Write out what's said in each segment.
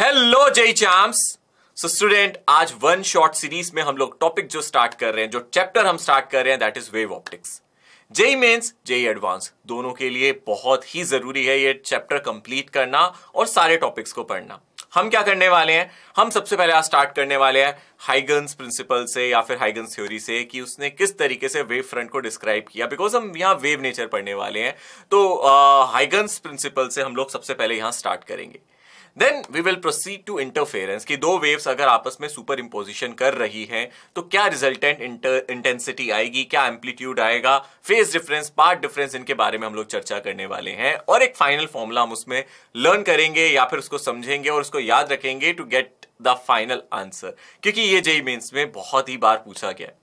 Hello जय champs so student आज one short series में हम लोग टॉपिक जो स्टार्ट कर रहे हैं जो चैप्टर हम स्टार्ट कर रहे हैं that is wave optics JEE Mains JEE Advanced दोनों के लिए बहुत ही जरूरी है ये चैप्टर कंप्लीट करना और सारे टॉपिक्स को पढ़ना हम क्या करने वाले हैं हम सबसे पहले आज स्टार्ट करने वाले हैं हाइगन्स प्रिंसिपल से या फिर हाइगन्स थ्योरी से कि उसने किस तरीके से वेव फ्रंट को डिस्क्राइब किया बिकॉज हम यहाँ वेव नेचर पढ़ने वाले हैं तो हाइगन्स uh, प्रिंसिपल से हम लोग सबसे पहले यहाँ स्टार्ट करेंगे then we will proceed to interference कि दो वेव्स अगर आपस में सुपर इम्पोजिशन कर रही हैं तो क्या रिजल्टेंट इंटेंसिटी आएगी क्या एम्पलीट्यूड आएगा फेज डिफरेंस पार्ट डिफरेंस इनके बारे में हम लोग चर्चा करने वाले हैं और एक फाइनल फॉर्मूला हम उसमें लर्न करेंगे या फिर उसको समझेंगे और उसको याद रखेंगे to get the final answer क्योंकि ये जेई मीन्स में बहुत ही बार पूछा गया है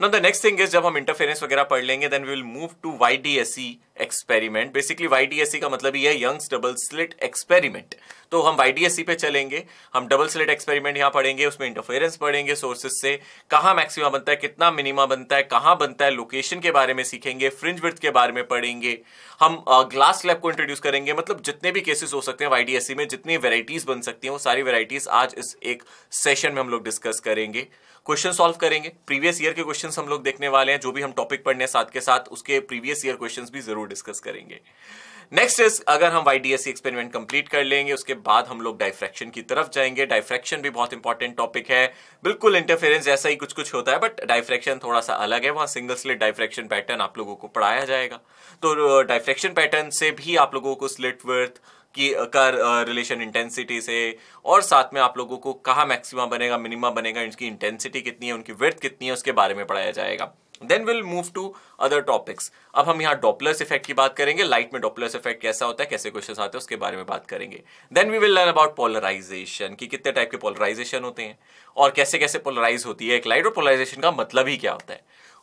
now the next thing is जब हम इंटरफेरेंस वगैरह पढ़ लेंगे then we will move to Y D S C experiment basically Y D S C का मतलब ये यंग्स डबल स्लिट एक्सपेरिमेंट तो हम वाई पे चलेंगे हम डबल स्लेट एक्सपेरिमेंट यहाँ पढ़ेंगे उसमें इंटरफेरेंस पढ़ेंगे सोर्सेस से कहाँ मैक्सिमा बनता है कितना मिनिमा बनता है कहाँ बनता है लोकेशन के बारे में सीखेंगे फ्रिंज विर्थ के बारे में पढ़ेंगे हम ग्लास लैब को इंट्रोड्यूस करेंगे मतलब जितने भी केसेस हो सकते हैं वाई में जितनी वेराइटीज बन सकती हैं वो सारी वेराइटीज आज इस एक सेशन में हम लोग डिस्कस करेंगे क्वेश्चन सॉल्व करेंगे प्रीवियस ईयर के क्वेश्चन हम लोग देखने वाले हैं जो भी हम टॉपिक पढ़ने साथ के साथ उसके प्रीवियस ईयर क्वेश्चन भी जरूर डिस्कस करेंगे नेक्स्ट इज अगर हम वाई डी एक्सपेरिमेंट कंप्लीट कर लेंगे उसके बाद हम लोग डायफ्रेक्शन की तरफ जाएंगे डायफ्रेक्शन भी बहुत इंपॉर्टेंट टॉपिक है बिल्कुल इंटरफेरेंस जैसा ही कुछ कुछ होता है बट डायफ्रेक्शन थोड़ा सा अलग है वहां सिंगल स्लिट डायफ्रेक्शन पैटर्न आप लोगों को पढ़ाया जाएगा तो डायफ्रेक्शन पैटर्न से भी आप लोगों को स्लिट वर्थ कि का रिलेशन इंटेंसिटी से और साथ में आप लोगों को कहाँ मैक्सिमा बनेगा मिनिमा बनेगा इनकी इंटेंसिटी कितनी है उनकी वर्थ कितनी है उसके बारे में पढ़ाया जाएगा then will move to other topics अब हम यहाँ डॉपलर्स इफेक्ट की बात करेंगे लाइट में डॉपलर्स इफेक्ट कैसा होता है कैसे क्वेश्चन आते हैं उसके बारे में बात करेंगे then we will learn about polarization कि कितने टाइप के पोलराइजेशन होते हैं और कैसे कैसे पोलराइज होती है एक लाइट और पोलराइजेशन का मतलब ही क्या होता है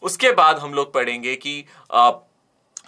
उसके बाद हम लोग पढ़ेंगे कि आ,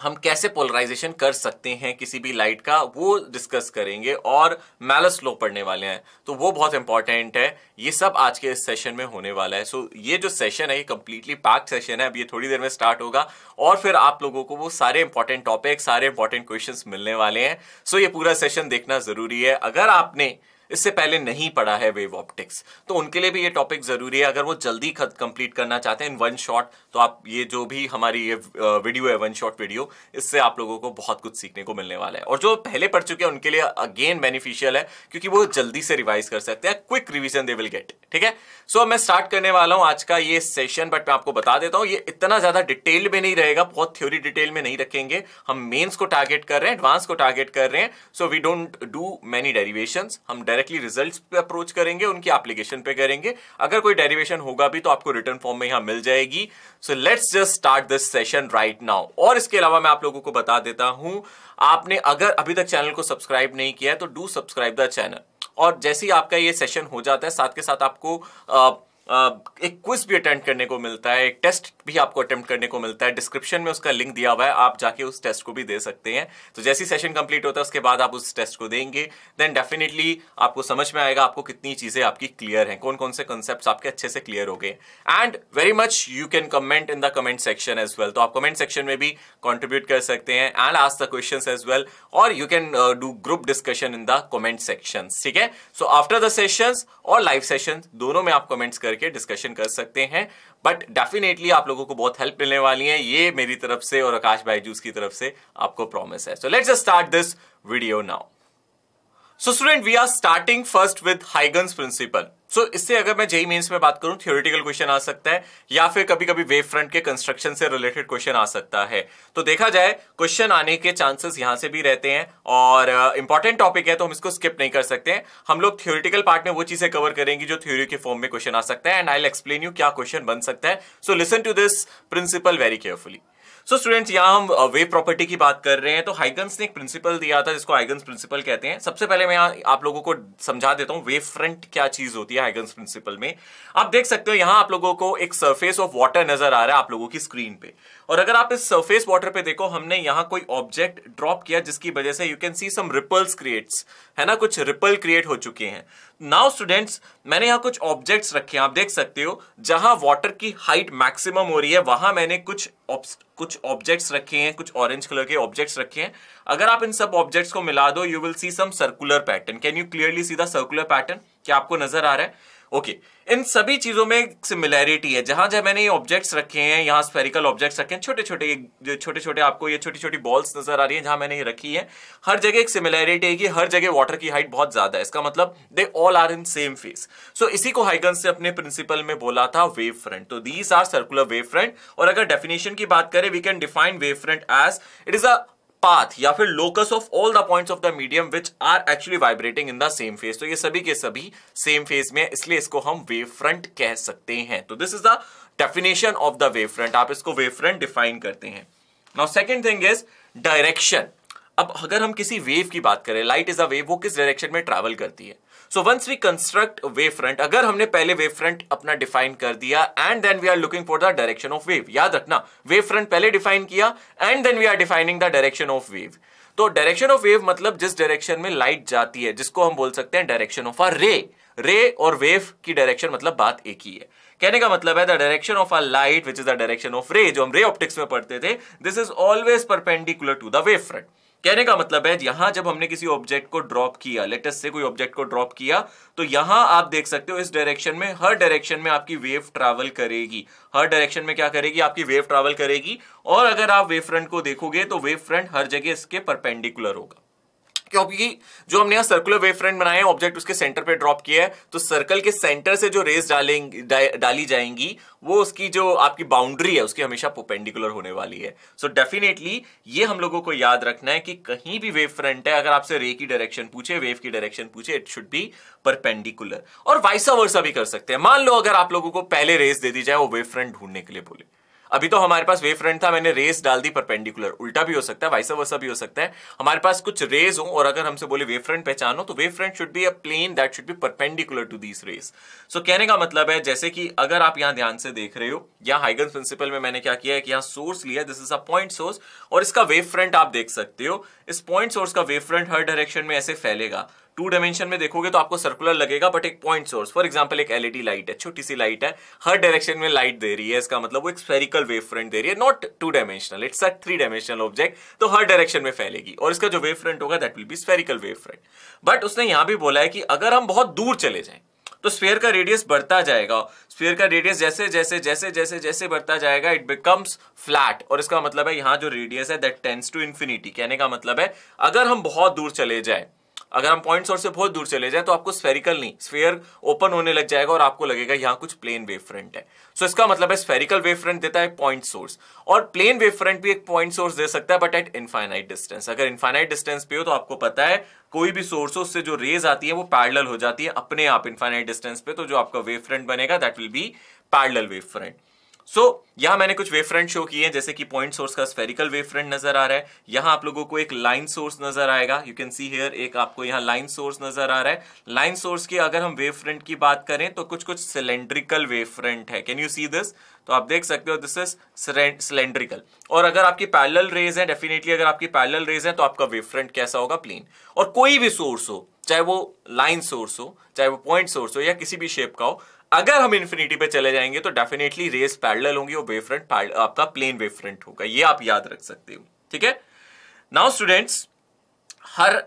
हम कैसे पोलराइजेशन कर सकते हैं किसी भी लाइट का वो डिस्कस करेंगे और मैलस लो पढ़ने वाले हैं तो वो बहुत इंपॉर्टेंट है ये सब आज के इस सेशन में होने वाला है सो so, ये जो सेशन है ये कम्प्लीटली पैक्ड सेशन है अब ये थोड़ी देर में स्टार्ट होगा और फिर आप लोगों को वो सारे इंपॉर्टेंट टॉपिक सारे इंपॉर्टेंट क्वेश्चन मिलने वाले हैं सो so, ये पूरा सेशन देखना जरूरी है अगर आपने इससे पहले नहीं पढ़ा है वेव ऑप्टिक्स तो उनके लिए भी ये टॉपिक जरूरी है अगर वो जल्दी कंप्लीट करना चाहते हैं इन वन शॉट तो आप ये जो भी हमारी ये वीडियो है वन शॉट वीडियो इससे आप लोगों को बहुत कुछ सीखने को मिलने वाला है और जो पहले पढ़ चुके हैं उनके लिए अगेन बेनिफिशियल है क्योंकि वो जल्दी से रिवाइज कर सकते हैं quick revision they will get ठीक है सो so, मैं स्टार्ट करने वाला हूं आज का ये सेशन बट मैं आपको बता देता हूं ये इतना ज्यादा डिटेल में नहीं रहेगा बहुत थ्योरी डिटेल में नहीं रखेंगे हम मेन्स को टारगेट कर रहे हैं एडवांस को टारगेट कर रहे हैं so we don't do many derivation हम डायरेक्टली रिजल्ट पे अप्रोच करेंगे उनकी एप्लीकेशन पे करेंगे अगर कोई डेरिवेशन होगा भी तो आपको रिटर्न फॉर्म में यहां मिल जाएगी so let's just start this session right now और इसके अलावा मैं आप लोगों को बता देता हूं आपने अगर अभी तक चैनल को सब्सक्राइब नहीं किया है तो डू सब्सक्राइब द चैनल और जैसे ही आपका ये सेशन हो जाता है साथ के साथ आपको एक क्विज भी अटेंड करने को मिलता है एक टेस्ट भी आपको अटेम्प्ट करने को मिलता है डिस्क्रिप्शन में उसका लिंक दिया हुआ है आप जाके उस टेस्ट को भी दे सकते हैं तो जैसी सेशन कंप्लीट होता है उसके बाद आप उस टेस्ट को देंगे देन डेफिनेटली आपको समझ में आएगा आपको कितनी चीज़ें आपकी क्लियर हैं कौन कौन से कॉन्सेप्ट आपके अच्छे से क्लियर हो गए and very much you can comment in the comment section as well तो आप कमेंट सेक्शन में भी कॉन्ट्रीब्यूट कर सकते हैं and ask the question as well और you can do group discussion in the comment section ठीक है सो आफ्टर द सेशन और लाइव सेशन दोनों में आप कमेंट्स करके लेके डिस्कशन कर सकते हैं बट डेफिनेटली आप लोगों को बहुत हेल्प मिलने वाली है ये मेरी तरफ से और आकाश भाईजूस की तरफ से आपको प्रॉमिस है so let's start this video now so student we are starting first with Huygens principle so इससे अगर मैं जेई मेन्स e में बात करूं थियोरिटिकल क्वेश्चन आ सकता है या फिर कभी कभी वेव फ्रंट के कंस्ट्रक्शन से रिलेटेड क्वेश्चन आ सकता है तो देखा जाए क्वेश्चन आने के चांसेस यहां से भी रहते हैं और इंपॉर्टेंट uh, टॉपिक है तो हम इसको स्किप नहीं कर सकते हैं हम लोग थियोरिटिकल पार्ट में वो चीजें कवर करेंगे जो थ्योरी के फॉर्म में क्वेश्चन आ सकता है एंड आई एक्सप्लेन यू क्या क्वेश्चन बन सकता है so listen to this principle very carefully so students यहाँ हम वेव uh, प्रॉपर्टी की बात कर रहे हैं तो हाइगन्स ने एक प्रिंसिपल दिया था जिसको हाइगन्स प्रिंसिपल कहते हैं सबसे पहले मैं यहाँ आप लोगों को समझा देता हूँ वेव फ्रंट क्या चीज होती है हाइगन्स प्रिंसिपल में आप देख सकते हो यहाँ आप लोगों को एक सरफेस ऑफ वाटर नजर आ रहा है आप लोगों की स्क्रीन पे और अगर आप इस सरफेस वाटर पे देखो हमने यहाँ कोई ऑब्जेक्ट ड्रॉप किया जिसकी वजह से you can see some ripples creates है ना कुछ रिपल क्रिएट हो चुके हैं नाउ स्टूडेंट्स मैंने यहाँ कुछ ऑब्जेक्ट्स रखे हैं आप देख सकते हो जहां वाटर की हाइट मैक्सिमम हो रही है वहां मैंने कुछ कुछ ऑब्जेक्ट्स रखे हैं कुछ ऑरेंज कलर के ऑब्जेक्ट्स रखे हैं अगर आप इन सब ऑब्जेक्ट्स को मिला दो you will see some circular pattern can you clearly see the circular pattern क्या आपको नजर आ रहा है ओके okay. इन सभी चीजों में सिमिलैरिटी है जहां जहां मैंने ये ऑब्जेक्ट्स रखे हैं यहां स्पेरिकल ऑब्जेक्ट्स रखे हैं छोटे छोटे छोटे छोटे आपको ये छोटी छोटी बॉल्स नजर आ रही है जहां मैंने ये रखी है हर जगह एक सिमिलैरिटी है कि हर जगह वाटर की हाइट बहुत ज्यादा है इसका मतलब they all are in same phase so इसी को हाइगन से अपने प्रिंसिपल में बोला था वेव फ्रंट तो these are circular wave front और अगर डेफिनेशन की बात करें we can define wave front as it is a path या फिर locus of all the points of the medium which are actually vibrating in the same phase तो ये सभी के सभी सेम फेज में है इसलिए इसको हम वेव फ्रंट कह सकते हैं तो this is the definition of the wave front आप इसको वेव फ्रंट डिफाइन करते हैं now second thing is direction अब अगर हम किसी वेव की बात करें लाइट इज अ वेव वो किस डायरेक्शन में ट्रेवल करती है so once we construct wave front अगर हमने पहले वे फ्रंट अपना डिफाइन कर दिया and then we are looking for the direction of wave याद रखना वे फ्रंट पहले डिफाइन किया and then we are defining the direction of wave तो डायरेक्शन ऑफ वेव मतलब जिस डायरेक्शन में लाइट जाती है जिसको हम बोल सकते हैं डायरेक्शन ऑफ आर रे रे और वेव की डायरेक्शन मतलब बात एक ही है कहने का मतलब है the direction of our light which is the direction of ray जो हम रे ऑप्टिक्स में पढ़ते थे this is always perpendicular to the wave front कहने का मतलब है यहां जब हमने किसी ऑब्जेक्ट को ड्रॉप किया लेटेस्ट से कोई ऑब्जेक्ट को ड्रॉप किया तो यहां आप देख सकते हो इस डायरेक्शन में हर डायरेक्शन में आपकी वेव ट्रैवल करेगी हर डायरेक्शन में क्या करेगी आपकी वेव ट्रैवल करेगी और अगर आप वेव फ्रंट को देखोगे तो वेव फ्रंट हर जगह इसके परपेंडिकुलर होगा क्योंकि जो हमने यहाँ सर्कुलर वेव फ्रंट बनाया है ऑब्जेक्ट उसके सेंटर पे ड्रॉप किया है तो सर्कल के सेंटर से जो रेस डालेंगी डा, डाली जाएंगी वो उसकी जो आपकी बाउंड्री है उसकी हमेशा पोपेंडिकुलर होने वाली है सो so डेफिनेटली ये हम लोगों को याद रखना है कि कहीं भी वेव फ्रंट है अगर आपसे रे की डायरेक्शन पूछे वेव की डायरेक्शन पूछे इट शुड बी परपेंडिकुलर और वाइसा वर्सा भी कर सकते हैं मान लो अगर आप लोगों को पहले रेस दे दी जाए वो वेव फ्रंट ढूंढने के लिए बोले अभी तो हमारे पास वे फ्रंट था मैंने रेस डाल दी परपेंडिकुलर उल्टा भी हो सकता है वाइसा वैसा भी हो सकता है हमारे पास कुछ रेस हो और अगर हमसे बोले वे फ्रंट पहचानो तो wave front should be a plane that should be perpendicular to this rays so कहने का मतलब है जैसे कि अगर आप यहाँ ध्यान से देख रहे हो यहाँ हाइगन प्रिंसिपल में मैंने क्या किया है कि यहाँ सोर्स लिया this is a point source और इसका वेव फ्रंट आप देख सकते हो इस पॉइंट सोर्स का वेव फ्रंट हर डायरेक्शन में ऐसे फैलेगा टू डायमेंशन में देखोगे तो आपको सर्कुलर लगेगा बट एक पॉइंट सोर्स फॉर एग्जाम्पल एक एलईडी लाइट है छोटी सी लाइट है हर डायरेक्शन में लाइट दे रही है इसका मतलब वो एक स्पेरिकल वेव फ्रंट दे रही है not two dimensional it's a three dimensional object तो हर डायरेक्शन में फैलेगी और इसका जो वेव फ्रंट होगा that will be spherical wave front but उसने यहां भी बोला है कि अगर हम बहुत दूर चले जाए तो स्पेयर का रेडियस बढ़ता जाएगा स्पेयर का रेडियस जैसे जैसे जैसे जैसे जैसे बढ़ता जाएगा इट बिकम्स फ्लैट और इसका मतलब है यहां जो रेडियस है दैट टेंस टू इन्फिनिटी कहने का मतलब है अगर हम बहुत दूर चले जाए अगर हम पॉइंट सोर्स से बहुत दूर चले जाए तो आपको स्फेरिकल नहीं स्फेयर ओपन होने लग जाएगा और आपको लगेगा यहाँ कुछ प्लेन वेव फ्रंट है सो so इसका मतलब है स्फेरिकल वेव फ्रंट देता है पॉइंट सोर्स और प्लेन वेव फ्रंट भी एक पॉइंट सोर्स दे सकता है बट एट इन्फाइनाइट डिस्टेंस अगर इन्फाइनाइट डिस्टेंस पे हो तो आपको पता है कोई भी सोर्स हो उससे जो रेज आती है वो पैरल हो जाती है अपने आप इन्फाइनाइट डिस्टेंस पे तो जो आपका वेव फ्रंट बनेगा that will be parallel wave front so so, यहां मैंने कुछ वेव फ्रंट शो किए हैं जैसे कि पॉइंट सोर्स का स्फेरिकल वेव फ्रंट नजर आ रहा है यहां आप लोगों को एक लाइन सोर्स नजर आएगा यू कैन सी हेयर एक आपको यहां लाइन सोर्स नजर आ रहा है लाइन सोर्स की अगर हम वेव फ्रंट की बात करें तो कुछ कुछ सिलेंड्रिकल वेव फ्रंट है कैन यू सी दिस तो आप देख सकते हो दिस इज सिलेंड्रिकल और अगर आपकी पैरल रेज है डेफिनेटली अगर आपकी पैरल रेज है तो आपका वेव फ्रंट कैसा होगा प्लेन और कोई भी सोर्स हो चाहे वो लाइन सोर्स हो चाहे वो पॉइंट सोर्स हो या किसी भी शेप का हो अगर हम इन्फिनिटी पे चले जाएंगे तो डेफिनेटली रेस पैरल होंगी और वेव फ्रंट आपका प्लेन वेव फ्रंट होगा ये आप याद रख सकते हो ठीक है नाउ स्टूडेंट्स हर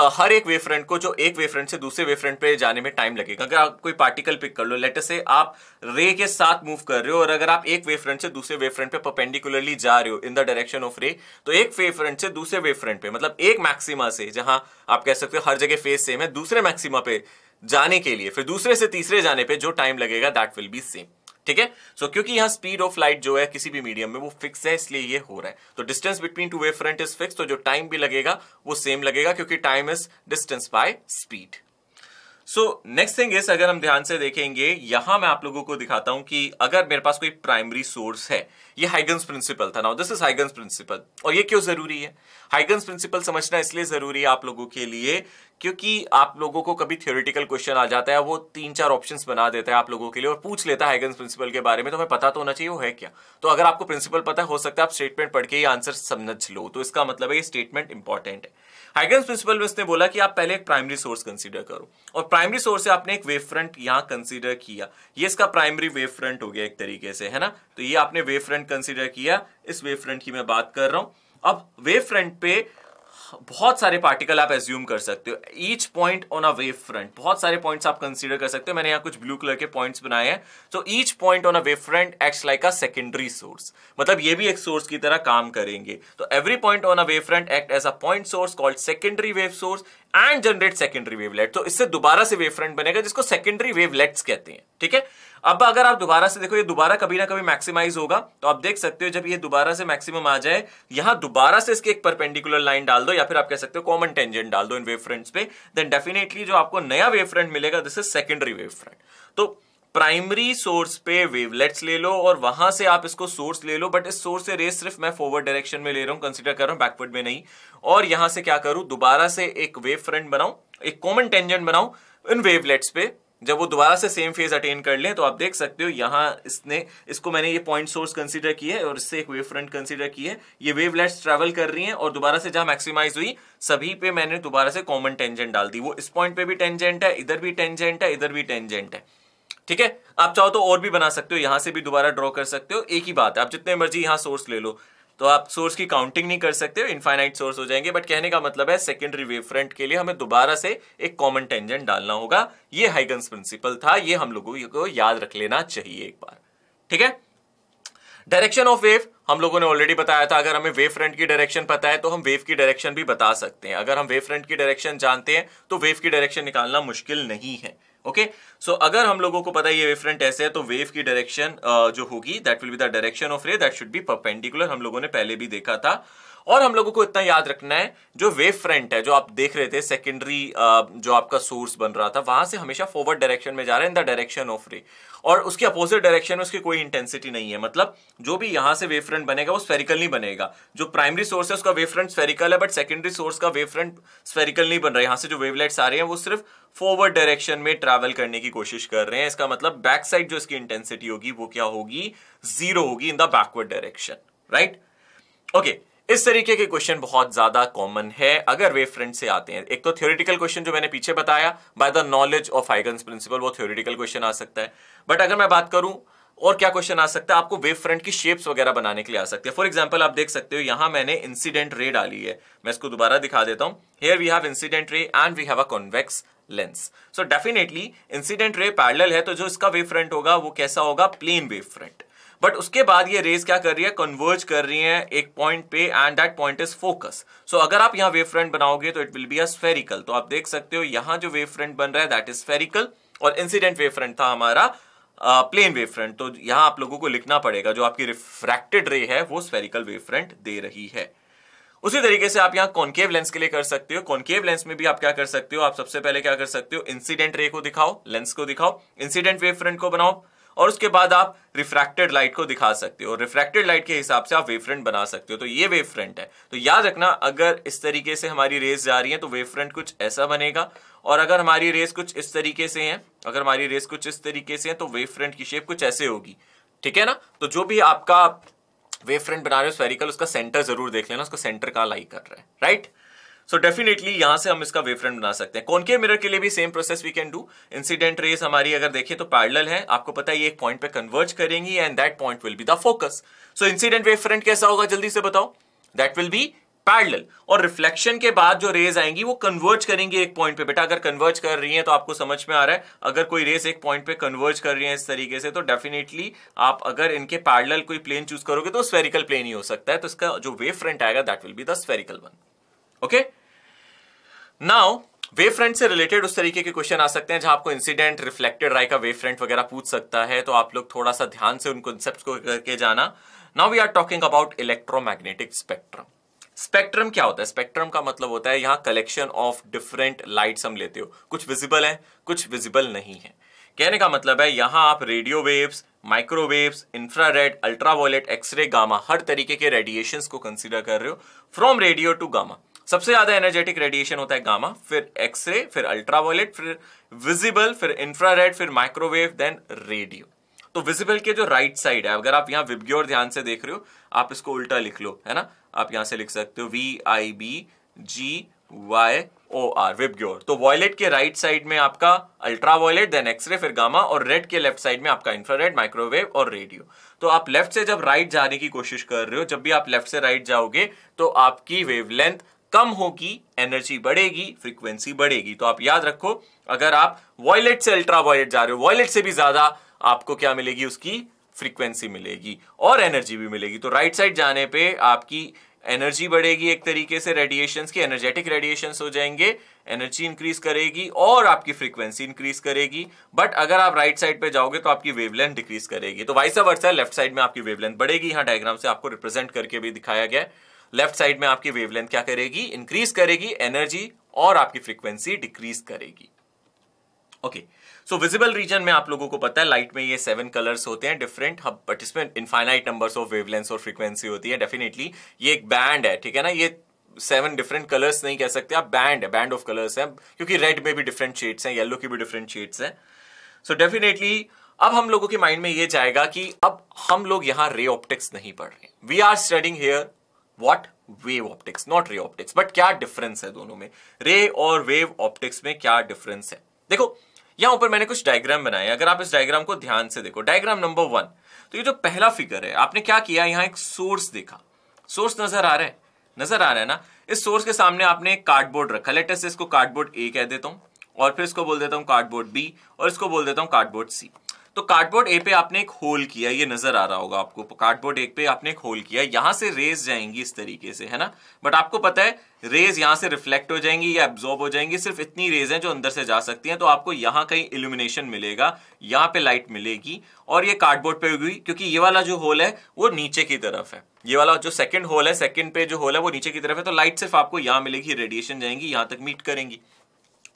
Uh, हर एक वेव फ्रंट को जो एक वेव फ्रंट से दूसरे वेव फ्रंट पे जाने में टाइम लगेगा अगर आप कोई पार्टिकल पिक कर लो लेटर से आप रे के साथ मूव कर रहे हो और अगर आप एक वेव फ्रंट से दूसरे वेव फ्रंट पे परपेंडिकुलरली जा रहे हो इन द डायरेक्शन ऑफ रे तो एक वेव फ्रंट से दूसरे वेव फ्रंट पे मतलब एक मैक्सिमा से जहां आप कह सकते हो हर जगह फेस सेम है दूसरे मैक्सिमा पे जाने के लिए फिर दूसरे से तीसरे जाने पे जो टाइम लगेगा दैट विल बी सेम ठीक है सो क्योंकि यहां स्पीड ऑफ लाइट जो है किसी भी मीडियम में वो फिक्स है इसलिए ये हो रहा है तो distance between two wave front is fix तो जो टाइम भी लगेगा वो सेम लगेगा क्योंकि time is distance by speed so next thing is अगर हम ध्यान से देखेंगे यहां मैं आप लोगों को दिखाता हूं कि अगर मेरे पास कोई प्राइमरी सोर्स है ये हाइगन्स प्रिंसिपल था now this is Huygens principle और ये क्यों जरूरी है हाइगन्स प्रिंसिपल समझना इसलिए जरूरी है आप लोगों के लिए क्योंकि आप लोगों को कभी थियोरिटिकल क्वेश्चन आ जाता है वो तीन चार ऑप्शंस बना देता है आप लोगों के लिए और पूछ लेता है हाइगन्स प्रिंसिपल के बारे में तो हमें पता तो होना चाहिए वो है क्या तो अगर आपको प्रिंसिपल पता हो सकता है आप स्टेटमेंट पढ़ के ही आंसर समझ लो तो इसका मतलब है ये स्टेटमेंट इंपॉर्टेंट है हाइगन प्रिंसिपल में उसने बोला कि आप पहले एक प्राइमरी सोर्स कंसीडर करो और प्राइमरी सोर्स से आपने एक वेव फ्रंट यहाँ कंसीडर किया ये इसका प्राइमरी वेव फ्रंट हो गया एक तरीके से है ना तो ये आपने वेव फ्रंट कंसीडर किया इस वेव फ्रंट की मैं बात कर रहा हूँ अब वेव फ्रंट पे बहुत सारे पार्टिकल आप एज्यूम कर सकते हो each point on a wave front बहुत सारे पॉइंट्स आप कंसीडर कर सकते हो मैंने यहाँ कुछ ब्लू कलर के पॉइंट्स बनाए हैं so each point on a wave front act like a secondary source मतलब ये भी एक सोर्स की तरह काम करेंगे तो every point on a wave front act as a point source called secondary wave source and generate secondary wavelet तो इससे दोबारा से वेव फ्रंट बनेगा जिसको सेकेंडरी वेवलेट्स कहते हैं ठीक है अब अगर आप दोबारा से देखो ये दोबारा कभी ना कभी मैक्सिमाइज होगा तो आप देख सकते हो जब ये दोबारा से मैक्सिमम आ जाए यहां दोबारा से इसके एक परपेंडिकुलर लाइन डाल दो या फिर आप कह सकते हो कॉमन टेंजेंट डाल दो इन वेव फ्रंट्स पे देन डेफिनेटली जो आपको नया वेव फ्रंट मिलेगा this is secondary wave front तो प्राइमरी सोर्स पे वेवलेट्स ले लो और वहां से आप इसको सोर्स ले लो बट इस सोर्स से रेस सिर्फ मैं फॉरवर्ड डायरेक्शन में ले रहा हूं कंसिडर कर रहा हूं बैकवर्ड में नहीं और यहां से क्या करूं दोबारा से एक वेव फ्रंट बनाऊं एक कॉमन टेंजेंट बनाऊं इन वेवलेट्स पे जब वो दोबारा से सेम फेज अटेन कर ले तो आप देख सकते हो यहां इसने इसको मैंने ये पॉइंट सोर्स कंसिडर की है और इससे एक वेव फ्रंट कंसिडर की है ये वेव लेट्स ट्रेवल कर रही हैं और दोबारा से जहां मैक्सिमाइज हुई सभी पे मैंने दोबारा से कॉमन टेंजेंट डाल दी वो इस पॉइंट पे भी टेंजेंट है इधर भी टेंजेंट है इधर भी टेंजेंट है ठीक है आप चाहो तो और भी बना सकते हो यहां से भी दोबारा ड्रॉ कर सकते हो एक ही बात है आप जितने मर्जी यहां सोर्स ले लो तो आप सोर्स की काउंटिंग नहीं कर सकते हो इनफाइनाइट सोर्स हो जाएंगे बट कहने का मतलब है सेकेंडरी वेव फ्रंट के लिए हमें दोबारा से एक कॉमन टेंजेंट डालना होगा ये हाइगन्स प्रिंसिपल था ये हम लोगों को याद रख लेना चाहिए एक बार ठीक है डायरेक्शन ऑफ वेव हम लोगों ने ऑलरेडी बताया था अगर हमें वेव फ्रंट की डायरेक्शन पता है तो हम वेव की डायरेक्शन भी बता सकते हैं अगर हम वेव फ्रंट की डायरेक्शन जानते हैं तो वेव की डायरेक्शन निकालना मुश्किल नहीं है ओके सो अगर हम लोगों को पता है ये वेव फ्रंट ऐसे है तो वेव की डायरेक्शन जो होगी that will be the direction of ray that should be perpendicular हम लोगों ने पहले भी देखा था और हम लोगों को इतना याद रखना है जो वेव फ्रंट है जो आप देख रहे थे सेकेंडरी जो आपका सोर्स बन रहा था वहां से हमेशा फॉरवर्ड डायरेक्शन में जा रहा है इन द डायरेक्शन ऑफ रे और उसके अपोजिट डायरेक्शन में उसकी कोई इंटेंसिटी नहीं है मतलब जो भी यहाँ से वेव फ्रंट बनेगा वो स्फेरिकल नहीं बनेगा जो प्राइमरी सोर्स है उसका वेव फ्रंट स्फेरिकल है बट सेकेंडरी सोर्स का वेव फ्रंट स्फेरिकल नहीं बन रहा है यहाँ से जो वेवलेट्स आ रहे हैं वो सिर्फ फॉरवर्ड डायरेक्शन में ट्रैवल करने की कोशिश कर रहे हैं इसका मतलब बैक साइड जो इसकी इंटेंसिटी होगी वो क्या होगी जीरो होगी in the backward direction right okay इस तरीके के क्वेश्चन बहुत ज्यादा कॉमन है अगर वेव फ्रंट से आते हैं एक तो थ्योरेटिकल क्वेश्चन जो मैंने पीछे बताया बाय द नॉलेज ऑफ आइगन प्रिंसिपल वो थ्योरेटिकल क्वेश्चन आ सकता है बट अगर मैं बात करूं और क्या क्वेश्चन आ सकता है आपको वेव फ्रंट की शेप्स वगैरह बनाने के लिए आ सकते हैं फॉर एग्जाम्पल आप देख सकते हो यहां मैंने इंसिडेंट रे डाली है मैं इसको दोबारा दिखा देता हूं here we have incident ray and we have a convex lens so definitely incident ray parallel है तो जो इसका वेव फ्रंट होगा वो कैसा होगा प्लेन वेव फ्रंट बट उसके बाद ये रेज क्या कर रही है कन्वर्ज कर रही है एक पॉइंट पे and that point is focus so अगर आप यहाँ वेव फ्रंट बनाओगे तो it will be a spherical तो आप देख सकते हो यहां जो वेव फ्रंट बन रहा है दैट इज स्फेरिकल और इंसिडेंट वेव फ्रंट था हमारा प्लेन वेव फ्रंट तो यहां आप लोगों को लिखना पड़ेगा जो आपकी रिफ्रैक्टेड रे है वो स्फेरिकल वेव फ्रंट दे रही है उसी तरीके से आप यहां कॉन्केव लेंस के लिए कर सकते हो कॉन्केव लेंस में भी आप क्या कर सकते हो आप सबसे पहले क्या कर सकते हो इंसिडेंट रे को दिखाओ लेंस को दिखाओ इंसिडेंट वेव फ्रंट को बनाओ और उसके बाद आप रिफ्रैक्टेड लाइट को दिखा सकते हो रिफ्रैक्टेड लाइट के हिसाब से आप वेव फ्रंट बना सकते हो तो ये वेव फ्रंट है तो याद रखना अगर इस तरीके से हमारी रेस जा रही है तो वेव फ्रंट कुछ ऐसा बनेगा और अगर हमारी रेस कुछ इस तरीके से है अगर हमारी रेस कुछ इस तरीके से है तो वेव फ्रंट की शेप कुछ ऐसे होगी ठीक है ना तो जो भी आपका वेव फ्रंट बना रहे हो स्पेरिकल उसका सेंटर जरूर देख लेना उसका सेंटर कहाँ लाई कर रहा है राइट सो डेफिनेटली यहां से हम इसका वेव फ्रंट बना सकते हैं कॉनकेव मिरर के लिए भी same process we can do incident rays हमारी अगर देखिए तो पैरेलल है आपको पता है ये एक पॉइंट पे कन्वर्ज करेंगी and that point will be the focus so incident wave front कैसा होगा जल्दी से बताओ दैट विल बी पैरेलल और रिफ्लेक्शन के बाद जो रेज आएंगी वो कन्वर्ज करेंगी एक पॉइंट पे बेटा अगर कन्वर्ज कर रही है तो आपको समझ में आ रहा है अगर कोई रेस एक पॉइंट पे कन्वर्ज कर रही है इस तरीके से तो डेफिनेटली आप अगर इनके पैरेलल कोई प्लेन चूज करोगे तो स्फेरिकल प्लेन ही हो सकता है तो इसका जो वेव फ्रंट आएगा that will be the spherical one okay now wave front से रिलेटेड उस तरीके के क्वेश्चन आ सकते हैं जहां आपको इंसिडेंट रिफ्लेक्टेड राय का वेव फ्रंट वगैरह पूछ सकता है तो आप लोग थोड़ा सा ध्यान से उन कॉन्सेप्ट को करके जाना now we are talking about electromagnetic spectrum spectrum क्या होता है स्पेक्ट्रम का मतलब होता है यहाँ कलेक्शन ऑफ डिफरेंट लाइट्स हम लेते हो कुछ विजिबल है कुछ विजिबल नहीं है कहने का मतलब है यहाँ आप radio waves microwaves infrared ultraviolet X ray gamma हर तरीके के रेडिएशंस को कंसीडर कर रहे हो फ्रॉम रेडियो टू गामा सबसे ज्यादा एनर्जेटिक रेडिएशन होता है गामा फिर एक्सरे फिर अल्ट्रावायलेट फिर विजिबल फिर इंफ्रारेड फिर माइक्रोवेव देन रेडियो तो विजिबल के जो राइट साइड है अगर आप यहां विबग्योर ध्यान से देख रहे हो आप इसको उल्टा लिख लो है ना आप यहां से लिख सकते हो V I B G Y O R VIBGYOR तो वॉयलेट के राइट साइड में आपका अल्ट्रावायलेट देन एक्सरे फिर गामा और रेड के लेफ्ट साइड में आपका इंफ्रारेड माइक्रोवेव और रेडियो तो आप लेफ्ट से जब राइट जाने की कोशिश कर रहे हो जब भी आप लेफ्ट से राइट जाओगे तो आपकी वेवलेंथ कम होगी एनर्जी बढ़ेगी फ्रीक्वेंसी बढ़ेगी तो आप याद रखो अगर आप वॉयलेट से अल्ट्रा वॉयलेट जा रहे हो वॉयलेट से भी ज्यादा आपको क्या मिलेगी उसकी फ्रीक्वेंसी मिलेगी और एनर्जी भी मिलेगी तो राइट साइड जाने पे आपकी एनर्जी बढ़ेगी एक तरीके से रेडिएशंस की एनर्जेटिक रेडिएशंस हो जाएंगे एनर्जी इंक्रीज करेगी और आपकी फ्रीक्वेंसी इंक्रीज करेगी बट अगर आप राइट साइड पे जाओगे तो आपकी वेवलेंथ डिक्रीज करेगी तो वाइसा वर्सा लेफ्ट साइड में आपकी वेवलेंथ बढ़ेगी यहाँ डायग्राम से आपको रिप्रेजेंट करके भी दिखाया गया है लेफ्ट साइड में आपकी वेवलेंथ क्या करेगी इंक्रीज करेगी एनर्जी और आपकी फ्रीक्वेंसी डिक्रीज करेगी ओके सो विजिबल रीजन में आप लोगों को पता है लाइट में ये सेवन कलर्स होते हैं डिफरेंट बट इसमें इनफाइनाइट नंबर्स ऑफ वेवलेंथ और फ्रीक्वेंसी होती है डेफिनेटली ये एक बैंड है ठीक है ना ये सेवन डिफरेंट कलर्स नहीं कह सकते आप बैंड है बैंड ऑफ कलर्स है क्योंकि रेड में भी डिफरेंट शेड्स हैं येलो की भी डिफरेंट शेड्स हैं सो डेफिनेटली अब हम लोगों के माइंड में ये जाएगा कि अब हम लोग यहां रे ऑप्टिक्स नहीं पढ़ रहे we are studying here what wave optics not ray optics but क्या डिफरेंस है दोनों में रे और वेव ऑप्टिक्स में क्या डिफरेंस है देखो यहां ऊपर मैंने कुछ डायग्राम बनाए अगर आप इस डायग्राम को ध्यान से देखो डायग्राम नंबर वन तो ये जो पहला फिगर है आपने क्या किया यहाँ एक सोर्स देखा सोर्स नजर आ रहा है नजर आ रहा है ना इस सोर्स के सामने आपने एक कार्डबोर्ड रखा लेटेस्ट इसको कार्डबोर्ड ए कह देता हूँ और फिर इसको बोल देता हूँ कार्डबोर्ड बी और इसको बोल देता हूँ कार्डबोर्ड सी तो कार्डबोर्ड ए पे आपने एक होल किया ये नजर आ रहा होगा आपको कार्डबोर्ड ए पे आपने एक होल किया यहां से रेज जाएंगी इस तरीके से है ना बट आपको पता है रेज यहाँ से रिफ्लेक्ट हो जाएंगी या एब्जॉर्ब हो जाएंगी सिर्फ इतनी रेज हैं जो अंदर से जा सकती हैं तो आपको यहां कहीं इल्यूमिनेशन मिलेगा यहां पे लाइट मिलेगी और ये कार्डबोर्ड पे होगी क्योंकि ये वाला जो होल है वो नीचे की तरफ है ये वाला जो सेकंड होल है सेकंड पे जो होल है वो नीचे की तरफ है तो लाइट सिर्फ आपको यहां मिलेगी रेडिएशन जाएंगी यहां तक मीट करेंगी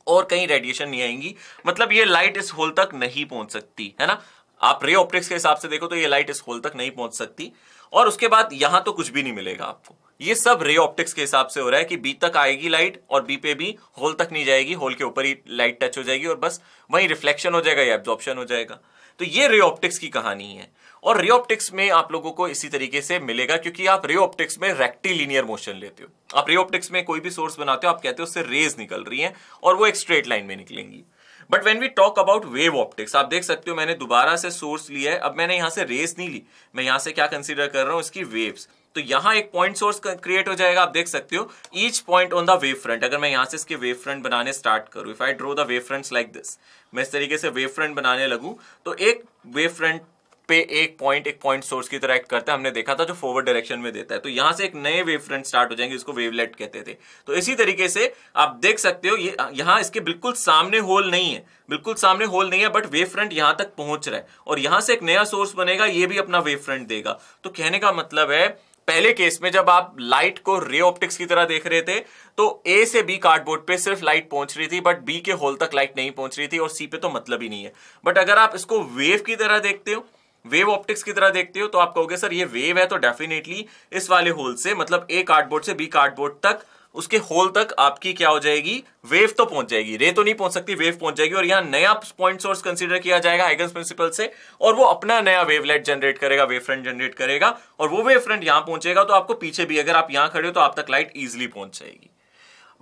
और कहीं रेडिएशन नहीं आएंगी मतलब ये लाइट इस होल तक नहीं पहुंच सकती है ना आप रे ऑप्टिक्स के हिसाब से देखो तो ये लाइट इस होल तक नहीं पहुंच सकती और उसके बाद यहां तो कुछ भी नहीं मिलेगा आपको ये सब रे ऑप्टिक्स के हिसाब से हो रहा है कि बी तक आएगी लाइट और बी पे भी होल तक नहीं जाएगी होल के ऊपर ही लाइट टच हो जाएगी और बस वहीं रिफ्लेक्शन हो जाएगा या एब्जॉर्प्शन हो जाएगा तो ये रे ऑप्टिक्स की कहानी है और रियोप्टिक्स में आप लोगों को इसी तरीके से मिलेगा क्योंकि आप रियोप्टिक्स में रेक्टीलिनियर मोशन लेते हो आप रियोप्टिक्स में कोई भी सोर्स बनाते हो आप कहते हो उससे रेज निकल रही है और वो एक स्ट्रेट लाइन में निकलेंगी but when we talk about wave optics आप देख सकते हो मैंने दोबारा से सोर्स लिया है अब मैंने यहां से रेस नहीं ली मैं यहां से क्या कंसिडर कर रहा हूं इसकी वेव्स तो यहां एक पॉइंट सोर्स क्रिएट हो जाएगा आप देख सकते हो each point on the wave front अगर मैं यहां से इसके वेव फ्रंट बनाने स्टार्ट करूं if I draw the wave front like this मैं इस तरीके से वेव फ्रंट बनाने लगू तो एक वेव फ्रंट पे एक पॉइंट एक पॉइंट सोर्स की तरह एक्ट करता है हमने देखा था जो फॉरवर्ड डायरेक्शन में देता है तो यहां से एक नए वेव फ्रंट स्टार्ट हो जाएंगे इसको वेवलेट कहते थे तो इसी तरीके से आप देख सकते हो ये यह, यहां इसके बिल्कुल सामने होल नहीं है बिल्कुल सामने होल नहीं है बट वेव फ्रंट यहां तक पहुंच रहा है और यहां से एक नया सोर्स बनेगा ये भी अपना वेव फ्रंट देगा तो कहने का मतलब है पहले केस में जब आप लाइट को रे ऑप्टिक्स की तरह देख रहे थे तो ए से बी कार्डबोर्ड पे सिर्फ लाइट पहुंच रही थी बट बी के होल तक लाइट नहीं पहुंच रही थी और सी पे तो मतलब ही नहीं है बट अगर आप इसको वेव की तरह देखते हो वेव ऑप्टिक्स की तरह देखते हो तो आप कहोगे सर ये वेव है तो डेफिनेटली इस वाले होल से मतलब ए कार्डबोर्ड से बी कार्डबोर्ड तक उसके होल तक आपकी क्या हो जाएगी वेव तो पहुंच जाएगी रे तो नहीं पहुंच सकती वेव पहुंच जाएगी और यहां नया पॉइंट सोर्स कंसीडर किया जाएगा हाइगन्स प्रिंसिपल से और वो अपना नया वेवलेट जनरेट करेगा वेव फ्रंट जनरेट करेगा और वो वेव फ्रंट यहां पहुंचेगा तो आपको पीछे भी अगर आप यहां खड़े हो तो आप तक लाइट ईजिली पहुंच जाएगी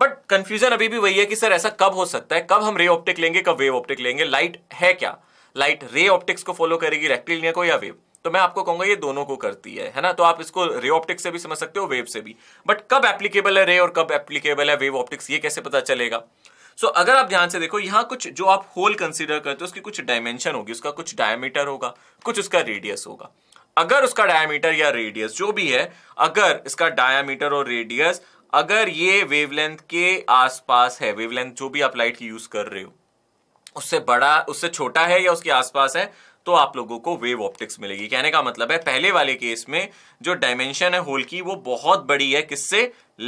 बट कंफ्यूजन अभी भी वही है कि सर ऐसा कब हो सकता है कब हम रे ऑप्टिक लेंगे कब वेव ऑप्टिक लेंगे लाइट है क्या लाइट रे ऑप्टिक्स को फॉलो करेगी रेक्टिलिनियर को या वेव तो मैं आपको कहूंगा ये दोनों को करती है है ना तो आप इसको रे ऑप्टिक्स से भी समझ सकते हो वेव से भी बट कब एप्लीकेबल है रे और कब एप्लीकेबल है वेव ऑप्टिक्स ये कैसे पता चलेगा सो so, अगर आप ध्यान से देखो यहाँ कुछ जो आप होल कंसिडर करते हो उसकी कुछ डायमेंशन होगी उसका कुछ डायमीटर होगा कुछ उसका रेडियस होगा अगर उसका डायमीटर या रेडियस जो भी है अगर इसका डायमीटर और रेडियस अगर ये वेवलेंथ के आसपास है वेवलेंथ जो भी आप लाइट यूज कर रहे हो उससे बड़ा उससे छोटा है या उसके आसपास है तो आप लोगों को वेव ऑप्टिक्स मिलेगी कहने का मतलब है पहले वाले केस में जो डायमेंशन है होल की वो बहुत बड़ी है किससे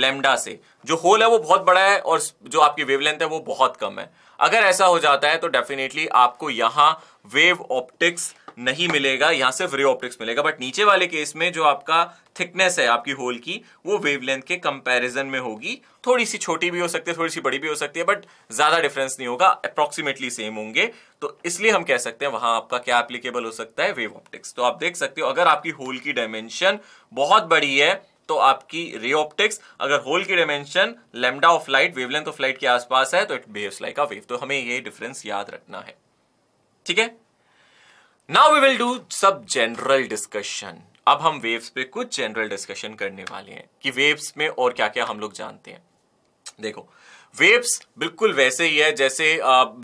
लेमडा से जो होल है वो बहुत बड़ा है और जो आपकी वेवलेंथ है वो बहुत कम है अगर ऐसा हो जाता है तो डेफिनेटली आपको यहां वेव ऑप्टिक्स नहीं मिलेगा यहां सिर्फ रे ऑप्टिक्स मिलेगा बट नीचे वाले केस में जो आपका थिकनेस है आपकी होल की वो वेवलेंथ के कंपैरिजन में होगी थोड़ी सी छोटी भी हो सकती है थोड़ी सी बड़ी भी हो सकती है बट ज्यादा डिफरेंस नहीं होगा अप्रोक्सीमेटली सेम होंगे तो इसलिए हम कह सकते हैं वहां आपका क्या एप्लीकेबल हो सकता है वेव ऑप्टिक्स तो आप देख सकते हो अगर आपकी होल की डायमेंशन बहुत बड़ी है तो आपकी रे ऑप्टिक्स अगर होल की dimension lambda of light wavelength of light के आसपास है तो it behaves like a wave तो हमें ये डिफरेंस याद रखना है ठीक है नाउ वी विल डू सब जनरल डिस्कशन अब हम वेव्स पे कुछ जनरल डिस्कशन करने वाले हैं कि वेव्स में और क्या क्या हम लोग जानते हैं देखो वेव्स बिल्कुल वैसे ही है जैसे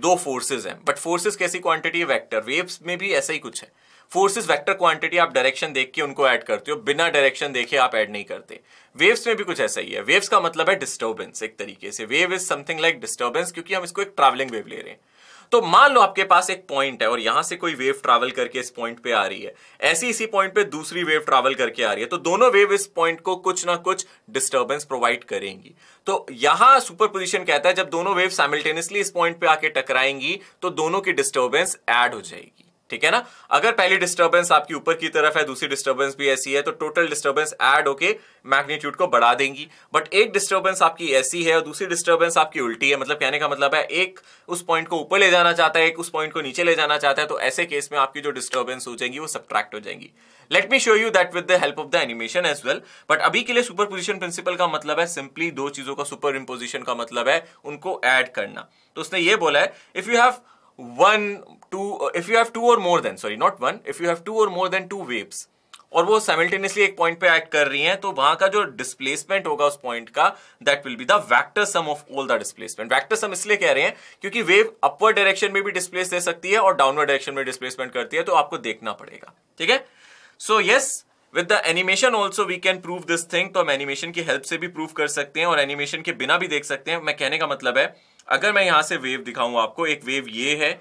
दो फोर्सेस हैं बट फोर्सेस कैसी क्वांटिटी है वेक्टर वेव्स में भी ऐसा ही कुछ है फोर्सेस वेक्टर क्वांटिटी आप डायरेक्शन देख के उनको ऐड करते हो बिना डायरेक्शन देखे आप ऐड नहीं करते वेव्स में भी कुछ ऐसा ही है वेव्स का मतलब है डिस्टर्बेंस एक तरीके से wave is something like disturbance क्योंकि हम इसको एक ट्रैवलिंग वेव ले रहे हैं तो मान लो आपके पास एक पॉइंट है और यहां से कोई वेव ट्रैवल करके इस पॉइंट पे आ रही है ऐसी इसी पॉइंट पे दूसरी वेव ट्रैवल करके आ रही है तो दोनों वेव इस पॉइंट को कुछ ना कुछ डिस्टर्बेंस प्रोवाइड करेंगी तो यहां सुपरपोजिशन कहता है जब दोनों वेव साइमल्टेनियसली इस पॉइंट पे आके टकराएंगी तो दोनों की डिस्टर्बेंस एड हो जाएगी ठीक है ना अगर पहली डिस्टर्बेंस आपकी ऊपर की तरफ है दूसरी डिस्टर्बेंस भी ऐसी है तो टोटल डिस्टर्बेंस ऐड होके मैग्नीट्यूड को बढ़ा देंगी बट एक डिस्टर्बेंस आपकी ऐसी है और दूसरी डिस्टर्बेंस आपकी उल्टी है मतलब कहने का मतलब है एक उस पॉइंट को ऊपर ले जाना चाहता है एक उस पॉइंट को नीचे ले जाना चाहता है तो ऐसे केस में आपकी जो डिस्टर्बेंस हो जाएंगी वो सब्ट्रैक्ट हो जाएंगी let me show you that with the help of the animation as well but अभी के लिए सुपर पोजिशन प्रिंसिपल का मतलब है सिंपली दो चीजों का सुपर इम्पोजिशन का मतलब है उनको एड करना तो उसने ये बोला है if you have one two uh, if you have two or more than sorry not one if you have two or more than two waves और वो साइमल्टेनियसली एक पॉइंट पे एक्ट कर रही हैं तो वहां का जो डिस्प्लेसमेंट होगा उस पॉइंट का that will be the vector sum of all the displacement vector sum इसलिए कह रहे हैं क्योंकि वेव अपवर्ड डायरेक्शन में भी डिस्प्लेस दे सकती है और डाउनवर्ड डायरेक्शन में डिस्प्लेसमेंट करती है तो आपको देखना पड़ेगा ठीक है so yes with the animation also we can prove this thing तो हम एनिमेशन की हेल्प से भी प्रूव कर सकते हैं और एनिमेशन के बिना भी देख सकते हैं मैं कहने का मतलब है अगर मैं यहां से वेव दिखाऊं आपको एक वेव ये है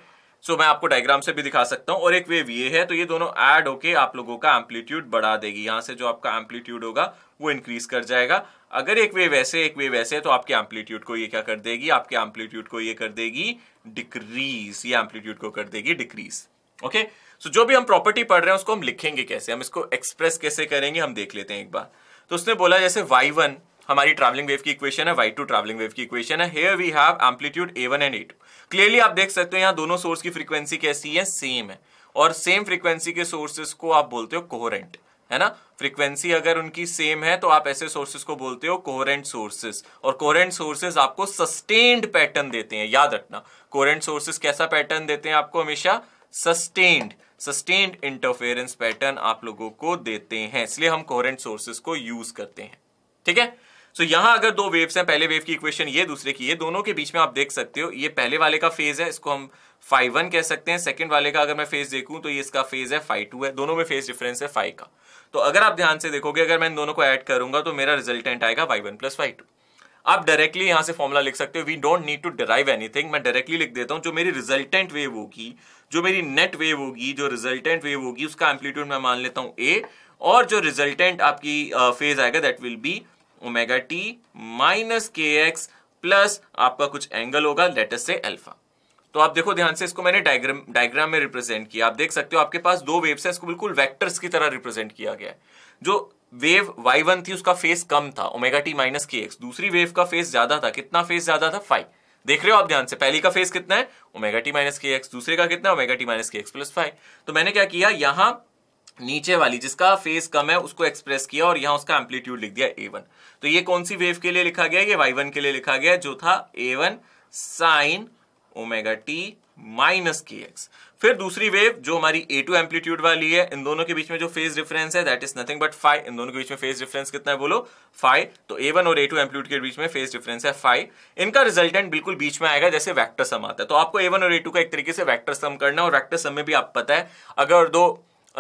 सो मैं आपको डायग्राम से भी दिखा सकता हूँ और एक वेव ये है तो ये दोनों एड होके आप लोगों का एम्पलीट्यूड बढ़ा देगी यहाँ से जो आपका एम्पलीट्यूड होगा वो इंक्रीज कर जाएगा अगर एक वेव ऐसे एक वेव ऐसे तो आपके एम्पलीट्यूड को ये क्या कर देगी आपके एम्पलीट्यूड को ये कर देगी डिक्रीज ये एम्पलीट्यूड को कर देगी डिक्रीज ओके सो जो भी हम प्रॉपर्टी पढ़ रहे हैं उसको हम लिखेंगे कैसे हम इसको एक्सप्रेस कैसे करेंगे हम देख लेते हैं एक बार तो उसने बोला जैसे वाई वन हमारी ट्रैवलिंग वेव की इक्वेशन है वाई टू ट्रैवलिंग वेव की इक्वेशन है here we have amplitude A one and A two clearly आप देख सकते हो यहाँ दोनों सोर्स की फ्रीक्वेंसी कैसी है सेम है और सेम फ्रीक्वेंसी के सोर्सेस को आप बोलते हो कोहरेंट है ना फ्रीक्वेंसी अगर उनकी सेम है तो आप ऐसे सोर्सेस को बोलते हो कोहरेंट सोर्सेज और कोहरेंट सोर्सेज आपको सस्टेन्ड पैटर्न देते हैं याद रखना कोहरेंट सोर्सेस कैसा पैटर्न देते हैं आपको हमेशा सस्टेन्ड सस्टेन्ड इंटरफेरेंस पैटर्न आप लोगों को देते हैं इसलिए हम कोहरेंट सोर्सेस को यूज करते हैं ठीक है सो so, यहां अगर दो वेव्स हैं पहले वेव की इक्वेशन ये दूसरे की ये दोनों के बीच में आप देख सकते हो ये पहले वाले का फेज है इसको हम फाइव वन कह सकते हैं सेकंड वाले का अगर मैं फेज देखूं तो ये इसका फेज है फाइव टू है दोनों में फेज डिफरेंस है फाइव का तो अगर आप ध्यान से देखोगे अगर मैं इन दोनों को ऐड करूंगा तो मेरा रिजल्टेंट आएगा Y one plus Y two आप डायरेक्टली यहां से फॉर्मुला लिख सकते हो we don't need to derive anything मैं डायरेक्टली लिख देता हूं जो मेरी रिजल्टेंट वेव होगी जो मेरी नेट वेव होगी जो रिजल्टेंट वेव होगी उसका एम्पलीट्यूड मैं मान लेता हूं ए और जो रिजल्टेंट आपकी फेज आएगा that will be omega T minus K X plus आपका कुछ एंगल होगा लेटर से अल्फा तो आप देखो ध्यान से इसको मैंने डायग्राम डायग्राम में रिप्रेजेंट किया आप देख सकते हो आपके पास दो वेव्स है इसको बिल्कुल वेक्टर्स की तरह रिप्रेजेंट किया गया है जो वेव वाई वन थी उसका फेस कम था omega T minus K X दूसरी वेव का फेस ज्यादा था कितना फेस ज्यादा था फाइव देख रहे हो आप ध्यान से पहली का फेस कितना है omega T minus K X दूसरे का कितना है omega T minus K X plus five तो मैंने क्या किया यहां नीचे वाली जिसका फेस कम है उसको एक्सप्रेस किया और यहां उसका एम्पलीट्यूड लिख दिया ए तो ये कौन सी वेव के लिए लिखा गया ये वाई के लिए लिखा गया जो था A one sine omega T minus K X फिर दूसरी वेव जो हमारी ए टू एम्पलीट्यूड वाली है इन दोनों के बीच में जो फेज डिफरेंस है that is nothing but five इन दोनों के बीच में फेज डिफरेंस कितना है बोलो फाइव तो ए वन और ए टू एम्पलीट्यूड के बीच में फेज डिफरेंस है फाइव इनका रिजल्टेंट बिल्कुल बीच में आएगा जैसे वैक्टर सम आता है तो आपको ए और ए टू का एक तरीके से वैक्टर सम करना और वैक्टर सम में भी आप पता है अगर दो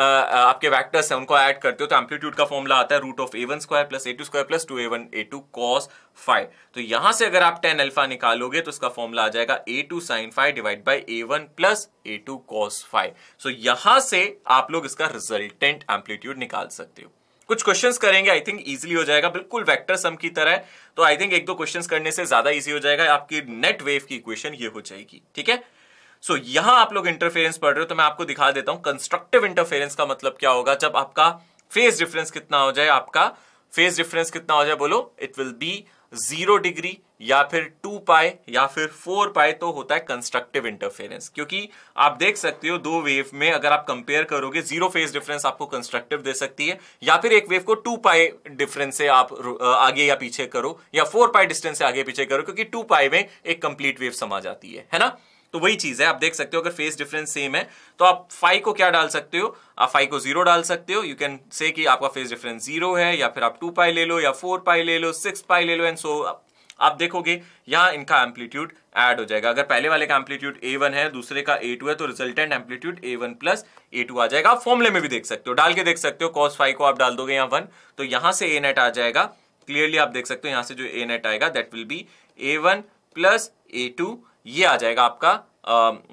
आपके वैक्टर्स हैं उनको ऐड करते हो तो एम्पलीट्यूड का फॉर्मुला आता है root of A one square plus A two square plus two A one A two cos five तो यहां से अगर आप टेन अल्फा निकालोगे तो उसका फॉर्मूला आ जाएगा A two sine five divide by A one plus A two cos five so यहां से आप लोग इसका रिजल्टेंट एम्पलीट्यूड निकाल सकते हो कुछ क्वेश्चंस करेंगे आई थिंक इजीली हो जाएगा बिल्कुल वेक्टर सम की तरह तो आई थिंक एक दो क्वेश्चंस करने से ज्यादा इजी हो जाएगा आपकी नेट वेव की इक्वेशन ये हो जाएगी ठीक है सो so, यहां आप लोग इंटरफेरेंस पढ़ रहे हो तो मैं आपको दिखा देता हूं कंस्ट्रक्टिव इंटरफेरेंस का मतलब क्या होगा जब आपका फेज डिफरेंस कितना हो जाए आपका फेज डिफरेंस कितना हो जाए बोलो it will be zero degree या फिर टू पाए या फिर फोर पाए तो होता है कंस्ट्रक्टिव इंटरफेरेंस क्योंकि आप देख सकते हो दो वेव में अगर आप कंपेयर करोगे जीरो फेज डिफरेंस आपको कंस्ट्रक्टिव दे सकती है या फिर एक वेव को टू पाए डिफरेंस से आप आगे या पीछे करो या फोर पाए डिस्टेंस से आगे पीछे करो क्योंकि टू पाए में एक कंप्लीट वेव समा जाती है है ना तो वही चीज है आप देख सकते हो अगर फेस डिफरेंस सेम है तो आप फाइव को क्या डाल सकते हो आप फाइव को जीरो डाल सकते हो यू कैन से कि आपका फेस डिफरेंस जीरो है या फिर आप टू पाई ले लो या फोर पाई ले लो सिक्स पाई ले लो एंड सो so, आप देखोगे यहाँ इनका एम्पलीट्यूड ऐड हो जाएगा अगर पहले वाले का एम्पलीट्यूड ए वन है दूसरे का ए टू है तो resultant amplitude A one plus A two आ जाएगा आप फॉर्मुले में भी देख सकते हो डाल के देख सकते हो कॉस फाइव को आप डाल दोगे यहाँ वन तो यहाँ से ए नेट आ जाएगा क्लियरली आप देख सकते हो यहाँ से जो ए नेट आएगा that will be A one plus A two ये आ जाएगा आपका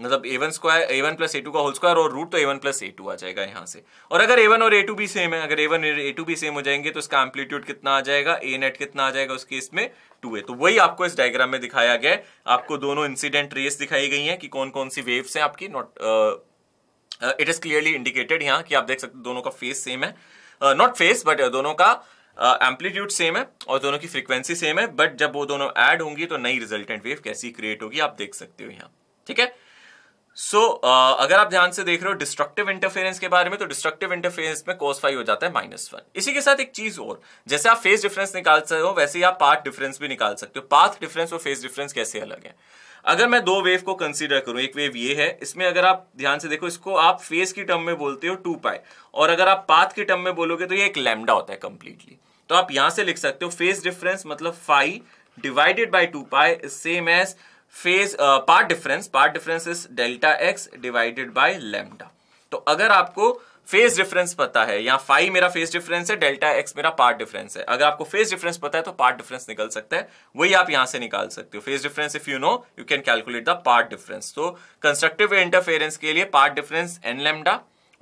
मतलब A one square A one plus A two का होल स्क्वायर और रूट तो A one plus A two आ जाएगा यहाँ से और अगर ए वन और ए टू भी सेम है अगर ए वन ए टू भी सेम हो जाएंगे तो इसका एम्पलीट्यूड कितना आ जाएगा ए नेट कितना आ जाएगा उस केस में टू ए तो वही आपको इस डायग्राम में दिखाया गया है आपको दोनों इंसिडेंट रेस दिखाई गई है कि कौन कौन सी वेव्स हैं आपकी not it is clearly indicated यहाँ कि आप देख सकते दोनों का फेस सेम है नॉट फेस बट दोनों का एम्पलीट्यूड uh, सेम है और दोनों की फ्रीक्वेंसी सेम है बट जब वो दोनों एड होंगी तो नई रिजल्टेंट वेव कैसी क्रिएट होगी आप देख सकते हो यहाँ ठीक है सो so, uh, अगर आप ध्यान से देख रहे हो डिस्ट्रक्टिव इंटरफेरेंस के बारे में तो डिस्ट्रक्टिव इंटरफेरेंस में कोस फाइव हो जाता है माइनस वन इसी के साथ एक चीज और जैसे आप फेस डिफरेंस निकाल सकते हो वैसे ही आप पाथ डिफरेंस भी निकाल सकते हो पाथ डिफरेंस और फेस डिफरेंस कैसे अलग है अगर मैं दो वेव को कंसिडर करूं एक वेव ये है इसमें अगर आप ध्यान से देखो इसको आप फेस की टर्म में बोलते हो टू पाए और अगर आप पाथ की टर्म में बोलोगे तो ये एक लेमडा होता है कंप्लीटली तो आप यहां से लिख सकते हो फेस डिफरेंस मतलब five divided by two pi same as phase path difference path difference is delta x divided by lambda तो अगर आपको फेज डिफरेंस पता है यहाँ फाइव मेरा फेज डिफरेंस है डेल्टा एक्स मेरा पार्ट डिफरेंस है अगर आपको फेज डिफरेंस पता है तो पार्ट डिफरेंस निकल सकता है वही आप यहां से निकाल सकते हो phase difference if you know you can calculate the path difference तो कंस्ट्रक्टिव इंटरफेरेंस के लिए पार्ट डिफरेंस एन लेमडा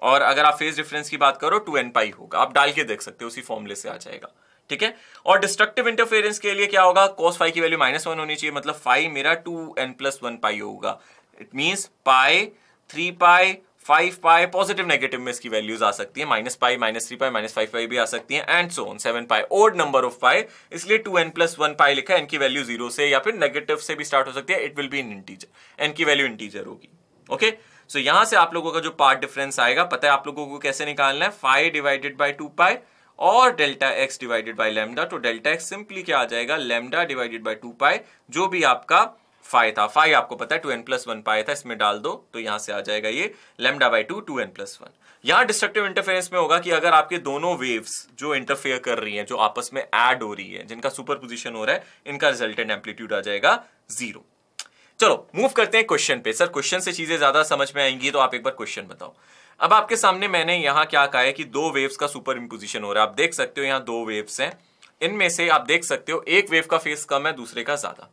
और अगर आप फेज डिफरेंस की बात करो टू एन पाई होगा आप डाल के देख सकते हो उसी फॉर्मुले से आ जाएगा ठीक है और डिस्ट्रक्टिव इंटरफेरेंस के लिए क्या होगा कॉस फाइव की वैल्यू माइनस वन होनी चाहिए मतलब फाइव मेरा two N plus one pi होगा it means pi three pi five pi positive negative में इसकी वैल्यूज आ सकती है minus pi minus three pi minus five pi भी आ सकती है and so on seven pi odd number of pi इसलिए two N plus one pi लिखा है एन की वैल्यू जीरो से या फिर नेगेटिव से भी स्टार्ट हो सकती है it will be in integer N की वैल्यू इंटीजर होगी ओके okay? सो so, यहां से आप लोगों का जो पार्ट डिफरेंस आएगा पता है आप लोगों को कैसे निकालना है five divided by two pi और delta x divided by lambda तो डेल्टा एक्स सिंपली क्या आ जाएगा lambda divided by two pi जो भी आपका फाइव था फाइव आपको पता है टू एन प्लस वन पाए था इसमें डाल दो तो यहां से आ जाएगा ये lambda by two two N plus one यहां डिस्ट्रक्टिव इंटरफेरेंस में होगा कि अगर आपके दोनों वेव्स जो इंटरफेयर कर रही हैं जो आपस में ऐड हो रही है जिनका सुपर पोजिशन हो रहा है इनका रिजल्टेंट एम्पलीट्यूड आ जाएगा जीरो चलो मूव करते हैं क्वेश्चन पे सर क्वेश्चन से चीजें ज्यादा समझ में आएंगी तो आप एक बार क्वेश्चन बताओ अब आपके सामने मैंने यहां क्या कहा है कि दो वेव्स का सुपर इम्पोजिशन हो रहा है आप देख सकते हो यहाँ दो वेव्स हैं इनमें से आप देख सकते हो एक वेव का फेस कम है दूसरे का ज्यादा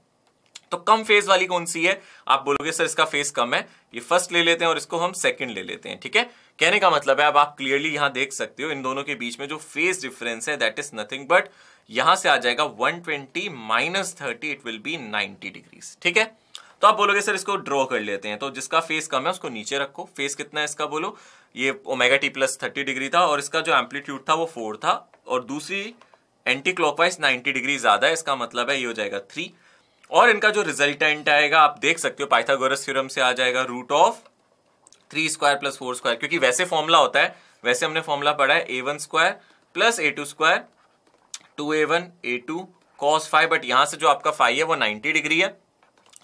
तो कम फेज वाली कौन सी है आप बोलोगे सर इसका फेस कम है ये फर्स्ट ले लेते हैं और इसको हम सेकंड ले लेते हैं ठीक है कहने का मतलब है अब आप क्लियरली यहां देख सकते हो इन दोनों के बीच में जो फेज डिफरेंस है दैट इज नथिंग बट यहां से आ जाएगा 120 twenty minus thirty it will be 90 degrees ठीक है तो आप बोलोगे सर इसको ड्रॉ कर लेते हैं तो जिसका फेस कम है उसको नीचे रखो फेस कितना है इसका बोलो ये omega T plus thirty degree था और इसका जो एम्पलीट्यूड था वो फोर था और दूसरी एंटी क्लॉकवाइज नाइनटी डिग्री ज़्यादा है इसका मतलब है ये हो जाएगा थ्री और इनका जो रिजल्टेंट आएगा आप देख सकते हो पाइथागोरस थ्योरम से आ जाएगा root of three square plus four square क्योंकि वैसे फॉर्मूला होता है वैसे हमने फॉर्मूला पढ़ा है A one square plus A two square two A one A two cos five but यहां से जो आपका फाइव है वो नाइन्टी डिग्री है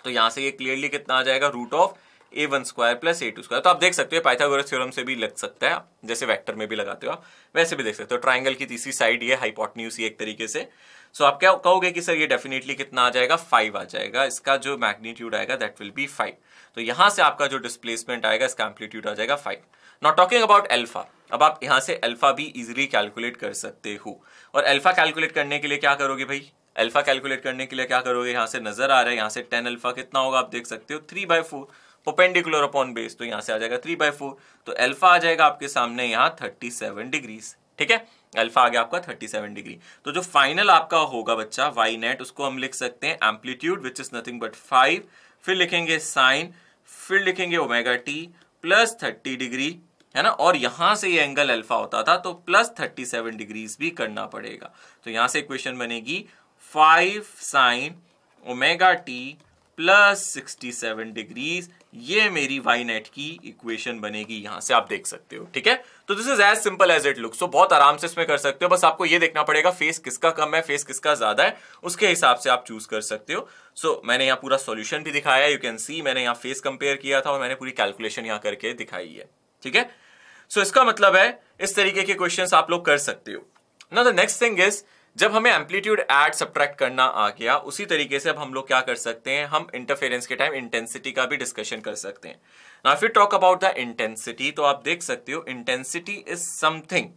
तो यहां से ये क्लियरली कितना आ जाएगा root of A one square plus A two square तो आप देख सकते हो पाइथागोरस थ्योरम से भी लग सकता है जैसे वेक्टर में भी लगाते हो आप वैसे भी देख सकते हो ट्राइंगल की तीसरी साइड ये हाइपोटन्यूज ही एक तरीके से सो so आप क्या कहोगे कि सर ये डेफिनेटली कितना आ जाएगा फाइव आ जाएगा इसका जो मैग्नीट्यूड आएगा दैट विल बी फाइव तो यहां से आपका जो डिस्प्लेसमेंट आएगा इसका एम्पलीट्यूड आ जाएगा five not talking about alpha अब आप यहां से एल्फा भी इजिली कैलकुलेट कर सकते हो और एल्फा कैलकुलेट करने के लिए क्या करोगे भाई अल्फ़ा कैलकुलेट करने के लिए क्या करोगे यहाँ से नज़र आ रहा है यहाँ से टेन अल्फ़ा कितना होगा आप देख सकते हो three by four perpendicular upon base तो यहाँ से आ जाएगा थ्री बाय फोर तो अल्फ़ा आ जाएगा आपके सामने यहाँ थर्टी सेवन डिग्रीज ठीक है अल्फा आ गया आपका सेवन डिग्री तो जो फाइनल आपका होगा बच्चा वाई नेट उसको हम लिख सकते हैं amplitude which is nothing but five फिर लिखेंगे साइन फिर लिखेंगे omega T plus thirty degree है ना और यहां से ये एंगल अल्फा होता था तो प्लस थर्टी सेवन डिग्रीज भी करना पड़ेगा तो यहां से इक्वेशन बनेगी five sine omega T plus sixty seven degrees ये मेरी वाई नेट की इक्वेशन बनेगी यहां से आप देख सकते हो ठीक है तो this is as simple as it look so बहुत आराम से इसमें कर सकते हो बस आपको ये देखना पड़ेगा फेस किसका कम है फेस किसका ज्यादा है उसके हिसाब से आप चूज कर सकते हो सो so, मैंने यहां पूरा सॉल्यूशन भी दिखाया यू कैन सी मैंने यहाँ फेस कंपेयर किया था और मैंने पूरी कैलकुलेशन यहाँ करके दिखाई है ठीक है सो so, इसका मतलब है इस तरीके के क्वेश्चन आप लोग कर सकते हो ना द नेक्स्ट थिंग इज जब हमें एम्पलीट्यूड एड सब्ट्रैक्ट करना आ गया उसी तरीके से अब हम लोग क्या कर सकते हैं हम इंटरफेरेंस के टाइम इंटेंसिटी का भी डिस्कशन कर सकते हैं ना फिर टॉक अबाउट द इंटेंसिटी तो आप देख सकते हो intensity is something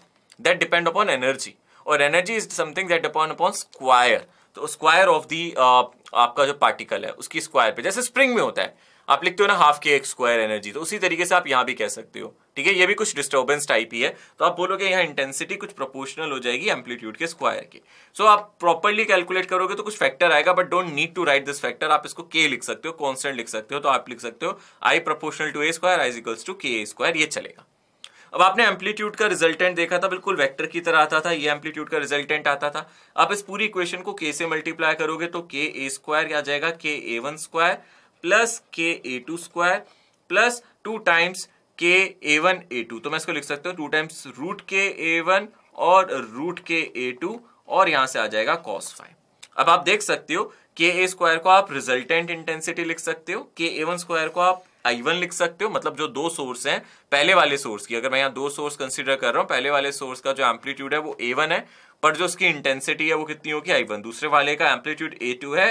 that depend upon energy और energy is something that depend upon square तो स्क्वायर ऑफ दी आपका जो पार्टिकल है उसकी स्क्वायर पे जैसे स्प्रिंग में होता है आप लिखते हो ना हाफ के एक स्क्वायर एनर्जी तो उसी तरीके से आप यहां भी कह सकते हो ठीक है ये भी कुछ डिस्टर्बेंस टाइप ही है तो आप बोलोगे यहाँ इंटेंसिटी कुछ प्रोपोर्शनल हो जाएगी एम्पलीट्यूड के स्क्वायर की सो so, आप प्रॉपरली कैलकुलेट करोगे तो कुछ फैक्टर आएगा but don't need to write this factor आप इसको के लिख सकते हो कॉन्स्टेंट लिख सकते हो तो आप लिख सकते हो I proportional to A square I इजिकल्स to K A square ये चलेगा अब आपने एम्पलीट्यूड का रिजल्टेंट देखा था बिल्कुल वेक्टर की तरह आता था ये एम्पलीट्यूड का रिजल्टेंट आता था आप इस पूरी इक्वेशन को के से मल्टीप्लाई करोगे तो के ए स्क्वायर आ जाएगा के A one square plus K A two square plus two times K A one A to तो मैं इसको लिख सकता हूँ टू टाइम्स रूट के ए वन और रूट के ए टू और यहां से आ जाएगा कॉस फाइव अब आप देख सकते हो के ए स्क्वायर को आप रिजल्टेंट इंटेंसिटी लिख सकते हो के ए वन स्क्वायर को आप आई वन लिख सकते हो मतलब जो दो सोर्स हैं पहले वाले सोर्स की अगर मैं यहाँ दो सोर्स कंसिडर कर रहा हूँ पहले वाले सोर्स का जो एम्पलीट्यूड है वो ए वन है पर जो उसकी इंटेंसिटी है वो कितनी होगी आई वन दूसरे वाले का एम्पलीट्यूड ए टू है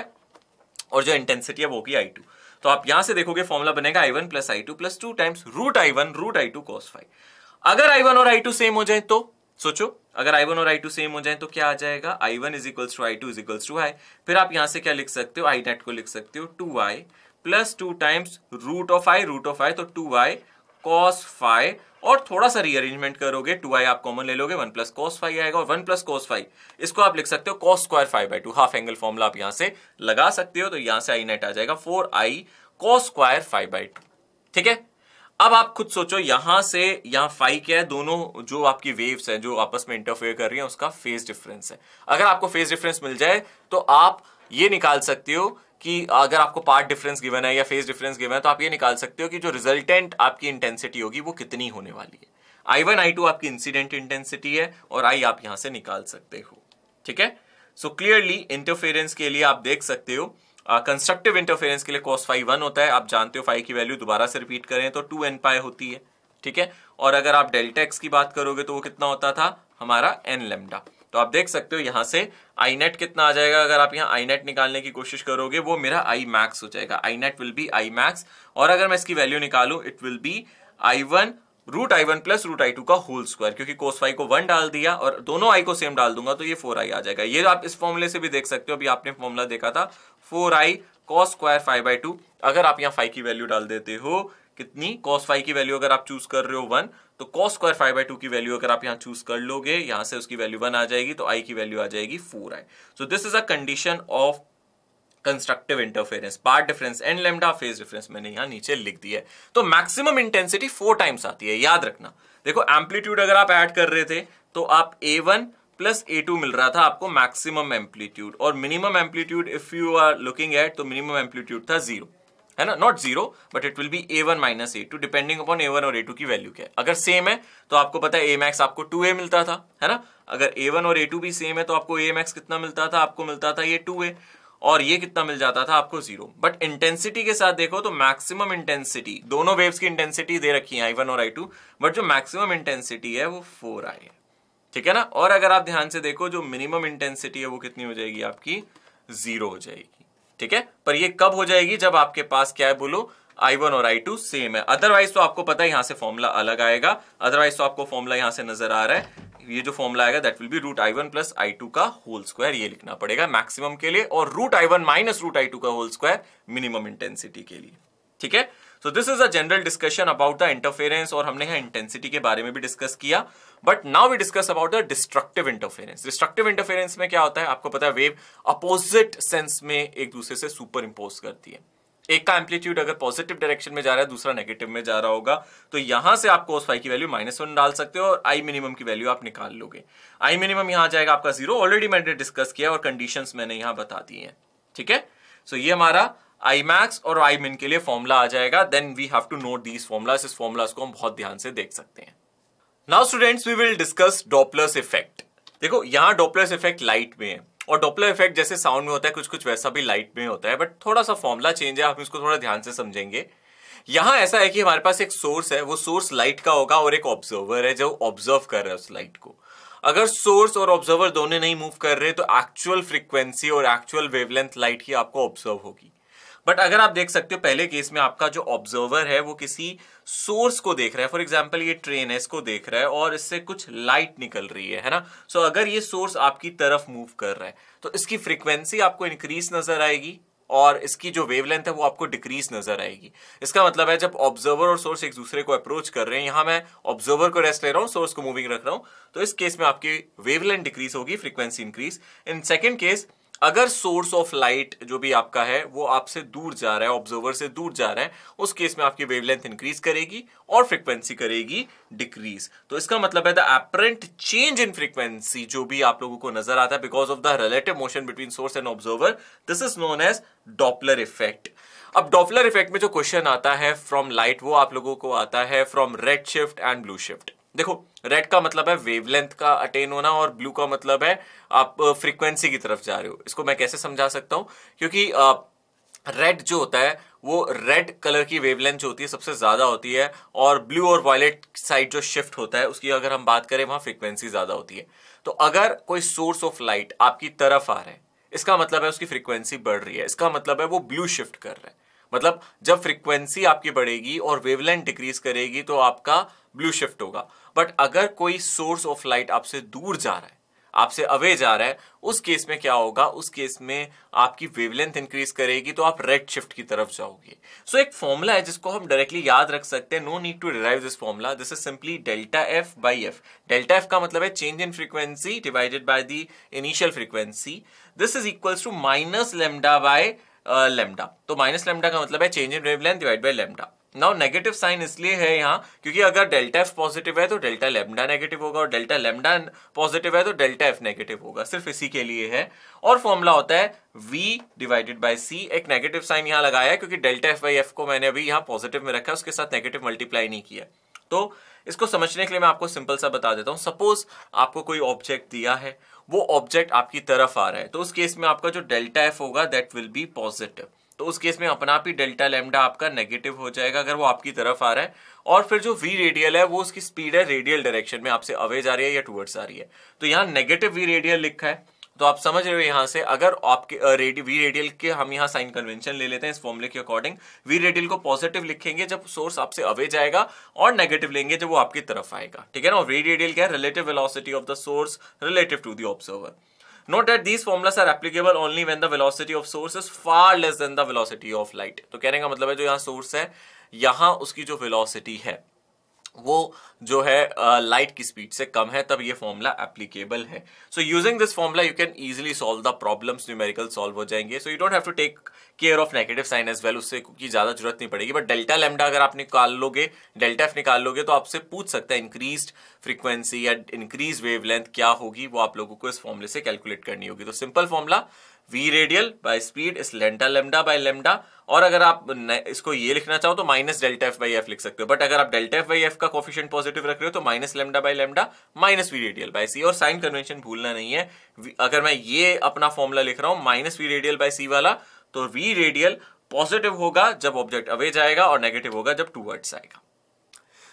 और जो इंटेंसिटी है वो होगी आई टू तो आप यहां से देखोगे फॉर्मुला बनेगा I one plus I two plus two times root I one root I two cos five अगर आई वन और आई टू सेम हो जाए तो सोचो अगर आई वन और आई टू सेम हो जाए तो क्या आ जाएगा I one is equals to I two is equals to I फिर आप यहां से क्या लिख सकते हो आई नेट को लिख सकते हो two I plus two times root of I root of I तो टू आई कॉस फाइव और थोड़ा सा रीअरेंजमेंट करोगे टू आई आप कॉमन ले लोगे वन प्लस कॉस फाइव आएगा और वन प्लस कॉस फाइव इसको आप लिख सकते हो cos square five by two half angle formula आप यहां से लगा सकते हो तो यहां से आई नेट आ जाएगा four I cos square five by two ठीक है अब आप खुद सोचो यहां से यहां फाइव क्या है दोनों जो आपकी वेव्स हैं जो आपस में इंटरफेयर कर रही हैं उसका फेज डिफरेंस है अगर आपको फेज डिफरेंस मिल जाए तो आप ये निकाल सकते हो कि अगर आपको पार्ट डिफरेंस गिवन है या फेस डिफरेंस गिवन है तो आप ये निकाल सकते हो कि जो रिजल्टेंट आपकी इंटेंसिटी होगी वो कितनी होने वाली है आई वन आई टू आपकी इंसिडेंट इंटेंसिटी है और आई आप यहां से निकाल सकते हो ठीक है सो क्लियरली इंटरफेरेंस के लिए आप देख सकते हो कंस्ट्रक्टिव इंटरफेरेंस के लिए कॉस फाइव वन होता है आप जानते हो फाइव की वैल्यू दोबारा से रिपीट करें तो टू एन पाई होती है ठीक है और अगर आप डेल्टा एक्स की बात करोगे तो वो कितना होता था हमारा एन लेमडा तो आप देख सकते हो यहाँ से आई नेट कितना आ जाएगा अगर आप यहाँ आई नेट निकालने की कोशिश करोगे वो मेरा आई मैक्स हो जाएगा I net will be I max और अगर मैं इसकी वैल्यू निकालू it will be I one root I one plus root I two का होल स्क्वायर क्योंकि कोस फाइव को वन डाल दिया और दोनों आई को सेम डाल दूंगा तो ये फोर आई आ जाएगा ये आप इस फॉर्मूले से भी देख सकते हो अभी आपने फॉर्मूला देखा था four I cos square five by two अगर आप यहाँ फाइव की वैल्यू डाल देते हो कितनी कॉस फाइव की वैल्यू अगर आप चूज कर रहे हो वन तो cos square five by two की वैल्यू अगर आप यहां चूज कर लोगे यहां से उसकी वैल्यू वन आ जाएगी तो आई की वैल्यू आ जाएगी four I so this is a condition of constructive interference path difference and lambda phase difference मैंने यहां नीचे लिख दिया है तो मैक्सिमम इंटेंसिटी फोर टाइम्स आती है याद रखना देखो एम्पलीट्यूड अगर आप एड कर रहे थे तो आप A one plus A two मिल रहा था आपको मैक्सिमम एम्पलीट्यूड और minimum amplitude if you are looking at तो मिनिमम एम्पलीट्यूड था जीरो है ना not zero but it will be A one minus A two depending upon A one और ए टू की वैल्यू क्या है अगर सेम है तो आपको पता है ए मैक्स आपको टू ए मिलता था है ना अगर ए वन और ए टू भी सेम है तो आपको ए मैक्स कितना मिलता था आपको मिलता था ये टू ए और ये कितना मिल जाता था आपको जीरो बट इंटेंसिटी के साथ देखो तो मैक्सिमम इंटेंसिटी दोनों वेव्स की इंटेंसिटी दे रखी है आई वन और आई टू बट जो मैक्सिमम इंटेंसिटी है वो फोर आई है ठीक है ना और अगर आप ध्यान से देखो जो मिनिमम इंटेंसिटी है वो कितनी हो जाएगी आपकी जीरो हो जाएगी ठीक है पर ये कब हो जाएगी जब आपके पास क्या है बोलो आई वन और आई टू सेम है अदरवाइज तो आपको पता है यहां से फॉर्मुला अलग आएगा अदरवाइज तो आपको फॉर्मुला यहां से नजर आ रहा है ये जो फॉर्मुला आएगा that will be root I one plus I two का होल स्क्वायर ये लिखना पड़ेगा मैक्सिमम के लिए और root I one minus root I two का होल स्क्वायर मिनिमम इंटेंसिटी के लिए ठीक है so this is a general discussion about the interference और हमने यहां इंटेंसिटी के बारे में भी डिस्कस किया but now we discuss about the destructive interference destructive interference में क्या होता है आपको पता है वेव अपोजिट सेंस में एक दूसरे से सुपर इंपोज करती है एक का एम्पलीट्यूड अगर पॉजिटिव डायरेक्शन में जा रहा है दूसरा नेगेटिव में जा रहा होगा तो यहां से आप कोस फाइव की वैल्यू माइनस वन डाल सकते हो और आई मिनिमम की वैल्यू आप निकाल लोगे आई मिनिमम यहां जाएगा आपका जीरो ऑलरेडी मैंने डिस्कस किया और कंडीशंस मैंने यहां बता दी हैं ठीक है सो so, ये हमारा आई मैक्स और आई मिन के लिए फॉर्मुला आ जाएगा then we have to note these formulas इस फॉर्मुलाज को हम बहुत ध्यान से देख सकते हैं now students we will discuss Doppler's effect देखो यहाँ डॉपलर्स इफेक्ट लाइट में है और डॉपलर इफेक्ट जैसे साउंड में होता है कुछ कुछ वैसा भी लाइट में होता है बट थोड़ा सा फॉर्मुला चेंज है हम इसको थोड़ा ध्यान से समझेंगे यहाँ ऐसा है कि हमारे पास एक सोर्स है वो सोर्स लाइट का होगा और एक ऑब्जर्वर है जो ऑब्जर्व कर रहा है उस लाइट को अगर सोर्स और ऑब्जर्वर दोनों नहीं मूव कर रहे तो एक्चुअल फ्रीक्वेंसी और एक्चुअल वेवलेंथ लाइट ही आपको ऑब्जर्व होगी बट अगर आप देख सकते हो पहले केस में आपका जो ऑब्जर्वर है वो किसी सोर्स को देख रहा है फॉर एग्जाम्पल ये ट्रेन है इसको देख रहा है और इससे कुछ लाइट निकल रही है है ना सो so, अगर ये सोर्स आपकी तरफ मूव कर रहा है तो इसकी फ्रिक्वेंसी आपको इंक्रीज नजर आएगी और इसकी जो वेवलेंथ है वो आपको डिक्रीज नजर आएगी इसका मतलब है जब ऑब्जर्वर और सोर्स एक दूसरे को अप्रोच कर रहे हैं यहां मैं ऑब्जर्वर को रेस्ट ले रहा हूं सोर्स को मूविंग रख रहा हूं तो इस केस में आपकी वेवलेंथ डिक्रीज होगी frequency increase in second case अगर सोर्स ऑफ लाइट जो भी आपका है वो आपसे दूर जा रहा है ऑब्जर्वर से दूर जा रहा है उस केस में आपकी वेवलेंथ इंक्रीज करेगी और फ्रीक्वेंसी करेगी डिक्रीज तो इसका मतलब है the apparent change in frequency जो भी आप लोगों को नजर आता है because of the relative motion between source and observer this is known as Doppler effect अब डॉपलर इफेक्ट में जो क्वेश्चन आता है फ्रॉम लाइट वो आप लोगों को आता है from red shift and blue shift देखो रेड का मतलब है वेवलेंथ का अटेन होना और ब्लू का मतलब है आप फ्रीक्वेंसी की तरफ जा रहे हो इसको मैं कैसे समझा सकता हूं क्योंकि रेड जो होता है वो रेड कलर की वेवलेंथ जो होती है सबसे ज़्यादा होती है और ब्लू और वायलेट साइड जो शिफ्ट होता है उसकी अगर हम बात करें वहां फ्रीक्वेंसी ज़्यादा होती है तो अगर कोई सोर्स ऑफ लाइट आपकी तरफ आ रहा है इसका मतलब है उसकी फ्रीक्वेंसी बढ़ रही है इसका मतलब है वो ब्लू शिफ्ट कर रहा है मतलब जब फ्रीक्वेंसी आपकी बढ़ेगी और वेवलेंथ डिक्रीज करेगी तो आपका ब्लू शिफ्ट होगा बट अगर कोई सोर्स ऑफ लाइट आपसे दूर जा रहा है आपसे अवे जा रहा है उस केस में क्या होगा उस केस में आपकी वेवलेंथ इंक्रीज करेगी तो आप रेड शिफ्ट की तरफ जाओगे सो so, एक फॉर्मूला है जिसको हम डायरेक्टली याद रख सकते हैं no need to derive this formula this is simply delta f by f delta f का मतलब है change in frequency divided by the initial frequency this is equals to minus lambda by lambda तो minus lambda का मतलब है change in wavelength divide by lambda now negative sign इसलिए है यहाँ क्योंकि अगर डेल्टा एफ पॉजिटिव है तो डेल्टा लेमडा नेगेटिव होगा और डेल्टा लेमडा पॉजिटिव है तो डेल्टा एफ नेगेटिव होगा सिर्फ इसी के लिए है और फॉर्मूला होता है v डिवाइडेड बाय c एक नेगेटिव साइन यहाँ लगाया क्योंकि डेल्टा एफ बाई एफ को मैंने अभी यहाँ पॉजिटिव में रखा है उसके साथ नेगेटिव मल्टीप्लाई नहीं किया तो इसको समझने के लिए मैं आपको सिंपल सा बता देता हूँ सपोज आपको कोई ऑब्जेक्ट दिया है वो ऑब्जेक्ट आपकी तरफ आ रहा है तो उस केस में आपका जो डेल्टा एफ होगा दैट विल बी पॉजिटिव तो उस केस में अपना आप ही डेल्टा लेमडा आपका नेगेटिव हो जाएगा अगर वो आपकी तरफ आ रहा है और फिर जो वी रेडियल है वो उसकी स्पीड है रेडियल डायरेक्शन में आपसे अवे जा रही है या टूवर्ड्स आ रही है तो यहाँ नेगेटिव वी रेडियल लिखा है तो आप समझ रहे हो यहाँ से अगर आपके रेडियो वी रेडियल के हम यहाँ साइन कन्वेंशन ले लेते हैं इस फॉर्मुले के अकॉर्डिंग वी रेडियल को पॉजिटिव लिखेंगे जब सोर्स आपसे अवे जाएगा और नेगेटिव लेंगे जब वो आपकी तरफ आएगा ठीक है ना वी रेडियल क्या है relative velocity of the source relative to the observer note that these formulas are applicable only when the velocity of source is far less than the velocity of light तो कहने का मतलब है जो यहाँ source है यहाँ उसकी जो वेलोसिटी है वो जो है लाइट uh, की स्पीड से कम है तब ये फॉर्मूला एप्लीकेबल है so using this formula you can easily solve the problems numerical solve हो जाएंगे so you don't have to take care of negative sign as well उससे की ज़्यादा जरूरत नहीं पड़ेगी बट डेल्टा लेमडा अगर आप निकाल लोगे डेल्टा एफ निकाल लोगे तो आपसे पूछ सकते हैं इंक्रीज फ्रीक्वेंसी या इंक्रीज वेवलेंथ क्या होगी वो आप लोगों को इस फॉर्मूले से कैलकुलेट करनी होगी तो simple formula v radial by speed इस लेंटा लेमडा बाय लेमडा और अगर आप इसको ये लिखना चाहो तो minus delta f by f लिख सकते हो बट अगर आप डेल्टा एफ बाई एफ का कोफिशियंट पॉजिटिव रख रहे हो तो minus lambda by lambda minus v radial by c और साइन कन्वेंशन भूलना नहीं है अगर मैं ये अपना फॉर्मूला लिख रहा हूं minus v radial by c वाला तो वी रेडियल पॉजिटिव होगा जब ऑब्जेक्ट अवे जाएगा और नेगेटिव होगा जब वर्ड्स आएगा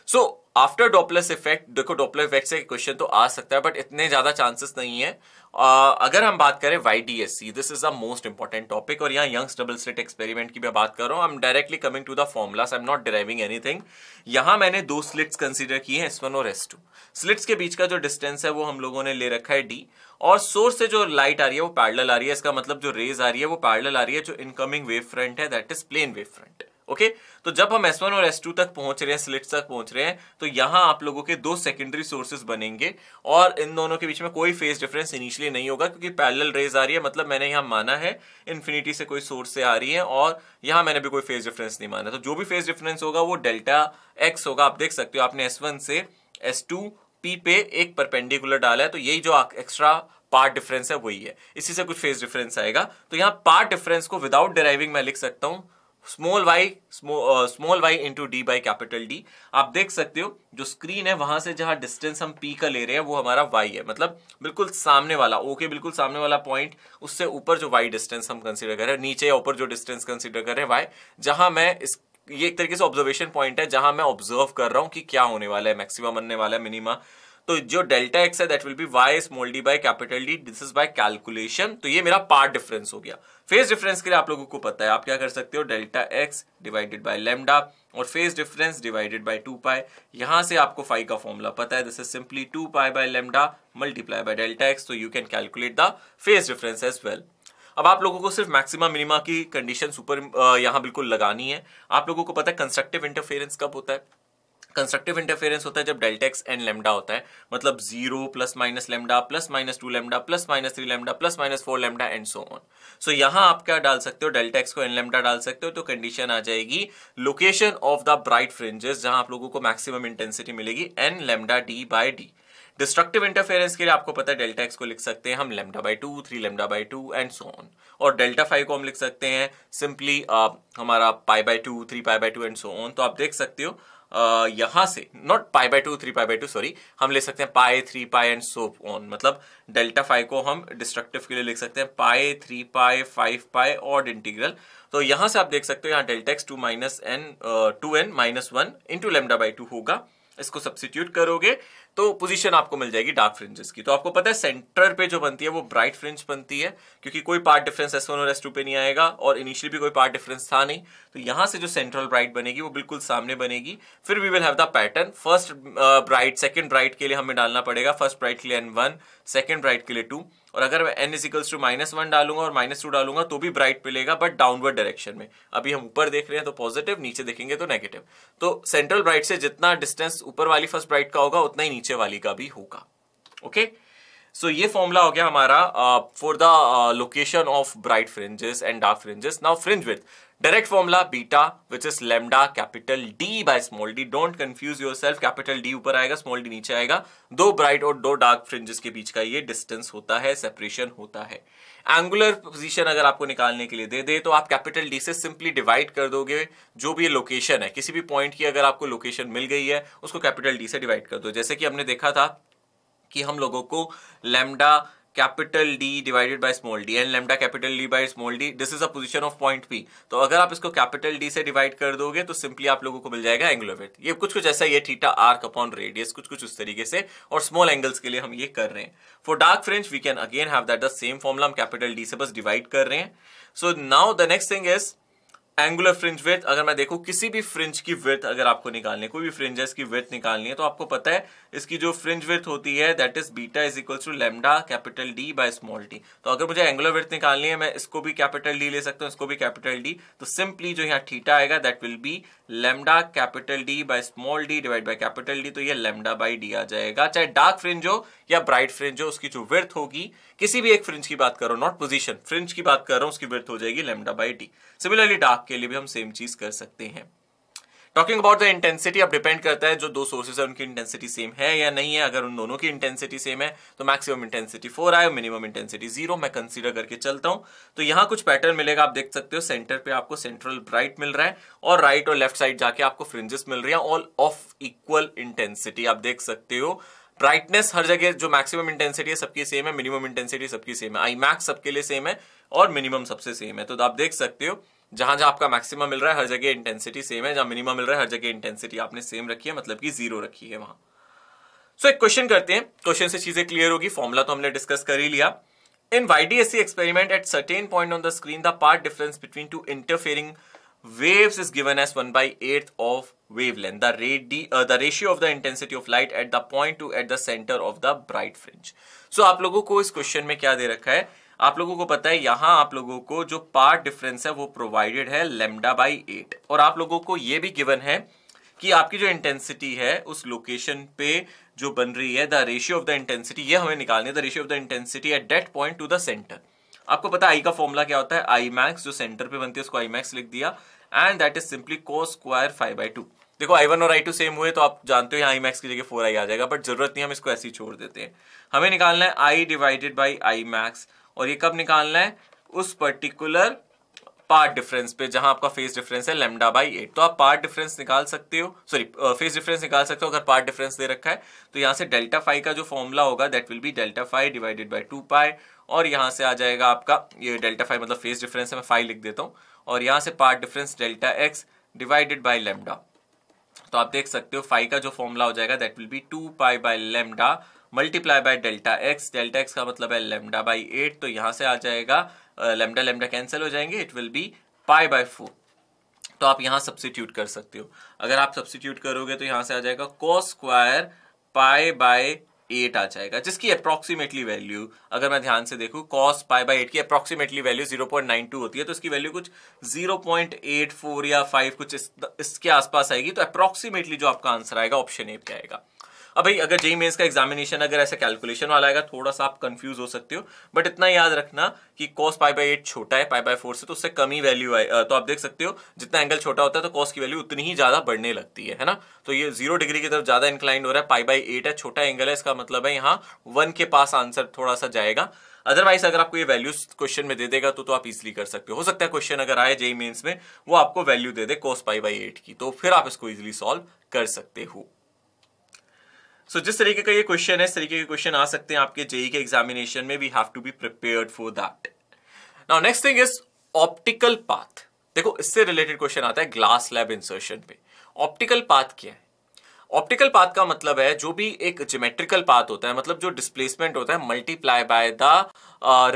so so, after Doppler's effect देखो डॉपलर इफेक्ट से क्वेश्चन तो आ सकता है बट इतने ज्यादा चांसेस नहीं है uh, अगर हम बात करें Y D S C this is the most important topic और यहाँ यंग्स डबल स्लिट एक्सपेरिमेंट की मैं बात कर रहा हूँ I am directly coming to the formulas I am not deriving anything यहाँ मैंने दो स्लिट्स कंसिडर किए हैं एस वन और एस टू स्लिट्स के बीच का जो डिस्टेंस है वो हम लोगों ने ले रखा है डी और सोर्स से जो लाइट आ रही है वो पैरल आ रही है इसका मतलब जो रेज आ रही है वो पैरल आ रही है जो इनकमिंग वेव फ्रंट है that is plane wave front okay तो जब हम S1 और S2 तक पहुंच रहे हैं स्लिट्स तक पहुंच रहे हैं तो यहां आप लोगों के दो सेकेंडरी सोर्सेज बनेंगे और इन दोनों के बीच में कोई फेज डिफरेंस इनिशियली नहीं होगा क्योंकि पैरेलल रेज आ रही है मतलब मैंने यहां माना है इन्फिनिटी से कोई सोर्स से आ रही है और यहां मैंने भी कोई फेज डिफरेंस नहीं माना तो जो भी फेज डिफरेंस होगा वो डेल्टा एक्स होगा आप देख सकते हो आपने S1 से S2 पी पे एक परपेंडिकुलर डाला है तो यही जो एक्स्ट्रा पार्ट डिफरेंस है वही है इसी से कुछ फेज डिफरेंस आएगा तो यहां पार्ट डिफरेंस को विदाउट डिराइविंग मैं लिख सकता हूं small y small y into D by capital D आप देख सकते हो जो स्क्रीन है वहां से जहां डिस्टेंस हम पी का ले रहे हैं वो हमारा वाई है मतलब बिल्कुल सामने वाला ओके okay, बिल्कुल सामने वाला पॉइंट उससे ऊपर जो वाई डिस्टेंस हम कंसिडर कर रहे हैं नीचे या ऊपर जो डिस्टेंस कंसिडर कर रहे हैं वाई जहां मैं इस ये एक तरीके से ऑब्जर्वेशन पॉइंट है जहां मैं ऑब्जर्व कर रहा हूं कि क्या होने वाला है मैक्सिमम बनने वाला है मिनिमा तो जो डेल्टा एक्स है that will be y small d by capital D this is by calculation तो ये मेरा पार्ट डिफरेंस हो गया फेज डिफरेंस के लिए आप लोगों को पता है आप क्या कर सकते हो delta x divided by lambda और phase difference divided by two pi यहां से आपको फाइव का फॉर्मूला पता है this is simply two pi by lambda multiply by delta x तो you can calculate the phase difference as well अब आप लोगों को सिर्फ मैक्सिमा मिनिमा की कंडीशन सुपर यहाँ बिल्कुल लगानी है आप लोगों को पता है कंस्ट्रक्टिव इंटरफेरेंस कब होता है कंस्ट्रक्टिव इंटरफेरेंस होता है जब डेल्टा एक्स एंड लेमडा होता है मतलब zero plus minus lambda plus minus two lambda plus minus three lambda plus minus four lambda and so on so यहां आप क्या डाल सकते हो डेल्टा एक्स को एंड लेमडा डाल सकते हो तो कंडीशन आ जाएगी location of the bright fringes जहां आप लोगों को मैक्सिमम इंटेंसिटी मिलेगी n lambda D by d destructive interference के लिए आपको पता है डेल्टा एक्स को लिख सकते हैं हम lambda by two three lambda by two and so on और डेल्टा फाइव को हम लिख सकते हैं सिंपली uh, हमारा pi by two three pi by two and so on तो आप देख सकते हो यहाँ से not pi by two three pi by two sorry हम ले सकते हैं pi three pi and so on मतलब डेल्टा फाइव को हम डिस्ट्रक्टिव के लिए लिख सकते हैं पाए थ्री पाए फाइव पाए और इंटीग्रल तो यहां से आप देख सकते हो यहाँ delta x two minus n two n minus one into lambda by two होगा इसको सब्सिट्यूट करोगे तो पोजीशन आपको मिल जाएगी डार्क फ्रिंजेस की तो आपको पता है सेंटर पे जो बनती है वो ब्राइट फ्रिंज बनती है क्योंकि कोई पार्ट डिफरेंस एस वन और एस टू पे नहीं आएगा और इनिशियली भी कोई पार्ट डिफरेंस था नहीं तो यहाँ से जो सेंट्रल ब्राइट बनेगी वो बिल्कुल सामने बनेगी फिर we will have the pattern first bright second bright के लिए हमें डालना पड़ेगा फर्स्ट ब्राइट के लिए एन वन सेकेंड ब्राइट के लिए टू और अगर मैं n equals two minus one डालूंगा और माइनस टू डालूंगा तो भी ब्राइट मिलेगा बट डाउनवर्ड डायरेक्शन में अभी हम ऊपर देख रहे हैं तो पॉजिटिव नीचे देखेंगे तो नेगेटिव तो सेंट्रल ब्राइट से जितना डिस्टेंस ऊपर वाली फर्स्ट ब्राइट का होगा उतना ही नीचे वाली का भी होगा ओके सो ये फॉर्मूला हो गया हमारा for the location of bright fringes and dark fringes now fringe width Direct beta which is lambda capital D by small d don't confuse yourself capital D ऊपर आएगा small D नीचे आएगा दो bright और दो dark fringes के बीच का ये डिस्टेंस होता है सेपरेशन होता है एंगुलर पोजीशन अगर आपको निकालने के लिए दे दे तो आप कैपिटल डी से सिंपली डिवाइड कर दोगे जो भी लोकेशन है किसी भी पॉइंट की अगर आपको लोकेशन मिल गई है उसको कैपिटल डी से डिवाइड कर दो जैसे कि हमने देखा था कि हम लोगों को lambda capital D divided by small d and lambda capital D by small d this is a position of point P तो अगर आप इसको कैपिटल डी से डिवाइड कर दोगे तो सिंपली आप लोगों को मिल जाएगा एंगुलर विथ ये कुछ कुछ ऐसा ये थीटा आर्क अपॉन रेडियस कुछ कुछ उस तरीके से और स्मॉल एंगल्स के लिए हम ये कर रहे हैं for dark fringe we can again have that the same formula हम कैपिटल डी से बस डिवाइड कर रहे हैं so now the next thing is angular fringe width अगर मैं देखू किसी भी फ्रिंज की विथ अगर आपको निकालनी है कोई भी फ्रिंजेस की विथ निकालनी है तो आपको पता है इसकी जो फ्रिंज विथ होती है that is beta is equal to lambda capital D by small D तो अगर मुझे एंगुलर विथ निकालनी है मैं इसको भी कैपिटल डी ले सकता हूं इसको भी कैपिटल डी तो सिंपली जो यहाँ ठीटा आएगा that will be lambda capital D by small d divide by capital D तो ये लेमडा बाई डी आ जाएगा चाहे डार्क फ्रिंज हो या ब्राइट फ्रिंज हो उसकी जो विर्थ होगी किसी भी एक फ्रिंज की बात करो नॉट पोजिशन फ्रिंज की बात कर रहा हूं उसकी विर्थ हो जाएगी lambda by d similarly dark के लिए भी हम सेम चीज कर सकते हैं टॉकिंग अबाउट द इंटेंसिटी अब डिपेंड करता है जो दो सोर्सेज है उनकी इंटेंसिटी सेम है या नहीं है अगर उन दोनों की इंटेंसिटी सेम है तो maximum intensity four I minimum intensity zero मैं कंसीडर करके चलता हूं तो यहां कुछ पैटर्न मिलेगा आप देख सकते हो सेंटर पे आपको सेंट्रल ब्राइट मिल रहा है और राइट right और लेफ्ट साइड जाके आपको फ्रिंजेस मिल रही है ऑल ऑफ इक्वल इंटेंसिटी आप देख सकते हो ब्राइटनेस हर जगह जो मैक्सिमम इंटेंसिटी है सबकी सेम है मिनिमम इंटेंसिटी सबकी सेम है आई मैक्स सबके लिए सेम है और मिनिमम सबसे सेम है तो आप देख सकते हो जहां जहां आपका मैक्सिमम मिल रहा है हर जगह इंटेंसिटी सेम है जहां मिनिमम मिल रहा है हर जगह इंटेंसिटी आपने सेम रखी है मतलब कि जीरो रखी है वहां सो so, एक क्वेश्चन करते हैं क्वेश्चन से चीजें क्लियर होगी फॉर्मुला तो हमने डिस्कस कर ही लिया in YDSC experiment at certain point on the screen the path difference between two interfering waves is given S one by at of wavelength, the, radi uh, the ratio of the intensity of light at the point to at the center of the bright fringe. So आप लोगों को इस question में क्या दे रखा है आप लोगों को पता है यहां आप लोगों को जो पार्ट डिफरेंस है वो प्रोवाइडेड है लेमडा बाई एट और आप लोगों को ये भी गिवन है कि आपकी जो इंटेंसिटी है उस लोकेशन पे जो बन रही है the ratio of the intensity ये हमें निकालनी है the ratio of the intensity at that point to the centre आपको पता है आई का फॉर्मूला क्या होता है आई मैक्स जो सेंटर पे बनती है उसको आई मैक्स लिख दिया and that is simply cos square five by two देखो आई वन और आई टू सेम हुए तो आप जानते हो यहाँ आई मैक्स की जगह फोर आई आ जाएगा बट जरूरत नहीं हम इसको ऐसे ही छोड़ देते हैं हमें निकालना है I divided by I max और ये कब निकालना है उस पर्टिकुलर पार्ट डिफरेंस पे जहां आपका फेस डिफरेंस है लेमडा बाई एट तो आप पार्ट डिफरेंस निकाल सकते हो सॉरी फेस डिफरेंस निकाल सकते हो अगर पार्ट डिफरेंस दे रखा है तो यहां से डेल्टा फाइव का जो फॉर्मूला होगा that will be delta phi divided by two pi और यहाँ से आ जाएगा आपका ये डेल्टा फाइव मतलब फेस डिफरेंस है मैं फाइव लिख देता हूँ और यहां से path difference delta x divided by lambda तो आप देख सकते हो फाइव का जो फॉर्मूला हो जाएगा that will be two pi by lambda multiply by delta x delta x का मतलब है लेमडा बाई एट तो यहाँ से आ जाएगा लेमडा लेमडा कैंसिल हो जाएंगे it will be pi by four तो आप यहाँ सब्सिट्यूट कर सकते हो अगर आप सब्सिट्यूट करोगे तो यहाँ से आ जाएगा cos square pi by eight आ जाएगा जिसकी अप्रोक्सीमेटली वैल्यू अगर मैं ध्यान से देखू कॉस पाई बाई एट की approximately value zero point nine two होती है तो इसकी वैल्यू कुछ जीरो पॉइंट एट फोर या फाइव कुछ इस, इसके आसपास आएगी तो अप्रोक्सीमेटली जो आपका आंसर आएगा ऑप्शन ए पे आएगा अब भाई अगर जेई मेन्स का एग्जामिनेशन अगर ऐसा कैलकुलेशन वाला आएगा थोड़ा सा आप कंफ्यूज हो सकते हो बट इतना याद रखना कि कॉस पाई बाई एट छोटा है पाई बाई फोर से तो उससे कम ही वैल्यू आए तो आप देख सकते हो जितना एंगल छोटा होता है तो कॉस की वैल्यू उतनी ही ज्यादा बढ़ने लगती है है ना तो ये जीरो डिग्री की तरफ ज्यादा इंक्लाइंड हो रहा है पाई बाई एट है छोटा एंगल है इसका मतलब है यहाँ वन के पास आंसर थोड़ा सा जाएगा अदरवाइज अगर आपको ये वैल्यूज क्वेश्चन में दे देगा तो तो आप इजिली कर सकते हो हो सकता है क्वेश्चन अगर आए जेई मेन्स में वो आपको वैल्यू दे दे कोस पाई बाई एट की तो फिर आप इसको इजिली सॉल्व कर सकते हो सो so, जिस तरीके का ये क्वेश्चन है इस तरीके के क्वेश्चन आ सकते हैं आपके जेई e के एग्जामिनेशन में we have to be prepared for that now next thing is optical path देखो इससे रिलेटेड क्वेश्चन आता है ग्लास लैब इंसर्शन पे ऑप्टिकल पाथ क्या है ऑप्टिकल पाथ का मतलब है जो भी एक ज्योमेट्रिकल पाथ होता है मतलब जो डिस्प्लेसमेंट होता है multiply by the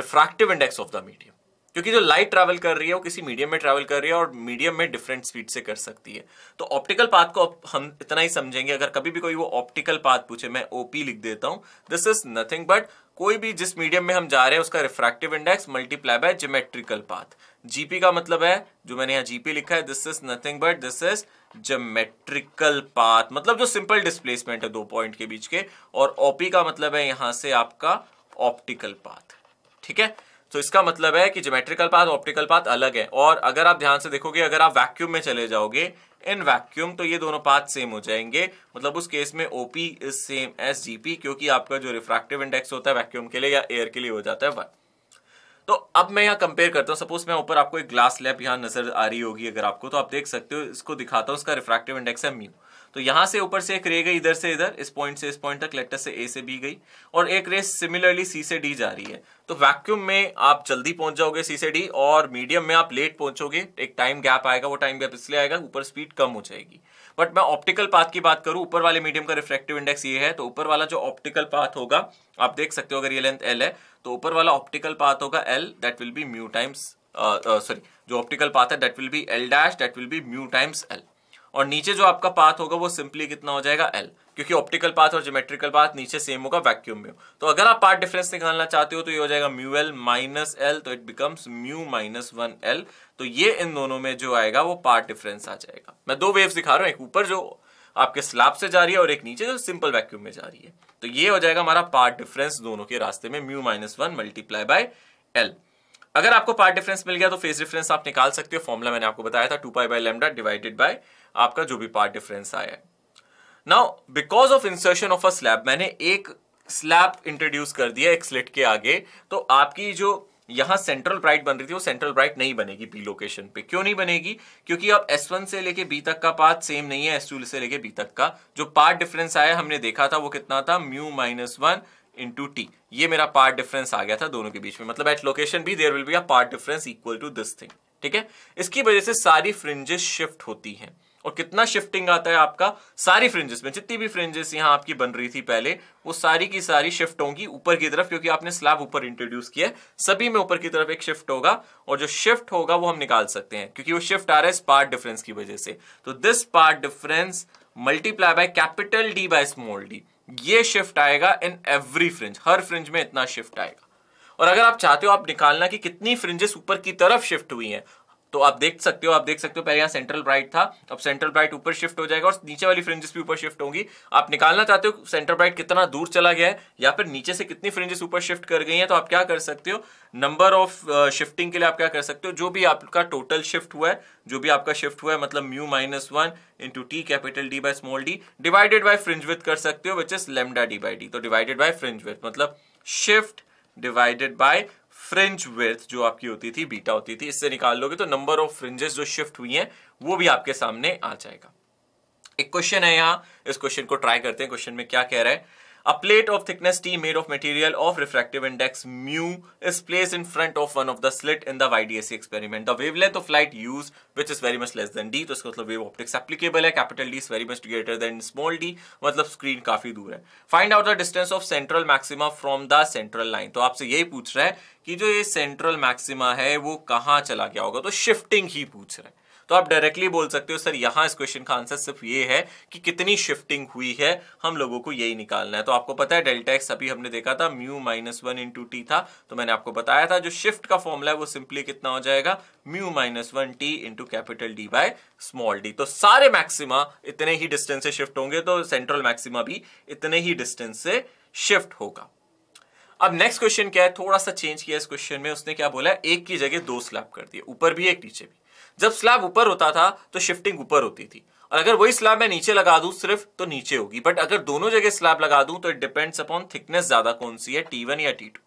refractive index of the medium क्योंकि जो लाइट ट्रैवल कर रही है वो किसी मीडियम में ट्रैवल कर रही है और मीडियम में डिफरेंट स्पीड से कर सकती है तो ऑप्टिकल पाथ को हम इतना ही समझेंगे अगर कभी भी कोई वो ऑप्टिकल पाथ पूछे मैं ओपी लिख देता हूं दिस इज नथिंग बट कोई भी जिस मीडियम में हम जा रहे हैं उसका refractive index multiply by geometrical path GP का मतलब है जो मैंने यहाँ जीपी लिखा है this is nothing but this is geometrical path मतलब जो सिंपल डिस्प्लेसमेंट है दो पॉइंट के बीच के और ओपी का मतलब है यहां से आपका ऑप्टिकल पाथ ठीक है तो इसका मतलब है कि जोमेट्रिकल पाथ ऑप्टिकल पाथ अलग है और अगर आप ध्यान से देखोगे अगर आप वैक्यूम में चले जाओगे इन वैक्यूम तो ये दोनों पाथ सेम हो जाएंगे मतलब उस केस में OP is same as GP क्योंकि आपका जो रिफ्रैक्टिव इंडेक्स होता है वैक्यूम के लिए या एयर के लिए हो जाता है वन तो अब मैं यहाँ कंपेयर करता हूँ सपोज मैं ऊपर आपको एक ग्लास लैप यहाँ नजर आ रही होगी अगर आपको तो आप देख सकते हो इसको दिखाता हूँ इसका रिफ्रैक्टिव इंडेक्स है म्यू तो यहां से ऊपर से एक रे गई इधर से इधर इस पॉइंट से इस पॉइंट तक लेटर से ए से बी गई और एक रे सिमिलरली सी से डी जा रही है तो वैक्यूम में आप जल्दी पहुंच जाओगे सी से डी और मीडियम में आप लेट पहुंचोगे एक टाइम गैप आएगा वो टाइम गैप इसलिए आएगा ऊपर स्पीड कम हो जाएगी बट मैं ऑप्टिकल पाथ की बात करूं ऊपर वाले मीडियम का रिफ्लेक्टिव इंडेक्स ये है तो ऊपर वाला जो ऑप्टिकल पाथ होगा आप देख सकते हो अगर ये लेंथ एल है तो ऊपर वाला ऑप्टिकल पाथ होगा L that will be mu times sorry जो ऑप्टिकल पाथ है that will be L dash that will be mu times L और नीचे जो आपका पाथ होगा वो सिंपली कितना हो जाएगा एल क्योंकि ऑप्टिकल पाथ और जोमेट्रिकल पाथ नीचे सेम होगा वैक्यूम में तो अगर आप पार्ट डिफरेंस निकालना चाहते हो तो ये हो जाएगा म्यू एल माइनस एल तो it becomes mu minus one L तो ये इन दोनों में जो आएगा वो पार्ट डिफरेंस आ जाएगा मैं दो वेव दिखा रहा हूँ एक ऊपर जो आपके स्लैब से जा रही है और एक नीचे जो सिंपल वैक्यूम में जा रही है तो ये हो जाएगा हमारा पार्ट डिफरेंस दोनों के रास्ते में mu minus one multiply by L अगर आपको पार्ट डिफरेंस मिल गया तो फेस डिफरेंस आप निकाल सकते हो फॉर्मुला मैंने आपको बताया था two pi by lambda divided by आपका जो भी पार्ट डिफरेंस आया है now because of insertion of a slab मैंने एक स्लैब इंट्रोड्यूस कर दिया एक स्लिट के आगे तो आपकी जो यहां सेंट्रल ब्राइट बन रही थी वो सेंट्रल ब्राइट नहीं बनेगी बी लोकेशन पे क्यों नहीं बनेगी क्योंकि अब एस वन से लेके बी तक का पाथ सेम नहीं है एस टू से लेके बी तक का जो पार्ट डिफरेंस आया हमने देखा था वो कितना था mu minus one into T ये मेरा पार्ट डिफरेंस आ गया था दोनों के बीच में मतलब एट लोकेशन भी there will be a path difference equal to this thing ठीक है इसकी वजह से सारी फ्रिंजेस शिफ्ट होती हैं और कितना शिफ्टिंग आता है आपका सारी फ्रिंजेस में जितनी भी फ्रिंजेस यहां आपकी बन रही थी पहले वो सारी की सारी शिफ्ट होंगी ऊपर की तरफ क्योंकि आपने स्लैब ऊपर इंट्रोड्यूस किया सभी में ऊपर की तरफ एक शिफ्ट होगा और जो शिफ्ट होगा वो हम निकाल सकते हैं क्योंकि वो शिफ्ट आ रहा है पार्ट डिफरेंस की वजह से तो this path difference multiply by capital D by small D ये शिफ्ट आएगा इन एवरी फ्रिंज हर फ्रिंज में इतना शिफ्ट आएगा और अगर आप चाहते हो आप निकालना कि कितनी फ्रिंजेस ऊपर की तरफ शिफ्ट हुई हैं तो आप देख सकते हो आप देख सकते हो पहले यहाँ सेंट्रल ब्राइट था अब सेंट्रल ब्राइट ऊपर शिफ्ट हो जाएगा और नीचे वाली फ्रिंजेस भी ऊपर शिफ्ट होंगी आप निकालना चाहते हो सेंट्रल ब्राइट कितना दूर चला गया है या फिर नीचे से कितनी फ्रिंजेस ऊपर शिफ्ट कर गई हैं तो आप क्या कर सकते हो नंबर ऑफ शिफ्टिंग के लिए आप क्या कर सकते हो जो भी आपका टोटल शिफ्ट हुआ है जो भी आपका शिफ्ट हुआ है मतलब mu minus one into T capital D by small D divided by fringe width कर सकते हो which is lambda D by D तो डिवाइडेड बाय फ्रिंज विथ मतलब shift divided by fringe width जो आपकी होती थी बीटा होती थी इससे निकाल लोगे तो नंबर ऑफ फ्रिंजेस जो शिफ्ट हुई हैं वो भी आपके सामने आ जाएगा एक क्वेश्चन है यहां इस क्वेश्चन को ट्राई करते हैं क्वेश्चन में क्या कह रहा है A plate of thickness T made of material of refractive index mu is placed in front of one of the slit in the YDSC experiment. The wavelength of light used which is very much less than D तो इसका मतलब wave optics applicable है कैपिटल D is very much greater than small d मतलब screen काफी दूर है. Find out the distance of central maxima from the central line. तो आपसे यही पूछ रहा है कि जो ये सेंट्रल मैक्सिमा है वो कहाँ चला गया होगा तो शिफ्टिंग ही पूछ रहा है तो आप डायरेक्टली बोल सकते हो सर यहां इस क्वेश्चन का आंसर सिर्फ ये है कि कितनी शिफ्टिंग हुई है हम लोगों को यही निकालना है तो आपको पता है डेल्टा एक्स अभी हमने देखा था mu minus one into T था तो मैंने आपको बताया था जो शिफ्ट का फॉर्मूला है वो सिंपली कितना हो जाएगा mu minus one T into capital D by small D तो सारे मैक्सिमा इतने ही डिस्टेंस से शिफ्ट होंगे तो सेंट्रल मैक्सिमा भी इतने ही डिस्टेंस से शिफ्ट होगा अब नेक्स्ट क्वेश्चन क्या है थोड़ा सा चेंज किया इस क्वेश्चन में उसने क्या बोला एक की जगह दो स्लैब कर दिए ऊपर भी एक नीचे भी जब स्लैब ऊपर होता था तो शिफ्टिंग ऊपर होती थी और अगर वही स्लैब मैं नीचे लगा दूं सिर्फ तो नीचे होगी बट अगर दोनों जगह स्लैब लगा दूं तो इट डिपेंड्स अपॉन थिकनेस ज्यादा कौन सी है टी वन या टी टू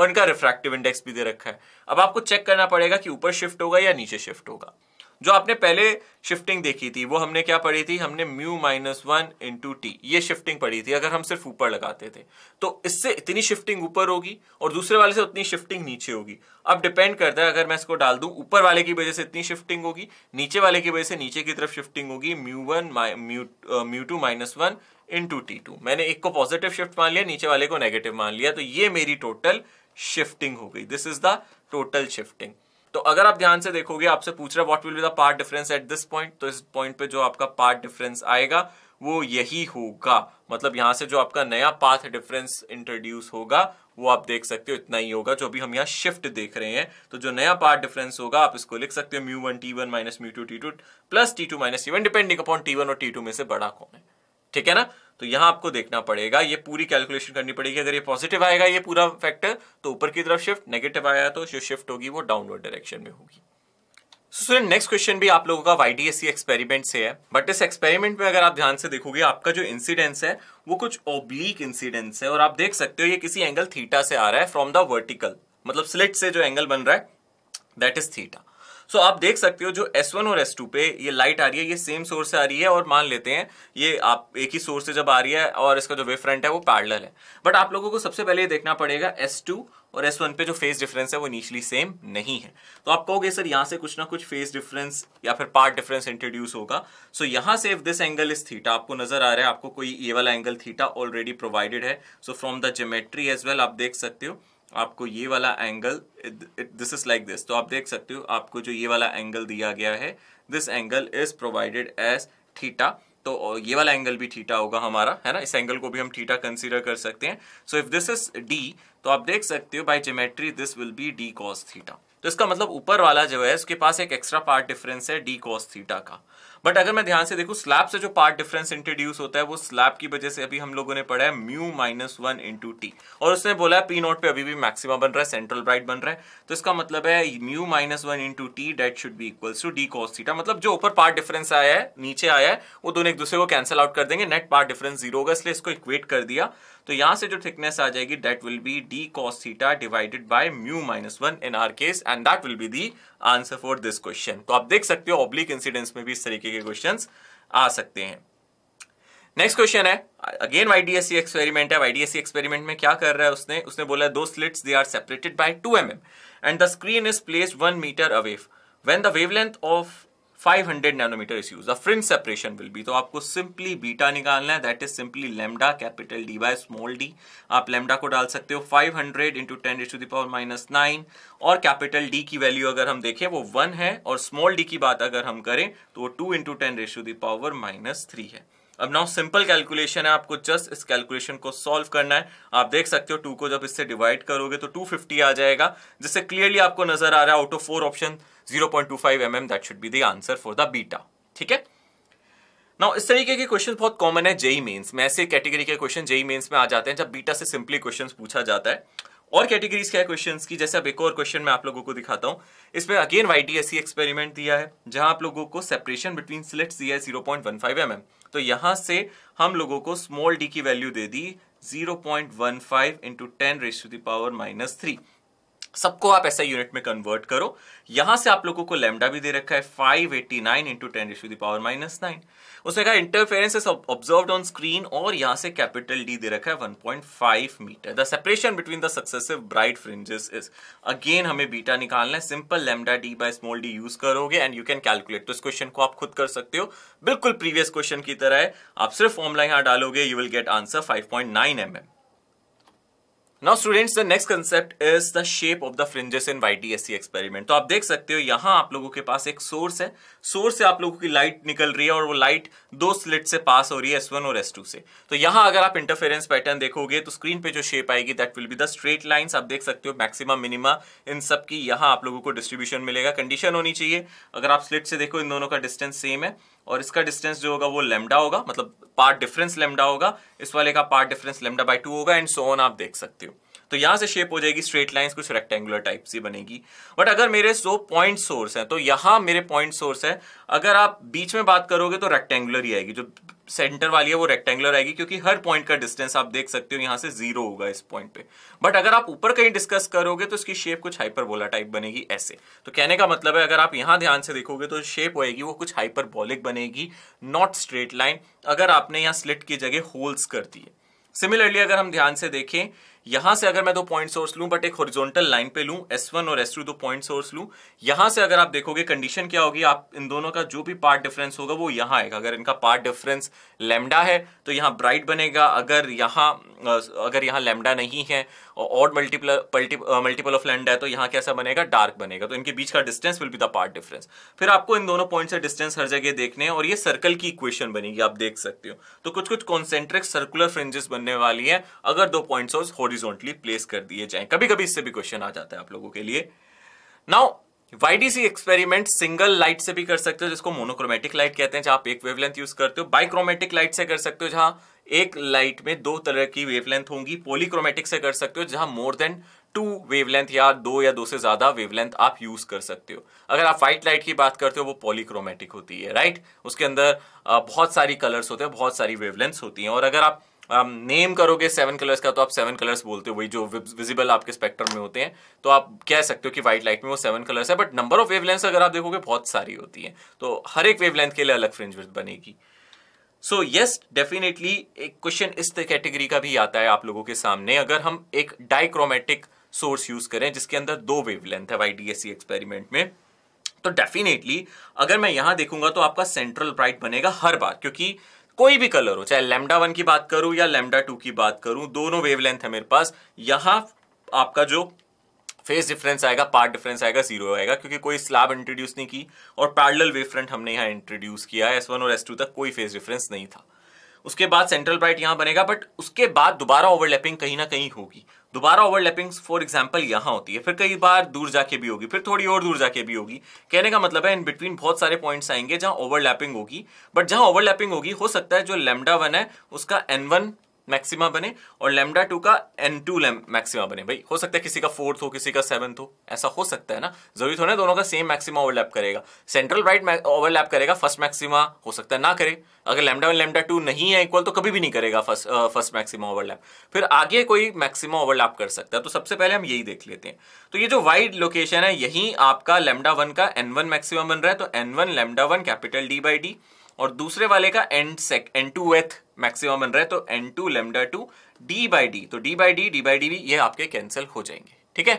और इनका रिफ्रैक्टिव इंडेक्स भी दे रखा है अब आपको चेक करना पड़ेगा कि ऊपर शिफ्ट होगा या नीचे शिफ्ट होगा जो आपने पहले शिफ्टिंग देखी थी वो हमने क्या पढ़ी थी हमने mu minus one into T ये शिफ्टिंग पढ़ी थी अगर हम सिर्फ ऊपर लगाते थे तो इससे इतनी शिफ्टिंग ऊपर होगी और दूसरे वाले से उतनी शिफ्टिंग नीचे होगी अब डिपेंड करता है अगर मैं इसको डाल दूं ऊपर वाले की वजह से इतनी शिफ्टिंग होगी नीचे वाले की वजह से नीचे की तरफ शिफ्टिंग होगी mu one mu mu two minus one into T two मैंने एक को पॉजिटिव शिफ्ट मान लिया नीचे वाले को नेगेटिव मान लिया तो ये मेरी टोटल शिफ्टिंग हो गई this is the total shifting तो अगर आप ध्यान से देखोगे आपसे पूछ रहा है what will be the path difference at this point तो इस पॉइंट पे जो आपका पार्ट डिफरेंस आएगा वो यही होगा मतलब यहां से जो आपका नया पाथ डिफरेंस इंट्रोड्यूस होगा वो आप देख सकते हो इतना ही होगा जो भी हम यहाँ शिफ्ट देख रहे हैं तो जो नया पार्ट डिफरेंस होगा आप इसको लिख सकते हो mu one T one minus mu two T two plus T two minus T one depending upon T one और टी टू में से बड़ा कौन है ठीक है ना तो यहां आपको देखना पड़ेगा ये पूरी कैलकुलेशन करनी पड़ेगी अगर ये पॉजिटिव आएगा ये पूरा फैक्टर तो ऊपर की तरफ शिफ्ट नेगेटिव आया तो जो शिफ्ट होगी वो डाउनवर्ड डायरेक्शन में होगी स्टूडेंट नेक्स्ट क्वेश्चन भी आप लोगों का वाईडीएससी एक्सपेरिमेंट e से है बट इस एक्सपेरिमेंट में अगर आप ध्यान से देखोगे आपका जो इंसिडेंस है वो कुछ ओब्लिक इंसिडेंस है और आप देख सकते हो ये किसी एंगल थीटा से आ रहा है फ्रॉम द वर्टिकल मतलब स्लिट से जो एंगल बन रहा है that is theta so so, आप देख सकते हो जो S1 और S2 पे ये लाइट आ रही है ये सेम सोर्स से आ रही है और मान लेते हैं ये आप एक ही सोर्स से जब आ रही है और इसका जो वे फ्रंट है वो पैरल है बट आप लोगों को सबसे पहले ये देखना पड़ेगा S2 और S1 पे जो फेस डिफरेंस है वो इनिशियली सेम नहीं है तो आप कहोगे सर यहाँ से कुछ ना कुछ फेस डिफरेंस या फिर पार्ट डिफरेंस इंट्रोड्यूस होगा सो so, यहाँ से if this angle is theta आपको नजर आ रहा है आपको कोई ये वाला एंगल थीटा ऑलरेडी प्रोवाइडेड है so from the geometry as well आप देख सकते हो आपको ये वाला angle this is like this तो आप देख सकते हो आपको जो ये वाला एंगल दिया गया है this angle is provided as theta तो ये वाला एंगल भी थीटा होगा हमारा है ना इस एंगल को भी हम थीटा कंसीडर कर सकते हैं so if this is D तो आप देख सकते हो by geometry this will be D cos theta तो इसका मतलब ऊपर वाला जो है उसके पास एक एक्स्ट्रा पार्ट डिफरेंस है डी कॉस थीटा का बट अगर मैं ध्यान से देखू स्लैब से जो पार्ट डिफरेंस इंट्रोड्यूस होता है वो स्लैब की वजह से अभी हम लोगों ने पढ़ा है mu minus one into T और उसने बोला है पी नोट पे अभी भी मैक्सिम बन रहा है सेंट्रल ब्राइट बन रहा है तो इसका मतलब है mu minus one into T that should be equal to D cos theta मतलब जो ऊपर पार्ट डिफरेंस आया है नीचे आया है वो दोनों एक दूसरे को कैंसिल आउट कर देंगे नेट पार्ट डिफरेंस जीरो होगा इसलिए इसको इक्वेट कर दिया तो यहां से जो थिकनेस आ जाएगी that will be D cos theta divided by mu minus one in our case and that will be the answer for this question तो आप देख सकते हो ऑब्लिक इंसिडेंस में भी इस तरीके तरीके के क्वेश्चन आ सकते हैं नेक्स्ट क्वेश्चन है अगेन वाईडीएससी एक्सपेरिमेंट है वाईडीएससी एक्सपेरिमेंट में क्या कर रहा है उसने उसने बोला दो slits they are separated by 2 M and the screen is placed one metre away when the wavelength of 500 nanometre is use fringe separation will be तो आपको सिंपली बीटा निकालना है that is simply lambda capital D by small D आप lambda को डाल सकते हो 500 hundred into ten to the power minus nine और कैपिटल डी की वैल्यू अगर हम देखें वो वन है और स्मॉल डी की बात अगर हम करें तो वो two into ten raised to the power minus three है अब नाउ सिंपल कैलकुलेशन है आपको जस्ट इस कैलकुलेशन को सॉल्व करना है आप देख सकते हो टू को जब इससे डिवाइड करोगे तो 250 आ जाएगा जिससे क्लियरली आपको नजर आ रहा है out of four option 0.25 point two five M M that should be the answer for the beta ठीक है नाउ इस तरीके के क्वेश्चन बहुत कॉमन है जेई मेन्स में ऐसे कैटेगरी के क्वेश्चन जेई मेन्स में आ जाते हैं जब बीटा से सिंपली क्वेश्चन पूछा जाता है और कैटेगरीज क्या है क्वेश्चन की जैसे अब एक और क्वेश्चन मैं आप लोगों को दिखाता हूँ इसमें अगेन वाई एक्सपेरिमेंट दिया है जहां आप लोगों को सेपरेशन बिटवीन स्लिट्स दिया है zero point one five M M तो यहां से हम लोगों को स्मॉल डी की वैल्यू दे दी 0.15 point one five into ten raise to the power minus three सबको आप ऐसा यूनिट में कन्वर्ट करो यहां से आप लोगों को लेमडा भी दे रखा है five eighty nine into ten इशू पावर माइनस नाइन उसने कहा इंटरफेरेंस ऑब्जर्व ऑन स्क्रीन और यहां से कैपिटल डी दे रखा है one point five metre the separation between the successive bright fringes is again हमें बीटा निकालना है simple lambda D by small D use करोगे एंड यू कैन कैलकुलेट तो इस क्वेश्चन को आप खुद कर सकते हो बिल्कुल प्रीवियस क्वेश्चन की तरह है आप सिर्फ फॉर्मला यहां डालोगे you will get answer five point nine M M now students the next concept is the shape of the fringes in YDSE experiment तो आप देख सकते हो यहाँ आप लोगों के पास एक सोर्स है सोर्स से आप लोगों की लाइट निकल रही है और वो लाइट दो स्लिट से पास हो रही है एस वन और एस टू से तो यहाँ अगर आप इंटरफेरेंस पैटर्न देखोगे तो स्क्रीन पे जो शेप आएगी that will be the straight lines आप देख सकते हो मैक्सिमम मिनिमा इन सब की यहाँ आप लोगों को डिस्ट्रीब्यूशन मिलेगा कंडीशन होनी चाहिए अगर आप स्लिट से देखो इन दोनों का डिस्टेंस सेम है और इसका डिस्टेंस जो होगा वो लेमडा होगा मतलब पार्ट डिफरेंस लेमडा होगा इस वाले का part difference lambda by two होगा एंड सो ऑन आप देख सकते हो तो यहां से शेप हो जाएगी स्ट्रेट लाइन कुछ रेक्टेंगुलर टाइप सी बनेगी बट अगर मेरे सो पॉइंट सोर्स है तो यहां मेरे पॉइंट सोर्स है अगर आप बीच में बात करोगे तो रेक्टेंगुलर ही आएगी जो सेंटर वाली है वो रेक्टेंगुलर आएगी क्योंकि हर पॉइंट का डिस्टेंस आप देख सकते हो यहां से जीरो होगा इस पॉइंट पे बट अगर आप ऊपर कहीं डिस्कस करोगे तो इसकी शेप कुछ हाइपरबोला टाइप बनेगी ऐसे तो कहने का मतलब है अगर आप यहां ध्यान से देखोगे तो शेप होएगी वो कुछ हाइपरबोलिक बनेगी नॉट स्ट्रेट लाइन अगर आपने यहाँ स्लिट की जगह होल्स कर दिए सिमिलरली अगर हम ध्यान से देखें यहां से अगर मैं दो पॉइंट सोर्स लूं बट एक हॉरिजॉन्टल लाइन पे लूं S1 और S2 दो पॉइंट सोर्स लूं यहां से अगर आप देखोगे कंडीशन क्या होगी आप इन दोनों का जो भी पार्ट डिफरेंस होगा वो यहां आएगा अगर इनका पार्ट डिफरेंस लेमडा है तो यहां ब्राइट बनेगा अगर यहां अगर यहाँ लेमडा नहीं है और odd multiple multiple of lambda है तो यहाँ कैसा बनेगा डार्क बनेगा तो इनके बीच का distance will be the path difference फिर आपको इन दोनों पॉइंट से डिस्टेंस हर जगह देखने हैं और ये सर्कल की इक्वेशन बनेगी आप देख सकते हो तो कुछ कुछ कॉन्सेंट्रिक सर्कुलर फ्रेंजेस बनने वाली है अगर दो पॉइंट हॉरिजोंटली प्लेस कर दिए जाए कभी कभी इससे भी क्वेश्चन आ जाता है आप लोगों के लिए now YDSE experiment single light से भी कर सकते हो जिसको मोनोक्रोमेटिक लाइट कहते हैं जहां आप एक वेवलेंथ यूज करते हो बाइक्रोमेटिक लाइट से कर सकते हो जहां एक लाइट में दो तरह की वेवलेंथ होंगी पोलीक्रोमेटिक से कर सकते हो जहां मोर देन टू वेवलेंथ या दो या दो से ज्यादा वेवलेंथ आप यूज कर सकते हो अगर आप व्हाइट लाइट की बात करते हो वो पॉलीक्रोमेटिक होती है राइट उसके अंदर बहुत सारी कलर्स होते हैं बहुत सारी वेवलेंथ्स होती हैं और अगर आप नेम करोगे सेवन कलर्स का तो आप सेवन कलर्स बोलते हो वही जो विजिबल आपके स्पेक्ट्रम में होते हैं तो आप कह सकते हो कि व्हाइट लाइट में वो सेवन कलर्स है बट नंबर ऑफ वेवलेंथ अगर आप देखोगे बहुत सारी होती है तो हर एक वेवलेंथ के लिए अलग फ्रिंज विथ बनेगी सो यस डेफिनेटली एक क्वेश्चन इस कैटेगरी का भी आता है आप लोगों के सामने अगर हम एक डाइक्रोमेटिक सोर्स यूज करें जिसके अंदर दो वेवलेंथ है वाई डी एक्सपेरिमेंट में तो डेफिनेटली अगर मैं यहां देखूंगा तो आपका सेंट्रल ब्राइट बनेगा हर बार क्योंकि कोई भी कलर हो चाहे लेमडा वन की बात करूं या लेमडा टू की बात करूं दोनों वेवलेंथ है मेरे पास यहां आपका जो फेस डिफरेंस आएगा पार्ट डिफरेंस आएगा जीरो आएगा क्योंकि कोई स्लैब इंट्रोड्यूस नहीं की और पैरेलल वेव फ्रंट हमने यहां इंट्रोड्यूस किया है एस वन और एस टू तक कोई फेस डिफरेंस नहीं था उसके बाद सेंट्रल ब्राइट यहां बनेगा बट उसके बाद दोबारा ओवरलैपिंग कहीं ना कहीं होगी दोबारा ओवरलैपिंग फॉर एग्जाम्पल यहाँ होती है फिर कई बार दूर जाके भी होगी फिर थोड़ी और दूर जाके भी होगी कहने का मतलब है इन बिटवीन बहुत सारे पॉइंट्स आएंगे जहां ओवरलैपिंग होगी बट जहां ओवरलैपिंग होगी हो सकता है जो लेमडा वन है उसका एन वन मैक्सिमा बने और लेमडा टू का एन टू मैक्सिमा बने भाई हो सकता है किसी का फोर्थ हो किसी का सेवंथ हो ऐसा हो सकता है ना जरूरी थोड़ा दोनों का सेम मैक्सिमा ओवरलैप करेगा सेंट्रल राइट ओवरलैप करेगा फर्स्ट मैक्सिमा हो सकता है ना करे अगर लेमडा वन लेमडा टू नहीं है इक्वल तो कभी भी नहीं करेगा फर्स्ट फर्स्ट मैक्सिमा ओवरलैप फिर आगे कोई मैक्सिमा ओवरलैप कर सकता है तो सबसे पहले हम यही देख लेते हैं तो ये जो वाइड लोकेशन है यही आपका लेमडा वन का एन वन मैक्सिमम बन रहा है तो n one lambda one capital D by D और दूसरे वाले का एन सेक एन टू एथ मैक्सिमम बन रहा है तो n two lambda two D by D तो D by D D by D भी ये आपके कैंसिल हो जाएंगे ठीक है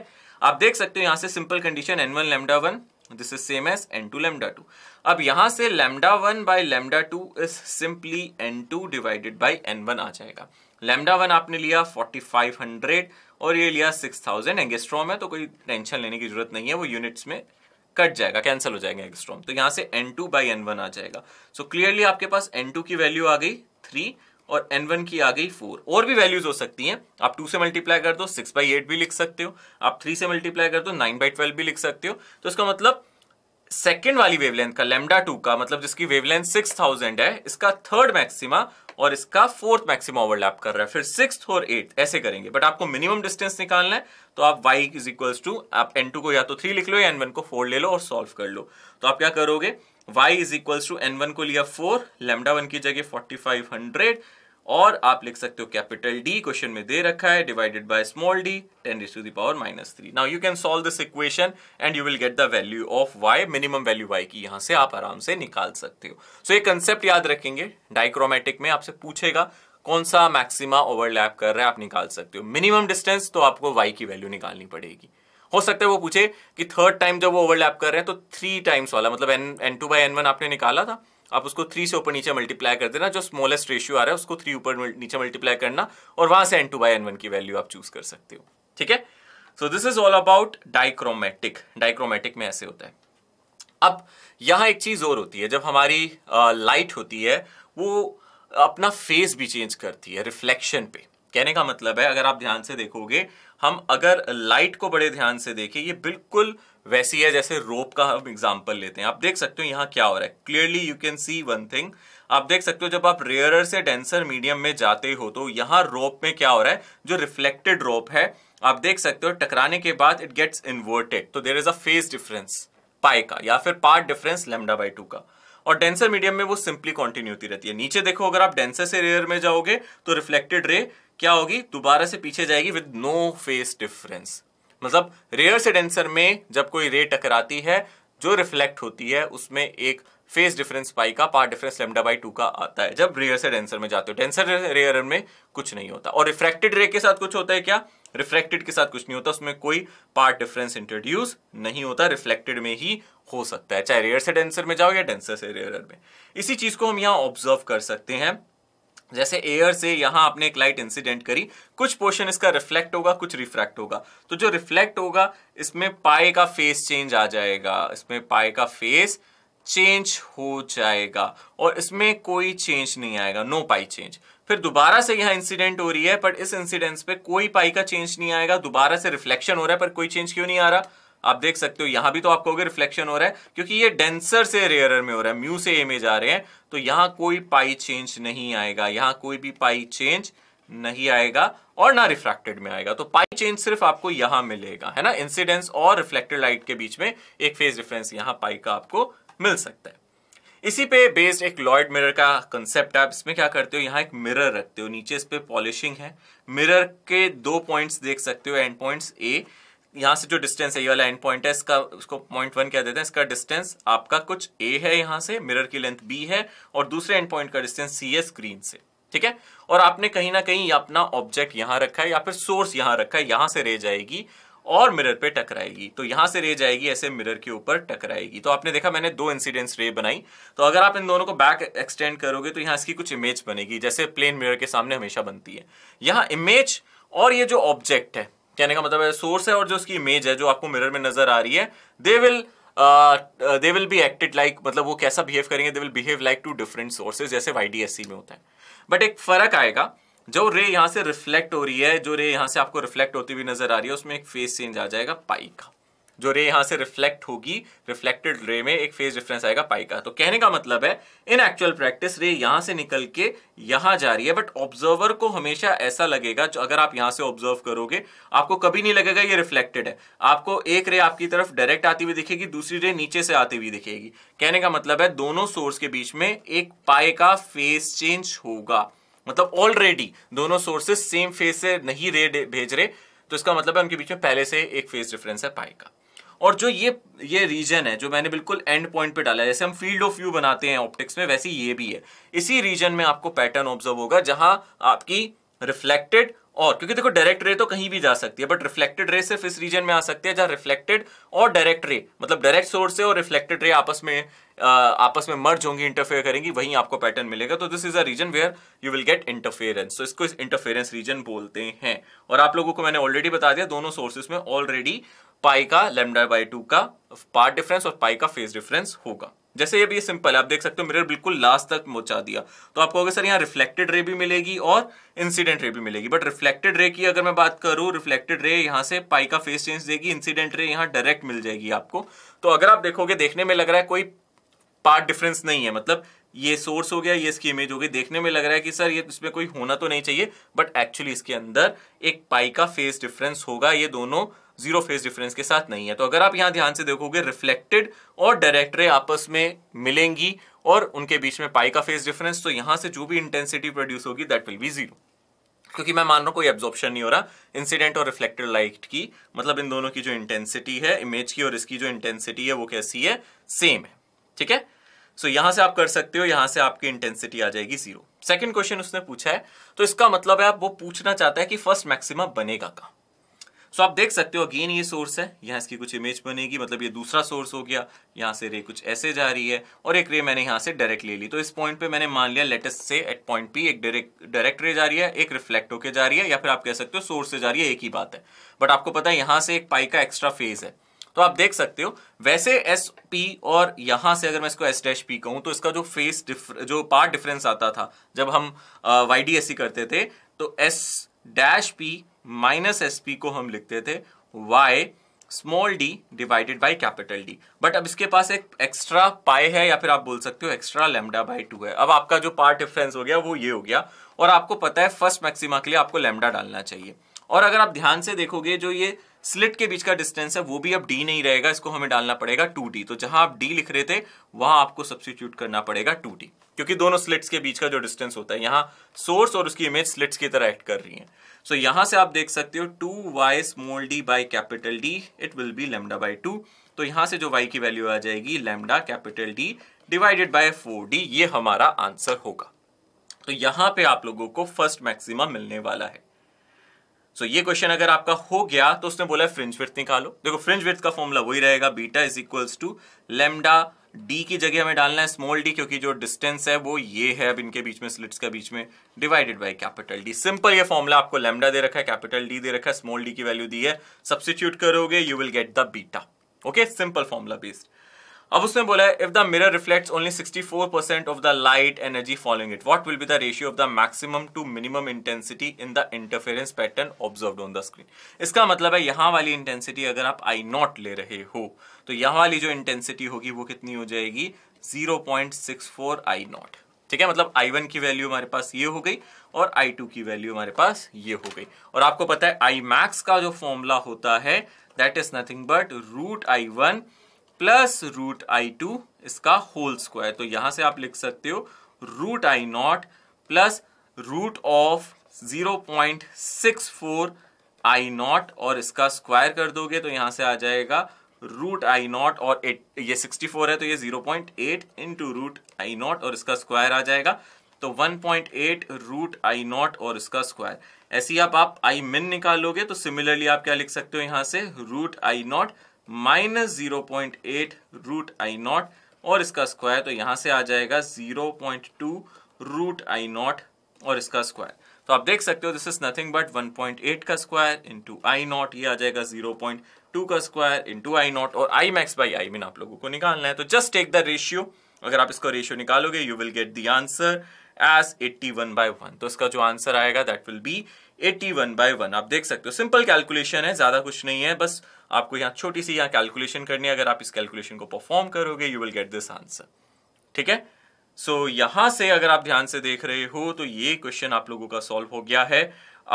आप देख सकते हो यहां से simple condition n one lambda one this is same as n two lambda two अब यहां से lambda one by lambda two is simply n two divided by n one आ जाएगा लेमडा वन आपने लिया फोर्टी फाइव हंड्रेड और ये लिया सिक्स थाउजेंड एंगेस्ट्रॉम है तो कोई टेंशन लेने की जरूरत नहीं है वो यूनिट्स में कट जाएगा कैंसिल हो जाएंगे एंगस्ट्रॉम तो यहां से n two by n one आ जाएगा सो so, क्लियरली आपके पास एन टू की वैल्यू आ गई थ्री और एन वन की आ गई फोर और भी वैल्यूज हो सकती हैं आप टू से मल्टीप्लाई कर दो सिक्स बाई एट भी लिख सकते हो आप थ्री से मल्टीप्लाई कर दो नाइन बाई ट्वेल्व भी लिख सकते हो तो इसका मतलब सेकेंड वाली वेवलेंथ का लेमडा टू का मतलब जिसकी वेवलेंथ सिक्स थाउजेंड है इसका थर्ड मैक्सिमा और इसका फोर्थ मैक्सिमम ओवरलैप कर रहा है फिर सिक्स और एट्थ ऐसे करेंगे बट आपको मिनिमम डिस्टेंस निकालना है तो आप y इज इक्वल्स टू आप n2 को या तो थ्री लिख लो या n1 को फोर ले लो और सॉल्व कर लो तो आप क्या करोगे y is equals to n को लिया फोर लेमडा वन की जगह फोर्टी फाइव हंड्रेड और आप लिख सकते हो कैपिटल डी क्वेश्चन में दे रखा है divided by small d ten raise to the power minus three now you can solve this equation and you will get the value of y minimum value y की यहां से आप आराम से निकाल सकते हो सो so, ये कंसेप्ट याद रखेंगे डाइक्रोमेटिक में आपसे पूछेगा कौन सा मैक्सिमा ओवरलैप कर रहा है आप निकाल सकते हो मिनिमम डिस्टेंस तो आपको वाई की वैल्यू निकालनी पड़ेगी हो सकता है वो पूछे कि थर्ड टाइम जब वो ओवरलैप कर रहे हैं तो थ्री टाइम्स वाला मतलब n n two by n one आपने निकाला था आप उसको थ्री से ऊपर नीचे मल्टीप्लाई कर देना जो स्मॉलेस्ट रेशियो आ रहा है उसको थ्री ऊपर नीचे मल्टीप्लाई करना और वहां से n two by n one की वैल्यू आप चूज कर सकते हो ठीक है so this is all about dichromatic dichromatic में ऐसे होता है अब यहां एक चीज और होती है जब हमारी लाइट होती है वो अपना फेस भी चेंज करती है रिफ्लेक्शन पे कहने का मतलब है अगर आप ध्यान से देखोगे हम अगर लाइट को बड़े ध्यान से देखें ये बिल्कुल वैसी है जैसे रोप का हम एग्जाम्पल लेते हैं आप देख सकते हो यहाँ क्या हो रहा है clearly you can see one thing आप देख सकते हो जब आप रेयरर से डेंसर मीडियम में जाते हो तो यहाँ रोप में क्या हो रहा है जो रिफ्लेक्टेड रोप है आप देख सकते हो टकराने के बाद इट गेट्स इन्वर्टेड तो there is a phase difference pi का या फिर path difference lambda by two का और डेंसर मीडियम में वो सिंपली कॉन्टिन्यूटी रहती है नीचे देखो अगर आप डेंसर से रेयर में जाओगे तो रिफ्लेक्टेड रे क्या होगी दोबारा से पीछे जाएगी विद नो फेस डिफरेंस मतलब रेयर से डेंसर में जब कोई रे टकराती है जो रिफ्लेक्ट होती है उसमें एक फेस डिफरेंस पाई का part difference lambda by two का आता है जब रेयर से डेंसर में जाते हो डेंसर रेयर में कुछ नहीं होता और रिफ्रैक्टेड रे के साथ कुछ होता है क्या रिफ्रैक्टेड के साथ कुछ नहीं होता उसमें कोई पार्ट डिफरेंस इंट्रोड्यूस नहीं होता रिफ्लेक्टेड में ही हो सकता है चाहे रेयर से डेंसर में जाओ या डेंसर से रेयर में इसी चीज को हम यहाँ ऑब्जर्व कर सकते हैं जैसे एयर से यहां आपने एक लाइट इंसिडेंट करी कुछ पोर्शन इसका रिफ्लेक्ट होगा कुछ रिफ्रैक्ट होगा तो जो रिफ्लेक्ट होगा इसमें पाए का फेस चेंज आ जाएगा इसमें पाए का फेस चेंज हो जाएगा और इसमें कोई चेंज नहीं आएगा नो पाई चेंज फिर दोबारा से यहाँ इंसिडेंट हो रही है बट इस इंसिडेंट पे कोई पाई का चेंज नहीं आएगा दोबारा से रिफ्लेक्शन हो रहा है पर कोई चेंज क्यों नहीं आ रहा आप देख सकते हो यहां भी तो आपको अगर रिफ्लेक्शन हो रहा है क्योंकि ये डेंसर से रेयरर में हो रहा है म्यू से ए में जा रहे हैं तो यहां कोई पाई चेंज नहीं आएगा यहां कोई भी पाई चेंज नहीं आएगा और ना रिफ्रैक्टेड में आएगा तो पाई चेंज सिर्फ आपको यहां मिलेगा है ना इंसिडेंस और रिफ्लेक्टेड लाइट के बीच में एक फेज डिफरेंस यहां पाई का आपको मिल सकता है इसी पे बेस्ड एक लॉयड मिरर का कंसेप्ट है आप इसमें क्या करते हो यहाँ एक मिरर रखते हो नीचे इस पे पॉलिशिंग है मिरर के दो पॉइंट्स देख सकते हो एंड पॉइंट्स ए यहाँ से जो डिस्टेंस है ये वाला एंड पॉइंट है इसका उसको पॉइंट वन क्या देते हैं इसका डिस्टेंस आपका कुछ ए है यहाँ से मिरर की लेंथ बी है और दूसरे एंड पॉइंट का डिस्टेंस सी है स्क्रीन से ठीक है और आपने कहीं ना कहीं अपना ऑब्जेक्ट यहाँ रखा है या फिर सोर्स यहाँ रखा है यहाँ से रह जाएगी और मिरर पे टकराएगी तो यहां से रे जाएगी ऐसे मिरर के ऊपर टकराएगी तो आपने देखा मैंने दो इंसिडेंट्स रे बनाई तो अगर आप इन दोनों को बैक एक्सटेंड करोगे तो यहां इसकी कुछ इमेज बनेगी जैसे प्लेन मिरर के सामने हमेशा बनती है यहां इमेज और ये जो ऑब्जेक्ट है कहने का मतलब है सोर्स है और जो उसकी इमेज है जो आपको मिरर में नजर आ रही है they will they will be acted like मतलब वो कैसा बिहेव करेंगे they will behave like two different sources जैसे वाई में होता है बट एक फर्क आएगा जो रे यहाँ से रिफ्लेक्ट हो रही है जो रे यहाँ से आपको रिफ्लेक्ट होती हुई नजर आ रही है उसमें एक फेस चेंज आ जाएगा पाई का जो रे यहां से रिफ्लेक्ट होगी रिफ्लेक्टेड रे में एक फेज डिफरेंस आएगा पाई का तो कहने का मतलब है इन एक्चुअल प्रैक्टिस रे यहां से निकल के यहां जा रही है बट ऑब्जर्वर को हमेशा ऐसा लगेगा जो अगर आप यहां से ऑब्जर्व करोगे आपको कभी नहीं लगेगा ये रिफ्लेक्टेड है आपको एक रे आपकी तरफ डायरेक्ट आती हुई दिखेगी दूसरी रे नीचे से आती हुई दिखेगी कहने का मतलब है दोनों सोर्स के बीच में एक पाए का फेज चेंज होगा मतलब ऑलरेडी दोनों सोर्सेस सेम फेज से नहीं रे भेज रहे तो इसका मतलब है उनके बीच में पहले से एक फेज डिफरेंस है पाई का और जो ये ये रीजन है जो मैंने बिल्कुल एंड पॉइंट पे डाला है जैसे हम फील्ड ऑफ व्यू बनाते हैं ऑप्टिक्स में वैसे ये भी है इसी रीजन में आपको पैटर्न ऑब्जर्व होगा जहां आपकी रिफ्लेक्टेड और क्योंकि देखो डायरेक्ट रे तो कहीं भी जा सकती है बट रिफ्लेक्टेड रे सिर्फ इस रीजन में आ सकती है जहां रिफ्लेक्टेड और डायरेक्ट रे मतलब डायरेक्ट सोर्स से और रिफ्लेक्टेड रे आपस में आपस में मर्ज होंगी इंटरफेयर करेंगी वहीं आपको पैटर्न मिलेगा तो this is a region where you will get interference तो इसको इस इंटरफेरेंस रीजन बोलते हैं और आप लोगों को मैंने ऑलरेडी बता दिया दोनों सोर्सेस में ऑलरेडी पाई का लेमडा बाई टू का पार्ट डिफरेंस और पाई का फेज डिफरेंस होगा जैसे ये भी सिंपल है आप देख सकते हो मिरर बिल्कुल लास्ट तक मोचा दिया तो आपको अगर सर यहाँ रिफ्लेक्टेड रे भी मिलेगी और इंसिडेंट रे भी मिलेगी बट रिफ्लेक्टेड रे की अगर मैं बात करूँ रिफ्लेक्टेड रे यहाँ से पाई का फेस चेंज देगी इंसिडेंट रे यहाँ डायरेक्ट मिल जाएगी आपको तो अगर आप देखोगे देखने में लग रहा है कोई पार्ट डिफरेंस नहीं है मतलब ये सोर्स हो गया ये इसकी इमेज हो गई देखने में लग रहा है कि सर ये इसमें कोई होना तो नहीं चाहिए बट एक्चुअली इसके अंदर एक पाई का फेस डिफरेंस होगा ये दोनों जीरो फेज डिफरेंस के साथ नहीं है तो अगर आप यहाँ ध्यान से देखोगे रिफ्लेक्टेड और डायरेक्ट रे आपस में मिलेंगी और उनके बीच में पाई का फेज डिफरेंस तो यहाँ से जो भी इंटेंसिटी प्रोड्यूस होगी दैट विल बी जीरो क्योंकि मैं मान रहा हूँ कोई एब्जॉर्प्शन नहीं हो रहा इंसिडेंट और रिफ्लेक्टेड लाइट की मतलब इन दोनों की जो इंटेंसिटी है इमेज की और इसकी जो इंटेंसिटी है वो कैसी है सेम है ठीक है सो so, यहां से आप कर सकते हो यहां से आपकी इंटेंसिटी आ जाएगी जीरो सेकंड क्वेश्चन उसने पूछा है तो इसका मतलब है आप वो पूछना चाहता है कि फर्स्ट मैक्सिमा बनेगा कहाँ सो आप देख सकते हो अगेन ये सोर्स है यहाँ इसकी कुछ इमेज बनेगी मतलब ये दूसरा सोर्स हो गया यहाँ से रे कुछ ऐसे जा रही है और एक रे मैंने यहाँ से डायरेक्ट ले ली तो इस पॉइंट पे मैंने मान लिया लेटेस्ट से एट पॉइंट पी एक डायरेक्ट डायरेक्ट रे जा रही है एक रिफ्लेक्ट होकर जा रही है या फिर आप कह सकते हो सोर्स से जा रही है एक ही बात है बट आपको पता है यहाँ से एक पाई का एक्स्ट्रा फेज है तो आप देख सकते हो वैसे एस पी और यहां से अगर मैं इसको एस डैश पी कहूं तो इसका जो फेस जो पार्ट डिफरेंस आता था जब हम वाई डी एस सी करते थे तो S dash P minus S को हम लिखते थे y small D divided by capital D but अब इसके पास एक एक्स्ट्रा पाए है या फिर आप बोल सकते हो एक्स्ट्रा लेमडा बाई टू है अब आपका जो पार्ट डिफरेंस हो गया वो ये हो गया और आपको पता है फर्स्ट मैक्सिमा के लिए आपको लेमडा डालना चाहिए और अगर आप ध्यान से देखोगे जो ये स्लिट के बीच का डिस्टेंस है वो भी अब डी नहीं रहेगा इसको हमें डालना पड़ेगा टू डी तो जहां आप डी लिख रहे थे वहां आपको सब्सिट्यूट करना पड़ेगा टू डी क्योंकि दोनों स्लिट्स के बीच का जो डिस्टेंस होता है यहां सोर्स और उसकी इमेज स्लिट्स की तरह एक्ट कर रही है सो so, यहां से आप देख सकते हो two y small d by capital D it will be lambda by two तो यहां से जो वाई की वैल्यू आ जाएगी lambda capital D divided by four d ये हमारा आंसर होगा तो यहां पे आप लोगों को फर्स्ट मैक्सिमम मिलने वाला है सो ये क्वेश्चन अगर आपका हो गया तो उसने बोला फ्रिंज विथ निकालो देखो फ्रिंज विथ का फॉर्मुला वही रहेगा beta is equals to lambda d की जगह हमें डालना है स्मॉल डी क्योंकि जो डिस्टेंस है वो ये है अब इनके बीच में स्लिट्स के बीच में divided by capital D simple ये फॉर्मुला आपको लेमडा दे रखा है कैपिटल डी दे रखा है स्मॉल डी की वैल्यू दी है सब्सिट्यूट करोगे you will get the beta okay simple formula based अब उसने बोला है if the mirror reflect only percent of the light energy following it what will be the ratio of the maximum to minimum intensity in the interference pattern observe on the screen इसका मतलब है यहाँ वाली intensity अगर आप आई not ले रहे हो तो यहाँ वाली जो इंटेंसिटी होगी वो कितनी हो जाएगी zero point six four I nought ठीक है मतलब आई वन की वैल्यू हमारे पास ये हो गई और आई टू की वैल्यू हमारे पास ये हो गई और आपको पता है आई मैक्स का जो फॉर्मूला होता है that is nothing but root I one plus root I two इसका होल स्क्वायर तो यहां से आप लिख सकते हो root I nought plus root of zero point six four I nought और इसका स्क्वायर कर दोगे तो यहां से आ जाएगा रूट आई नॉट और एट ये सिक्सटी फोर है तो ये zero point eight into root I nought और इसका स्क्वायर आ जाएगा तो one point eight root I nought और इसका स्क्वायर ऐसे ही आप आई मिन निकालोगे तो सिमिलरली आप क्या लिख सकते हो यहां से root I nought minus zero point eight root I nought और इसका स्क्वायर तो यहां से आ जाएगा zero point two root I nought और इसका स्क्वायर तो आप देख सकते हो this is nothing but eight का स्क्वायर इंटू आई नॉट ये आ जाएगा टू का स्क्वायर इंटू आई नॉट और I max by I min आप लोगों को निकालना है तो जस्ट टेक द रेशियो अगर आप इसका रेशियो निकालोगे you will get the answer as eighty one by one तो इसका जो आंसर आएगा that will be eighty one by one आप देख सकते हो सिंपल कैलकुलेशन है ज्यादा कुछ नहीं है बस आपको यहाँ छोटी सी यहाँ कैलकुलेशन करनी है अगर आप इस कैलकुलेशन को परफॉर्म करोगे you will get this answer ठीक है सो so, यहां से अगर आप ध्यान से देख रहे हो तो ये क्वेश्चन आप लोगों का सॉल्व हो गया है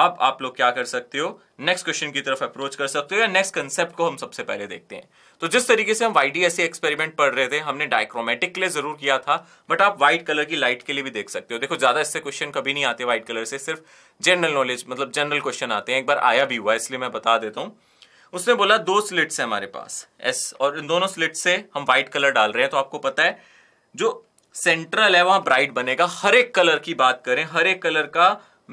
अब आप लोग क्या कर सकते हो नेक्स्ट क्वेश्चन की तरफ अप्रोच कर सकते हो या नेक्स्ट कंसेप्ट को हम सबसे पहले देखते हैं तो जिस तरीके से हम वाईडीएसए एक्सपेरिमेंट e पढ़ रहे थे हमने डायक्रोमेटिक के लिए जरूर किया था बट आप व्हाइट कलर की लाइट के लिए भी देख सकते हो देखो ज्यादा इससे क्वेश्चन कभी नहीं आते व्हाइट कलर से सिर्फ जनरल नॉलेज मतलब जनरल क्वेश्चन आते हैं एक बार आया भी हुआ इसलिए मैं बता देता हूँ उसने बोला दो स्लिट्स है हमारे पास एस और इन दोनों स्लिट से हम व्हाइट कलर डाल रहे हैं तो आपको पता है जो सेंट्रल है वहां ब्राइट बनेगा हर एक कलर की बात करें हर एक कलर का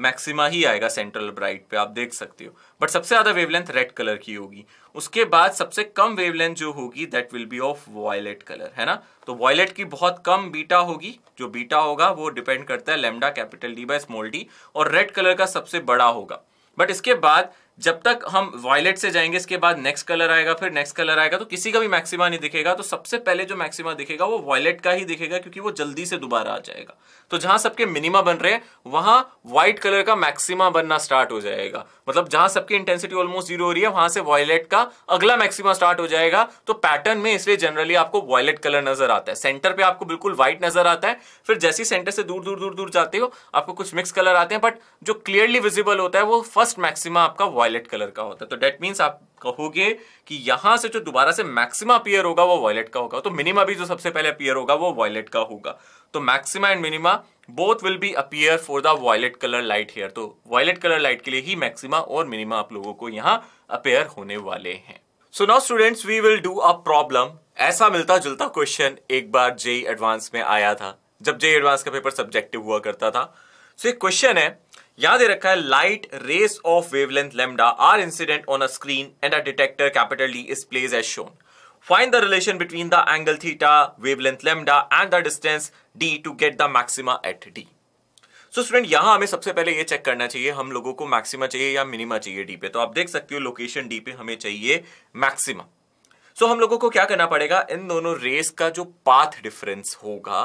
मैक्सिमा ही आएगा सेंट्रल ब्राइट पे आप देख सकते हो बट सबसे ज्यादा वेवलेंथ रेड कलर की होगी उसके बाद सबसे कम वेवलेंथ जो होगी that will be of violet colour है ना तो वॉयलेट की बहुत कम बीटा होगी जो बीटा होगा वो डिपेंड करता है lambda capital D by small D और रेड कलर का सबसे बड़ा होगा बट इसके बाद जब तक हम वायलेट से जाएंगे इसके बाद नेक्स्ट कलर आएगा फिर नेक्स्ट कलर आएगा तो किसी का भी मैक्सिमा नहीं दिखेगा तो सबसे पहले जो मैक्सिमा दिखेगा वो वायलेट का ही दिखेगा क्योंकि वो जल्दी से दोबारा आ जाएगा तो जहां सबके मिनिमा बन रहे हैं वहां व्हाइट कलर का मैक्सिमा बनना स्टार्ट हो जाएगा मतलब जहां सबकी इंटेंसिटी ऑलमोस्ट जीरो हो रही है वहां से वॉयलेट का अगला मैक्सिमा स्टार्ट हो जाएगा तो पैटर्न में इसलिए जनरली आपको वॉयलेट कलर नजर आता है सेंटर पे आपको बिल्कुल व्हाइट नजर आता है फिर जैसे ही सेंटर से दूर दूर दूर दूर जाते हो आपको कुछ मिक्स कलर आते हैं बट जो क्लियरली विजिबल होता है वो फर्स्ट मैक्सिमा आपका वॉयलेट कलर का होता है तो डेट मीन्स आप कहोगे कि यहां से जो दोबारा से मैक्सिमा अपियर होगा वो वॉयलेट का होगा तो मिनिमा भी जो सबसे पहले अपियर होगा वो वॉयलेट का होगा तो maxima and minima both will be appear for the violet colour light here तो वॉयलेट कलर लाइट के लिए ही मैक्सिमा और मिनिमा आप लोगों को यहाँ अपेयर होने वाले हैं so now students we will do a problem ऐसा मिलता जुलता क्वेश्चन एक बार जे एडवांस e में आया था जब जे एडवांस e का पेपर सब्जेक्टिव हुआ करता था सो so, एक क्वेश्चन है याद दे रखा है light rays of wavelength lambda are incident on a screen and a detector capital D is placed as shown Find the relation between the angle theta, wavelength lambda and the distance d to get the maxima at d. So so student यहाँ हमें सबसे पहले ये check करना चाहिए हम लोगों को मैक्सिमा चाहिए या मिनिमा चाहिए डी पे तो आप देख सकते हो लोकेशन डी पे हमें चाहिए मैक्सिमा सो so हम लोगों को क्या करना पड़ेगा इन दोनों रेस का जो पाथ डिफरेंस होगा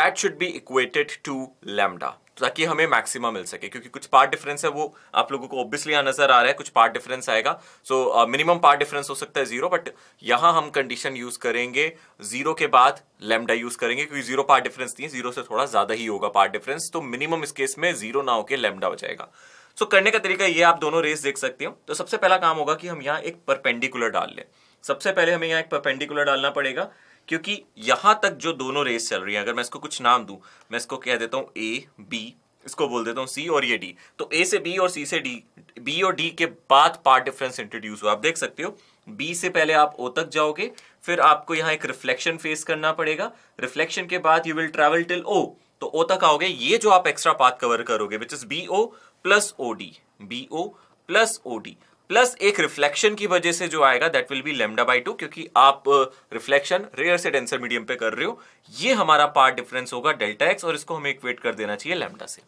that should be equated to lambda ताकि हमें मैक्सिमा मिल सके क्योंकि कुछ पार्ट डिफरेंस है वो आप लोगों को ऑब्वियसली यहाँ नजर आ रहा है कुछ पार्ट डिफरेंस आएगा सो मिनिमम पार्ट डिफरेंस हो सकता है जीरो बट यहाँ हम कंडीशन यूज करेंगे जीरो के बाद लेमडा यूज करेंगे क्योंकि जीरो पार्ट डिफरेंस नहीं है जीरो से थोड़ा ज्यादा ही होगा पार्ट डिफरेंस तो मिनिमम इस केस में जीरो ना होकर लेमडा हो जाएगा सो so, करने का तरीका ये आप दोनों रेस देख सकते हो तो सबसे पहला काम होगा कि हम यहाँ एक परपेंडिकुलर डाल लें सबसे पहले हमें यहाँ एक परपेंडिकुलर डालना पड़ेगा क्योंकि यहां तक जो दोनों रेस चल रही है अगर मैं इसको कुछ नाम दू मैं इसको कह देता हूं ए बी इसको बोल देता हूँ सी और ये डी तो ए से बी और सी से डी बी और डी के बाद पार्ट डिफरेंस इंट्रोड्यूस हुआ आप देख सकते हो बी से पहले आप ओ तक जाओगे फिर आपको यहां एक रिफ्लेक्शन फेस करना पड़ेगा रिफ्लेक्शन के बाद you will travel till O तो ओ तक आओगे ये जो आप एक्स्ट्रा पाथ कवर करोगे which is B O plus O D B O plus O D plus एक रिफ्लेक्शन की वजह से जो आएगा that will be lambda by two क्योंकि आप रिफ्लेक्शन रेयर से डेंसर मीडियम पे कर रहे हो ये हमारा पार्ट डिफरेंस होगा डेल्टा एक्स और इसको हमें इक्वेट कर देना चाहिए लेमडा से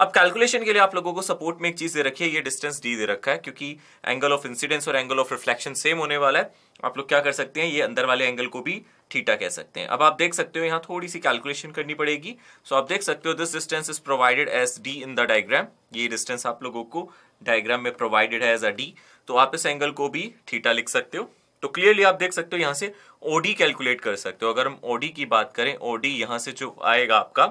अब कैलकुलेशन के लिए आप लोगों को सपोर्ट में एक चीज दे रखी है ये डिस्टेंस डी दे रखा है क्योंकि एंगल ऑफ इंसिडेंस और एंगल ऑफ रिफ्लेक्शन सेम होने वाला है आप लोग क्या कर सकते हैं ये अंदर वाले एंगल को भी थीटा कह सकते हैं अब आप देख सकते हो यहाँ थोड़ी सी कैलकुलेशन करनी पड़ेगी सो आप देख सकते हो this distance is provided as d in the diagram ये डिस्टेंस आप लोगों को डायग्राम में प्रोवाइडेड है एज अ डी तो आप इस एंगल को भी थीटा लिख सकते हो तो क्लियरली आप देख सकते हो यहाँ से ओडी कैलकुलेट कर सकते हो अगर हम ओडी की बात करें ओडी यहां से जो आएगा आपका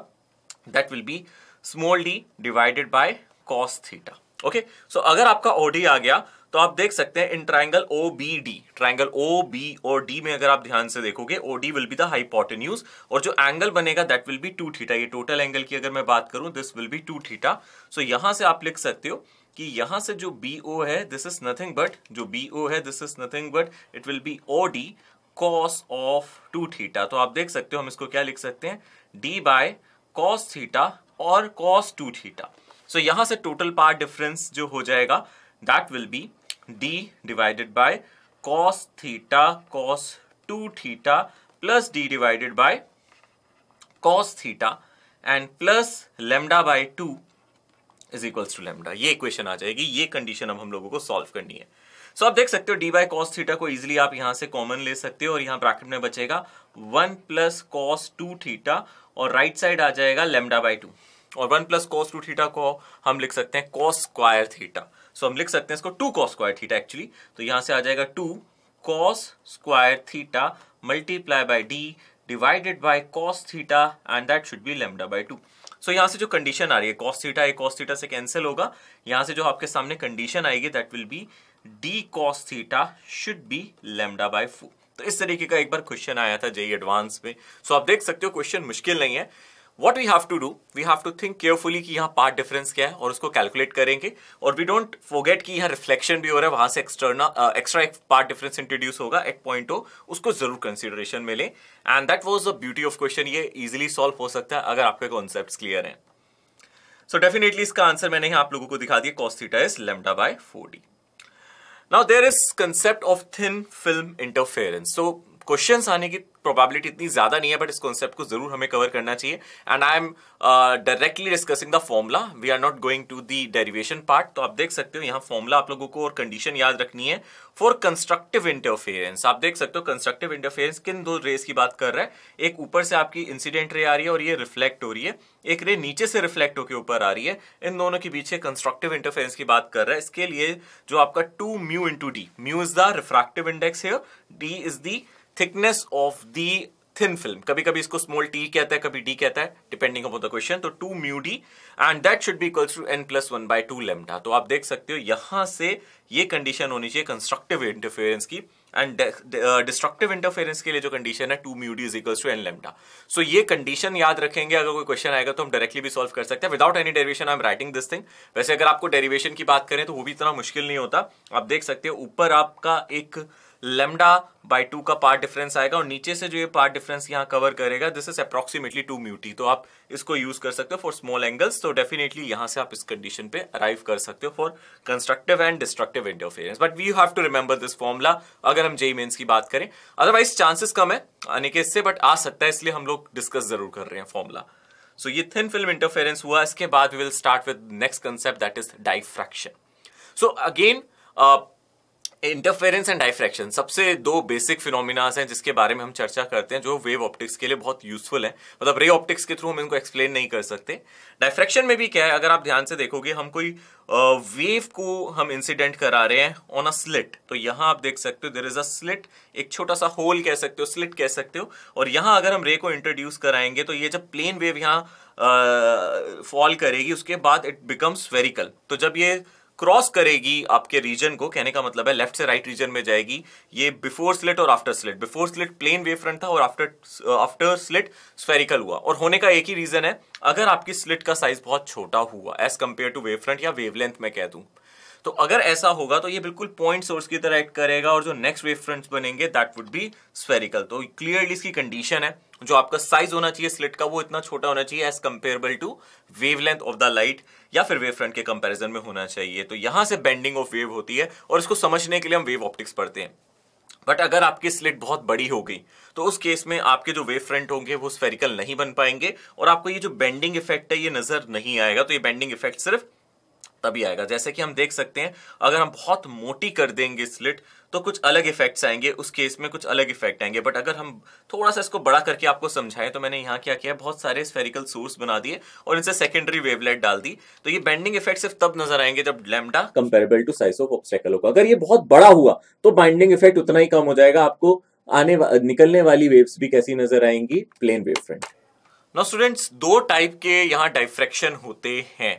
that will be small D divided by cos theta okay so अगर आपका ओडी आ गया तो आप देख सकते हैं in triangle O B D triangle O B और डी में अगर आप ध्यान से देखोगे O D will be the hypotenuse और जो एंगल बनेगा that will be two theta ये टोटल एंगल की अगर मैं बात करूं this will be two theta so यहां से आप लिख सकते हो कि यहां से जो बी ओ है दिस इज नथिंग बट जो बी ओ है this is nothing but it will be O D cos of two theta तो आप देख सकते हो हम इसको क्या लिख सकते हैं डी बाय कॉस थीटा और कॉस टू थीटा सो यहां से टोटल पार डिफरेंस जो हो जाएगा that will be d divided by cos theta cos two theta plus d divided by cos theta and plus lambda by two is equals to lambda ये equation आ जाएगी ये condition अब हम लोगों को सॉल्व करनी है सो so, आप देख सकते हो डी बाई कॉस थीटा को इजिली आप यहाँ से कॉमन ले सकते हो और यहाँ ब्रैकेट में बचेगा one plus cos two theta और राइट right साइड आ जाएगा लेमडा बाई टू और one plus cos two theta को हम लिख सकते हैं कॉस स्क्वायर थीटा सो हम लिख सकते हैं इसको two cos square theta actually तो यहाँ से आ जाएगा two cos square theta multiply by d divided by cos theta and that should be lambda by two so यहाँ से जो कंडीशन आ रही है कॉस थीटा ये कॉस थीटा से कैंसिल होगा यहाँ से जो आपके सामने कंडीशन आएगी that will be D cos theta should be lambda by four तो इस तरीके का एक बार क्वेश्चन आया था जेई एडवांस e में सो so, आप देख सकते हो क्वेश्चन मुश्किल नहीं है what we have to do we have to think carefully कि यहाँ पार्ट डिफरेंस क्या है और उसको कैलकुलेट करेंगे और वी डोंट फोगेट कि यहाँ रिफ्लेक्शन भी हो रहा है वहां से एक्सटर्नल एक्स्ट्रा एक पार्ट डिफरेंस इंट्रोड्यूस होगा एक पॉइंट हो उसको जरूर कंसिडरेशन में लें and that was the beauty of question ये इजिली सॉल्व हो सकता है अगर आपके कॉन्सेप्ट क्लियर हैं सो so डेफिनेटली इसका आंसर मैंने यहाँ आप लोगों को दिखा दिया cos theta is lambda by four d now there is concept of thin film interference so question आने की प्रोबेबिलिटी इतनी ज्यादा नहीं है बट इस कॉन्सेप्ट को जरूर हमें कवर करना चाहिए and I am directly discussing the formula we are not going to the derivation part तो आप देख सकते हो यहाँ फॉर्मुला आप लोगों को और कंडीशन याद रखनी है फॉर कंस्ट्रक्टिव इंटरफेरेंस आप देख सकते हो कंस्ट्रक्टिव इंटरफेरेंस किन दो रेस की बात कर रहा है एक ऊपर से आपकी इंसिडेंट रे आ रही है और ये रिफ्लेक्ट हो रही है एक रे नीचे से रिफ्लेक्ट होकर ऊपर आ रही है इन दोनों के पीछे कंस्ट्रक्टिव इंटरफेरेंस की बात कर रहा है इसके लिए जो आपका two mu into d mu is the refractive index है d is the thickness of the thin film कभी कभी इसको स्मॉल टी कहता है कभी डी कहता है डिपेंडिंग अपॉन द क्वेश्चन तो two mu d and that should be equals to N plus one by two lambda तो आप देख सकते हो यहां से ये कंडीशन होनी चाहिए कंस्ट्रक्टिव इंटरफेरेंस की एंड डिस्ट्रक्टिव इंटरफेरेंस के लिए जो कंडीशन है two mu d is equals to n lambda so ये कंडीशन याद रखेंगे अगर कोई क्वेश्चन आएगा तो हम डायरेक्टली भी सॉल्व कर सकते हैं without any derivation I am writing this thing वैसे अगर आपको डेरिवेशन की बात करें तो वो भी इतना मुश्किल नहीं होता आप देख सकते हो ऊपर आपका एक लेमडा बाई टू का पार्ट डिफरेंस आएगा और नीचे से जो ये पार्ट डिफरेंस यहाँ कवर करेगा this is approximately two mu t तो आप इसको यूज कर सकते हो फॉर स्मॉल एंगल्स तो डेफिनेटली यहाँ से आप इस कंडीशन पे अराइव कर सकते हो for constructive and destructive interference but we have to remember this formula अगर हम जेई मेन्स की बात करें अदरवाइज चांसेस कम है आने के इससे बट आ सकता है इसलिए हम लोग डिस्कस जरूर कर रहे हैं फॉर्मुला सो so, ये थिन फिल्म इंटरफेरेंस हुआ इसके बाद we will start with next concept that is diffraction so again interference and diffraction सबसे दो बेसिक फिनोमिनाज हैं जिसके बारे में हम चर्चा करते हैं जो वेव ऑप्टिक्स के लिए बहुत यूजफुल है मतलब रे ऑप्टिक्स के थ्रू हम इनको एक्सप्लेन नहीं कर सकते डाइफ्रैक्शन में भी क्या है अगर आप ध्यान से देखोगे हम कोई वेव uh, को हम इंसिडेंट करा रहे हैं ऑन अ स्लिट तो यहाँ आप देख सकते हो देर इज अ स्लिट एक छोटा सा होल कह सकते हो स्लिट कह सकते हो और यहाँ अगर हम रे को इंट्रोड्यूस कराएंगे तो ये जब प्लेन वेव यहाँ फॉल uh, करेगी उसके बाद इट बिकम्स वेरिकल तो जब ये क्रॉस करेगी आपके रीजन को कहने का मतलब है लेफ्ट से राइट रीजन में जाएगी ये बिफोर स्लिट और after slit before slit plane wave front था और आफ्टर आफ्टर स्लिट स्फेरिकल हुआ और होने का एक ही रीजन है अगर आपकी स्लिट का साइज बहुत छोटा हुआ as compare to wave front या वेवलेंथ में कह दूं तो अगर ऐसा होगा तो ये बिल्कुल पॉइंट सोर्स की तरह एक्ट करेगा और जो नेक्स्ट वेव फ्रंट बनेंगे दैट वुड बी स्फेरिकल तो क्लियरली इसकी कंडीशन है जो आपका साइज होना चाहिए स्लिट का वो इतना छोटा होना चाहिए as comparable to wave of the light या फिर वेव फ्रंट के कंपैरिजन में होना चाहिए तो यहां से बेंडिंग ऑफ वेव होती है और इसको समझने के लिए हम वेव ऑप्टिक्स पढ़ते हैं बट अगर आपकी स्लिट बहुत बड़ी हो गई तो उस केस में आपके जो वेव फ्रंट होंगे वो स्फेरिकल नहीं बन पाएंगे और आपको ये जो बेंडिंग इफेक्ट है ये नजर नहीं आएगा तो ये बेंडिंग इफेक्ट सिर्फ तभी आएगा जैसे कि हम देख सकते हैं अगर हम बहुत मोटी कर देंगे स्लिट तो कुछ अलग इफेक्ट्स आएंगे उस केस में कुछ अलग इफेक्ट आएंगे बट अगर हम थोड़ा सा इसको बड़ा करके आपको समझाएं तो मैंने यहाँ क्या किया बहुत सारे स्फेरिकल सोर्स बना दिए और इनसे सेकेंडरी वेवलेट डाल दी तो ये बेंडिंग इफेक्ट सिर्फ तब नजर आएंगे जब lambda comparable to size of obstacle होगा अगर ये बहुत बड़ा हुआ तो बाइंडिंग इफेक्ट उतना ही कम हो जाएगा आपको आने निकलने वाली वेव्स भी कैसी नजर आएंगी plane wave front no students दो टाइप के यहाँ डाइफ्रेक्शन होते हैं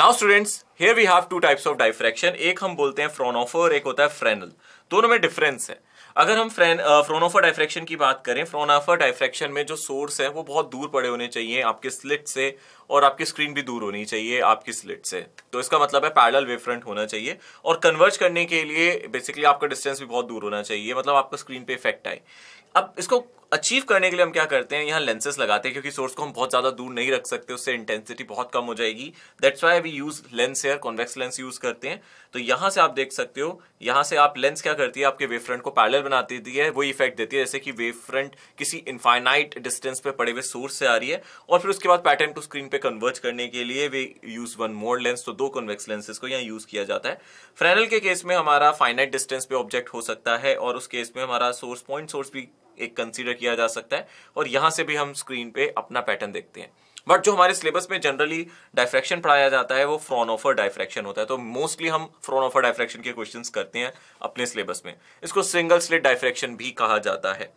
now students here we have two types of diffraction एक हम बोलते हैं फ्रोनोफो और एक होता है फ्रेनल दोनों में डिफरेंस है अगर हम फ्रेन डायफ्रेक्शन डाइफ्रैक्शन की बात करें फ्रोनाफर डाइफ्रैक्शन में जो सोर्स है वो बहुत दूर पड़े होने चाहिए आपके स्लिट से और आपकी स्क्रीन भी दूर होनी चाहिए आपकी स्लिट से तो इसका मतलब है पैरल वे फ्रंट होना चाहिए और कन्वर्ज करने के लिए बेसिकली आपका डिस्टेंस भी बहुत दूर होना चाहिए मतलब आपका स्क्रीन पे इफेक्ट आए अब इसको अचीव करने के लिए हम क्या करते हैं यहाँ लेंसेज लगाते हैं क्योंकि सोर्स को हम बहुत ज़्यादा दूर नहीं रख सकते उससे इंटेंसिटी बहुत कम हो जाएगी that's why we use lens here convex lens use करते हैं तो यहाँ से आप देख सकते हो यहाँ से आप लेंस क्या करती है आपके वेव फ्रंट को पैरल बना देती है वही इफेक्ट देती है जैसे कि वेव फ्रंट किसी इन्फाइनाइट डिस्टेंस पे पड़े हुए सोर्स से आ रही है और फिर उसके बाद पैटर्न को स्क्रीन पे कन्वर्ट करने के लिए we use one more lens तो दो कन्वेक्स लेंसेज को यहाँ यूज़ किया जाता है फ्रेनल के केस में हमारा फाइनाइट डिस्टेंस पे ऑब्जेक्ट हो सकता है और उस केस में हमारा सोर्स पॉइंट सोर्स भी एक कंसीडर किया जा सकता है और यहाँ से भी हम स्क्रीन पे अपना पैटर्न देखते हैं बट जो हमारे सिलेबस में जनरली डायफ्रैक्शन पढ़ाया जाता है वो फ्रॉन ऑफर डायफ्रैक्शन होता है तो मोस्टली हम फ्रॉन ऑफर डायफ्रैक्शन के क्वेश्चन करते हैं अपने सिलेबस में इसको सिंगल स्लिट डायफ्रैक्शन भी कहा जाता है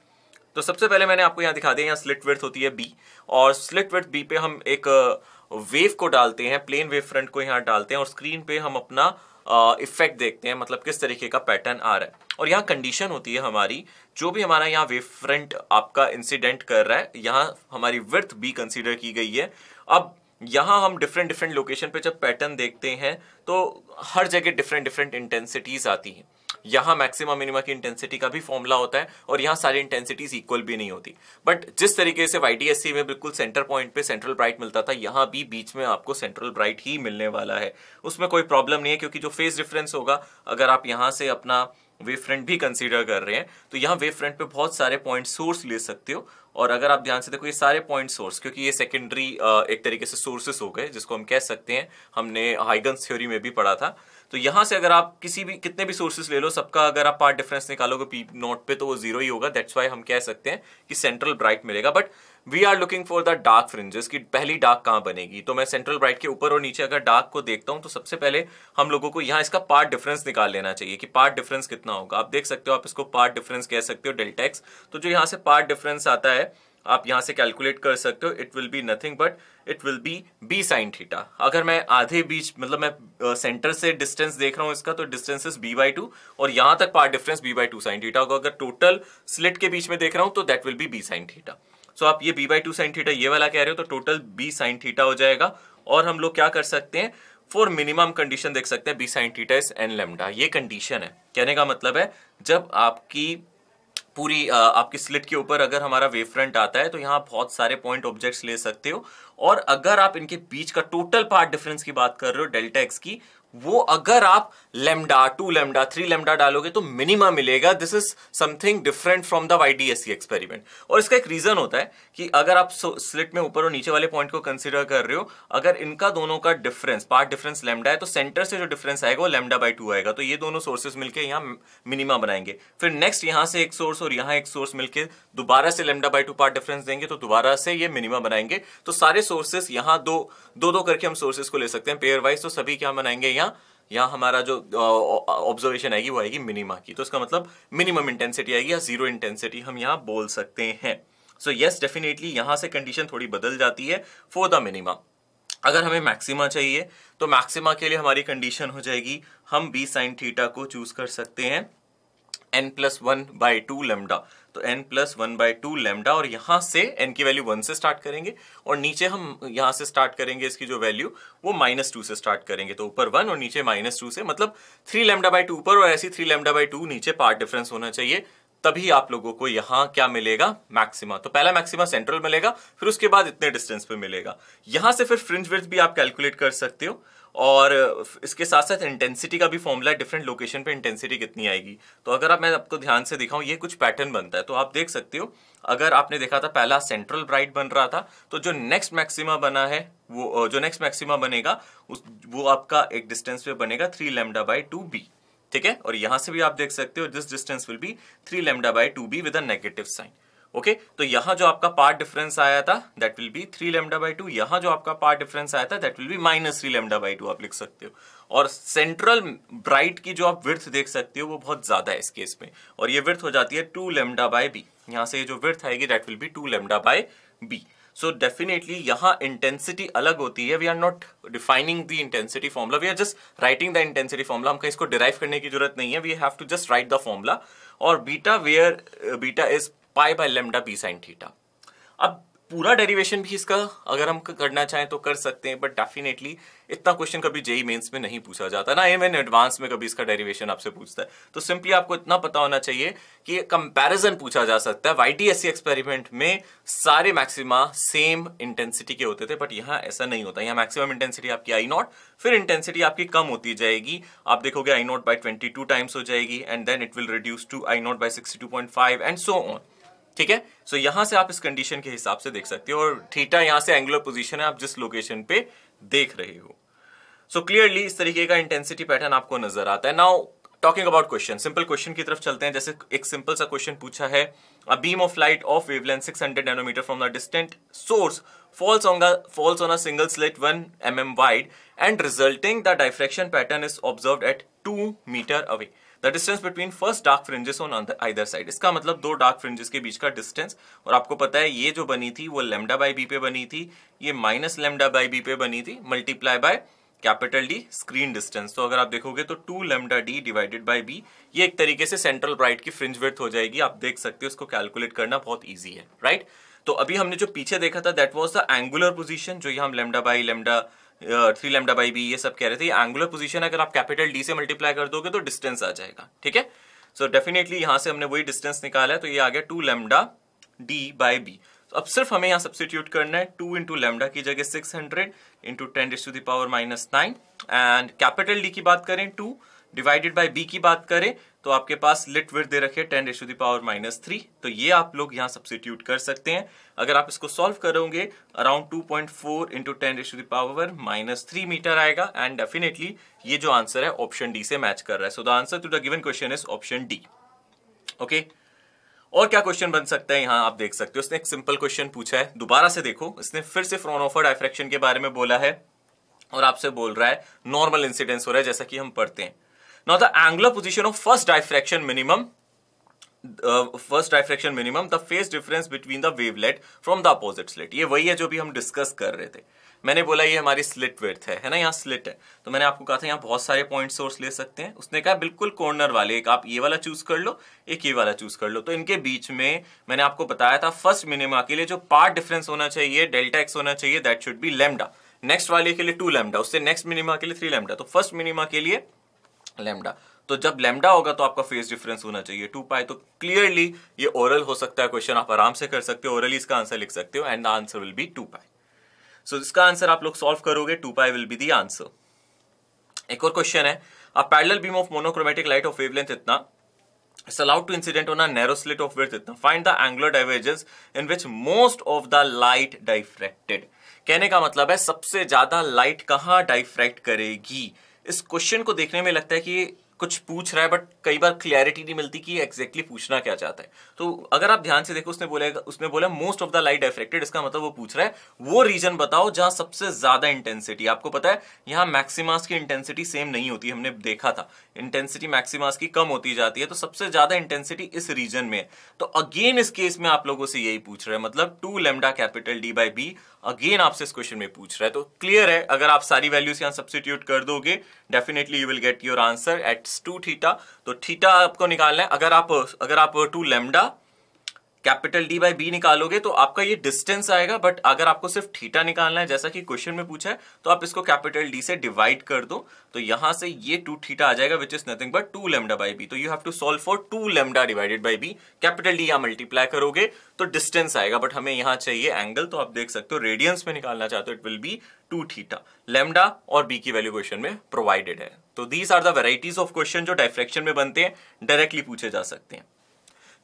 तो सबसे पहले मैंने आपको यहाँ दिखा दिया यहाँ स्लिट विर्थ होती है बी और स्लिट विर्थ बी पे हम एक वेव uh, को डालते हैं प्लेन वेव फ्रंट को यहाँ डालते हैं और स्क्रीन पे हम अपना इफेक्ट देखते हैं मतलब किस तरीके का पैटर्न आ रहा है और यहाँ कंडीशन होती है हमारी जो भी हमारा यहाँ वेव फ्रंट आपका इंसिडेंट कर रहा है यहाँ हमारी वर्थ भी कंसिडर की गई है अब यहाँ हम डिफरेंट डिफरेंट लोकेशन पे जब पैटर्न देखते हैं तो हर जगह डिफरेंट डिफरेंट इंटेंसिटीज आती हैं यहां मैक्सिमम मिनिमा की इंटेंसिटी का भी फॉर्मुला होता है और यहाँ सारी इंटेंसिटीज इक्वल भी नहीं होती बट जिस तरीके से वाई में बिल्कुल सेंटर पॉइंट पे सेंट्रल ब्राइट मिलता था यहां भी बीच में आपको सेंट्रल ब्राइट ही मिलने वाला है उसमें कोई प्रॉब्लम नहीं है क्योंकि जो फेस डिफरेंस होगा अगर आप यहां से अपना वेव फ्रंट भी कंसीडर कर रहे हैं तो यहाँ वेव फ्रंट पे बहुत सारे पॉइंट सोर्स ले सकते हो और अगर आप ध्यान से देखो ये सारे पॉइंट सोर्स क्योंकि ये सेकेंडरी एक तरीके से सोर्सेस हो गए जिसको हम कह सकते हैं हमने हाइगन्स थ्योरी में भी पढ़ा था तो यहां से अगर आप किसी भी कितने भी सोर्सेस ले लो सबका अगर आप पार्ट डिफरेंस निकालोगे पी नोट पे तो वो जीरो ही होगा दैट्स वाई हम कह सकते हैं कि सेंट्रल ब्राइट मिलेगा but we are looking for the dark fringes की पहली डार्क कहाँ बनेगी तो मैं सेंट्रल ब्राइट के ऊपर और नीचे अगर डार्क को देखता हूं तो सबसे पहले हम लोगों को यहाँ इसका पार्ट डिफरेंस निकाल लेना चाहिए कि पार्ट डिफरेंस कितना होगा आप देख सकते हो आप इसको पार्ट डिफरेंस कह सकते हो डेल्टेक्स तो जो यहाँ से पार्ट डिफरेंस आता है आप यहां से कैलकुलेट कर सकते हो it will be nothing but it will be b sine theta अगर मैं आधे बीच मतलब मैं सेंटर से डिस्टेंस देख रहा हूँ इसका तो distance is b by two और यहां तक part difference b by two sine theta होगा अगर टोटल स्लिट के बीच में देख रहा हूँ तो that will be b sine theta so आप ये b by two sine theta ये वाला कह रहे हो तो टोटल बी साइन थीटा हो जाएगा और हम लोग क्या कर सकते हैं फॉर मिनिमम कंडीशन देख सकते हैं b sine theta is n lambda ये कंडीशन है कहने का मतलब है जब आपकी पूरी आपकी स्लिट के ऊपर अगर हमारा वेव फ्रंट आता है तो यहाँ बहुत सारे पॉइंट ऑब्जेक्ट्स ले सकते हो और अगर आप इनके बीच का टोटल पार्ट डिफरेंस की बात कर रहे हो डेल्टा एक्स की वो अगर आप lambda two lambda three lambda डालोगे तो मिनिमा मिलेगा this is something different from the Y D S C experiment और इसका एक रीजन होता है कि अगर आप स्लिट में ऊपर और नीचे वाले पॉइंट को कंसिडर कर रहे हो अगर इनका दोनों का डिफरेंस पार्ट डिफरेंस लेमडा है तो सेंटर से जो डिफरेंस आएगा वो लेमडा बाई टू आएगा तो ये दोनों सोर्सेज मिलकर यहाँ मिनिमा बनाएंगे फिर नेक्स्ट यहाँ से एक सोर्स और यहाँ एक सोर्स मिलकर दोबारा से lambda by two part difference देंगे तो दोबारा से ये मिनिमा बनाएंगे तो सारे सोर्सेस यहाँ दो दो दो करके हम सोर्सेज को ले सकते हैं पेयर वाइज तो सभी क्या बनाएंगे यहाँ यहाँ यहाँ हमारा जो ऑब्जर्वेशन आएगी वो आएगी मिनिमा की तो इसका मतलब मिनिमम इंटेंसिटी आएगी या जीरो इंटेंसिटी हम यहाँ बोल सकते हैं सो यस डेफिनेटली यहाँ से कंडीशन थोड़ी बदल जाती है फॉर द मिनिमा अगर हमें मैक्सिमा चाहिए तो मैक्सिमा के लिए हमारी कंडीशन हो जाएगी हम बी साइन थीटा को चूज कर सकते हैं n plus one by two lambda तो n plus one by two lambda और यहां से एन की वैल्यू वन से स्टार्ट करेंगे और नीचे हम यहां से स्टार्ट करेंगे इसकी जो वैल्यू वो माइनस टू से स्टार्ट करेंगे तो ऊपर वन और नीचे माइनस टू से मतलब थ्री लेमडा बाई टू ऊपर और ऐसी थ्री लेमडा बाई टू नीचे पार्ट डिफरेंस होना चाहिए तभी आप लोगों को यहां क्या मिलेगा मैक्सिमा तो पहला मैक्सिमा सेंट्रल मिलेगा फिर उसके बाद इतने डिस्टेंस पे मिलेगा यहां से फिर फ्रिंज विर्थ भी आप कैलकुलेट कर सकते हो और इसके साथ साथ इंटेंसिटी का भी फॉर्मूला डिफरेंट लोकेशन पे इंटेंसिटी कितनी आएगी तो अगर आप मैं आपको ध्यान से दिखाऊं ये कुछ पैटर्न बनता है तो आप देख सकते हो अगर आपने देखा था पहला सेंट्रल ब्राइट बन रहा था तो जो नेक्स्ट मैक्सिमा बना है वो जो नेक्स्ट मैक्सिमा बनेगा उस वो आपका एक डिस्टेंस पे बनेगा three lambda by two b ठीक है और यहां से भी आप देख सकते हो this distance will be three lambda by two b with a negative sign okay okay? तो यहां जो आपका पार्ट डिफरेंस आया था that will be three lambda by two यहां जो आपका पार्ट डिफरेंस आया था that will be minus three lambda by two आप लिख सकते हो और सेंट्रल ब्राइट की जो आप विर्थ देख सकते हो वो बहुत ज्यादा है इस केस में और ये विर्थ हो जाती है टू लेमडा बाय बी यहां से ये जो विर्थ आएगी that will be two lambda by b so definitely यहां इंटेंसिटी अलग होती है we are not defining the intensity formula we are just writing the intensity formula हमको इसको डिराइव करने की जरूरत नहीं है we have to just write the formula और beta where beta is pi by lambda b sine theta अब पूरा डेरिवेशन भी इसका अगर हम करना चाहें तो कर सकते हैं बट डेफिनेटली इतना क्वेश्चन कभी जेई मेंस e में नहीं पूछा जाता ना एम एन एडवांस में कभी इसका डेरिवेशन आपसे पूछता है तो सिंपली आपको इतना पता होना चाहिए कि कंपैरिजन पूछा जा सकता है वाई टी एक्सपेरिमेंट में सारे मैक्सिमा सेम इंटेंसिटी के होते थे बट यहाँ ऐसा नहीं होता यहाँ मैक्सिमम इंटेंसिटी आपकी आई नॉट फिर इंटेंसिटी आपकी कम होती जाएगी आप देखोगे I not by twenty times हो जाएगी and then it will reduce to I not by sixty and so on ठीक है सो यहां से आप इस कंडीशन के हिसाब से देख सकते हो और थीटा यहां से एंगुलर पोजिशन है आप जिस लोकेशन पे देख रहे हो सो so, क्लियरली इस तरीके का इंटेंसिटी पैटर्न आपको नजर आता है now talking about question simple question की तरफ चलते हैं जैसे एक सिंपल सा क्वेश्चन पूछा है a beam of light of wavelength 600 nanometre from the distant source falls on falls on a single single slit 1 m wide and resulting the diffraction pattern is observe at 2 metre away the distance between first dark fringes on either side इसका मतलब दो dark fringes के बीच का distance और आपको पता है ये जो बनी थी वो लेमडा बाई बी पे बनी थी ये माइनस लेमडा बाई बी पे बनी थी multiply by capital D screen distance तो अगर आप देखोगे तो two lambda D divided by B ये एक तरीके से सेंट्रल ब्राइट की फ्रिंज विथ हो जाएगी आप देख सकते हो उसको कैलकुलेट करना बहुत ईजी है राइट right? तो अभी हमने जो पीछे देखा था that was the angular position जो ये हम lambda by lambda three lambda by B ये सब कह रहे थे एंगुलर पोजिशन अगर आप कैपिटल डी से मल्टीप्लाई कर दोगे तो डिस्टेंस आ जाएगा ठीक है सो डेफिनेटली यहाँ से हमने वही डिस्टेंस निकाला है तो ये आ गया two lambda D by B अब सिर्फ हमें यहाँ सब्सिट्यूट करना है टू इंटू लेमडा की जगह six hundred into ten to the power minus nine and capital D की बात करें टू डिवाइडेड बाई बी की बात करें तो आपके पास लिट विथ दे रखे ten raise to the power minus three तो ये आप लोग यहाँ सब्सिट्यूट कर सकते हैं अगर आप इसको सॉल्व करोगे around two point four into ten raise to the power minus three metre आएगा एंड डेफिनेटली ये जो आंसर है ऑप्शन डी से मैच कर रहा है so the answer to the given question is option D okay और क्या क्वेश्चन बन सकता है यहाँ आप देख सकते हो उसने एक सिंपल क्वेश्चन पूछा है दोबारा से देखो इसने फिर से फ्रॉन ऑफर डायफ्रेक्शन के बारे में बोला है और आपसे बोल रहा है नॉर्मल इंसिडेंस हो रहा है जैसा कि हम पढ़ते हैं Now the angular position of first diffraction minimum uh, first diffraction minimum the phase difference between the wavelet from the opposite slit ये वही है जो भी हम डिस्कस कर रहे थे मैंने बोला ये हमारी स्लिट विर्थ है है ना यहाँ स्लिट है तो मैंने आपको कहा था यहाँ बहुत सारे पॉइंट सोर्स ले सकते हैं उसने कहा बिल्कुल कॉर्नर वाले एक आप ये वाला चूज कर लो एक ये वाला चूज कर लो तो इनके बीच में मैंने आपको बताया था फर्स्ट मिनिमा के लिए जो पार्ट डिफरेंस होना चाहिए डेल्टा एक्स होना चाहिए that should be lambda next वाले के लिए टू लेमडा उससे नेक्स्ट मिनिमा के लिए थ्री लेमडा तो फर्स्ट मिनिमा के लिए लेमडा तो जब लेमडा होगा तो आपका फेज डिफरेंस होना चाहिए टू पाई तो क्लियरली ये ओरल हो सकता है क्वेश्चन आप आराम से कर सकते हो ओरली इसका आंसर लिख सकते हो and the answer will be two pi so इसका आंसर आप लोग सॉल्व करोगे two pi will be the answer एक और क्वेश्चन है a parallel beam of monochromatic light of wavelength इतना it's allowed to incident on narrow slit of of इतना find the angular angular in which most of the light diffracted कहने का मतलब है सबसे ज्यादा लाइट कहाँ डाइफ्रेक्ट करेगी इस क्वेश्चन को देखने में लगता है कि कुछ पूछ रहा है बट कई बार क्लियरिटी नहीं मिलती कि एग्जैक्टली exactly पूछना क्या चाहता है तो अगर आप ध्यान से देखो उसने बोलेगा उसने बोला most of the light affected इसका मतलब वो पूछ रहा है वो रीजन बताओ जहां सबसे ज्यादा इंटेंसिटी आपको पता है यहां मैक्सिमास की इंटेंसिटी सेम नहीं होती हमने देखा था इंटेंसिटी मैक्सिमास की कम होती जाती है तो सबसे ज्यादा इंटेंसिटी इस रीजन में है तो अगेन इस केस में आप लोगों से यही पूछ रहे हैं मतलब two lambda capital D by B again आपसे इस क्वेश्चन में पूछ रहा है तो क्लियर है अगर आप सारी वैल्यूज यहां सब्सिट्यूट कर दोगे definitely you will get your answer at two theta तो थीटा आपको निकालना है अगर आप अगर आप two lambda capital D by B निकालोगे तो आपका ये डिस्टेंस आएगा बट अगर आपको सिर्फ थीटा निकालना है जैसा कि क्वेश्चन में पूछा है तो आप इसको कैपिटल डी से डिवाइड कर दो तो यहां से ये टू थीटा आ जाएगा which is nothing but two lambda by B तो you have to solve for two lambda divided by B capital D या मल्टीप्लाई करोगे तो डिस्टेंस आएगा बट हमें यहाँ चाहिए एंगल तो आप देख सकते हो रेडियंस में निकालना चाहते हो it will be two theta lambda और बी की वैल्यू क्वेश्चन में प्रोवाइडेड है तो these are the varieties of question जो डायफ्रेक्शन में बनते हैं डायरेक्टली पूछे जा सकते हैं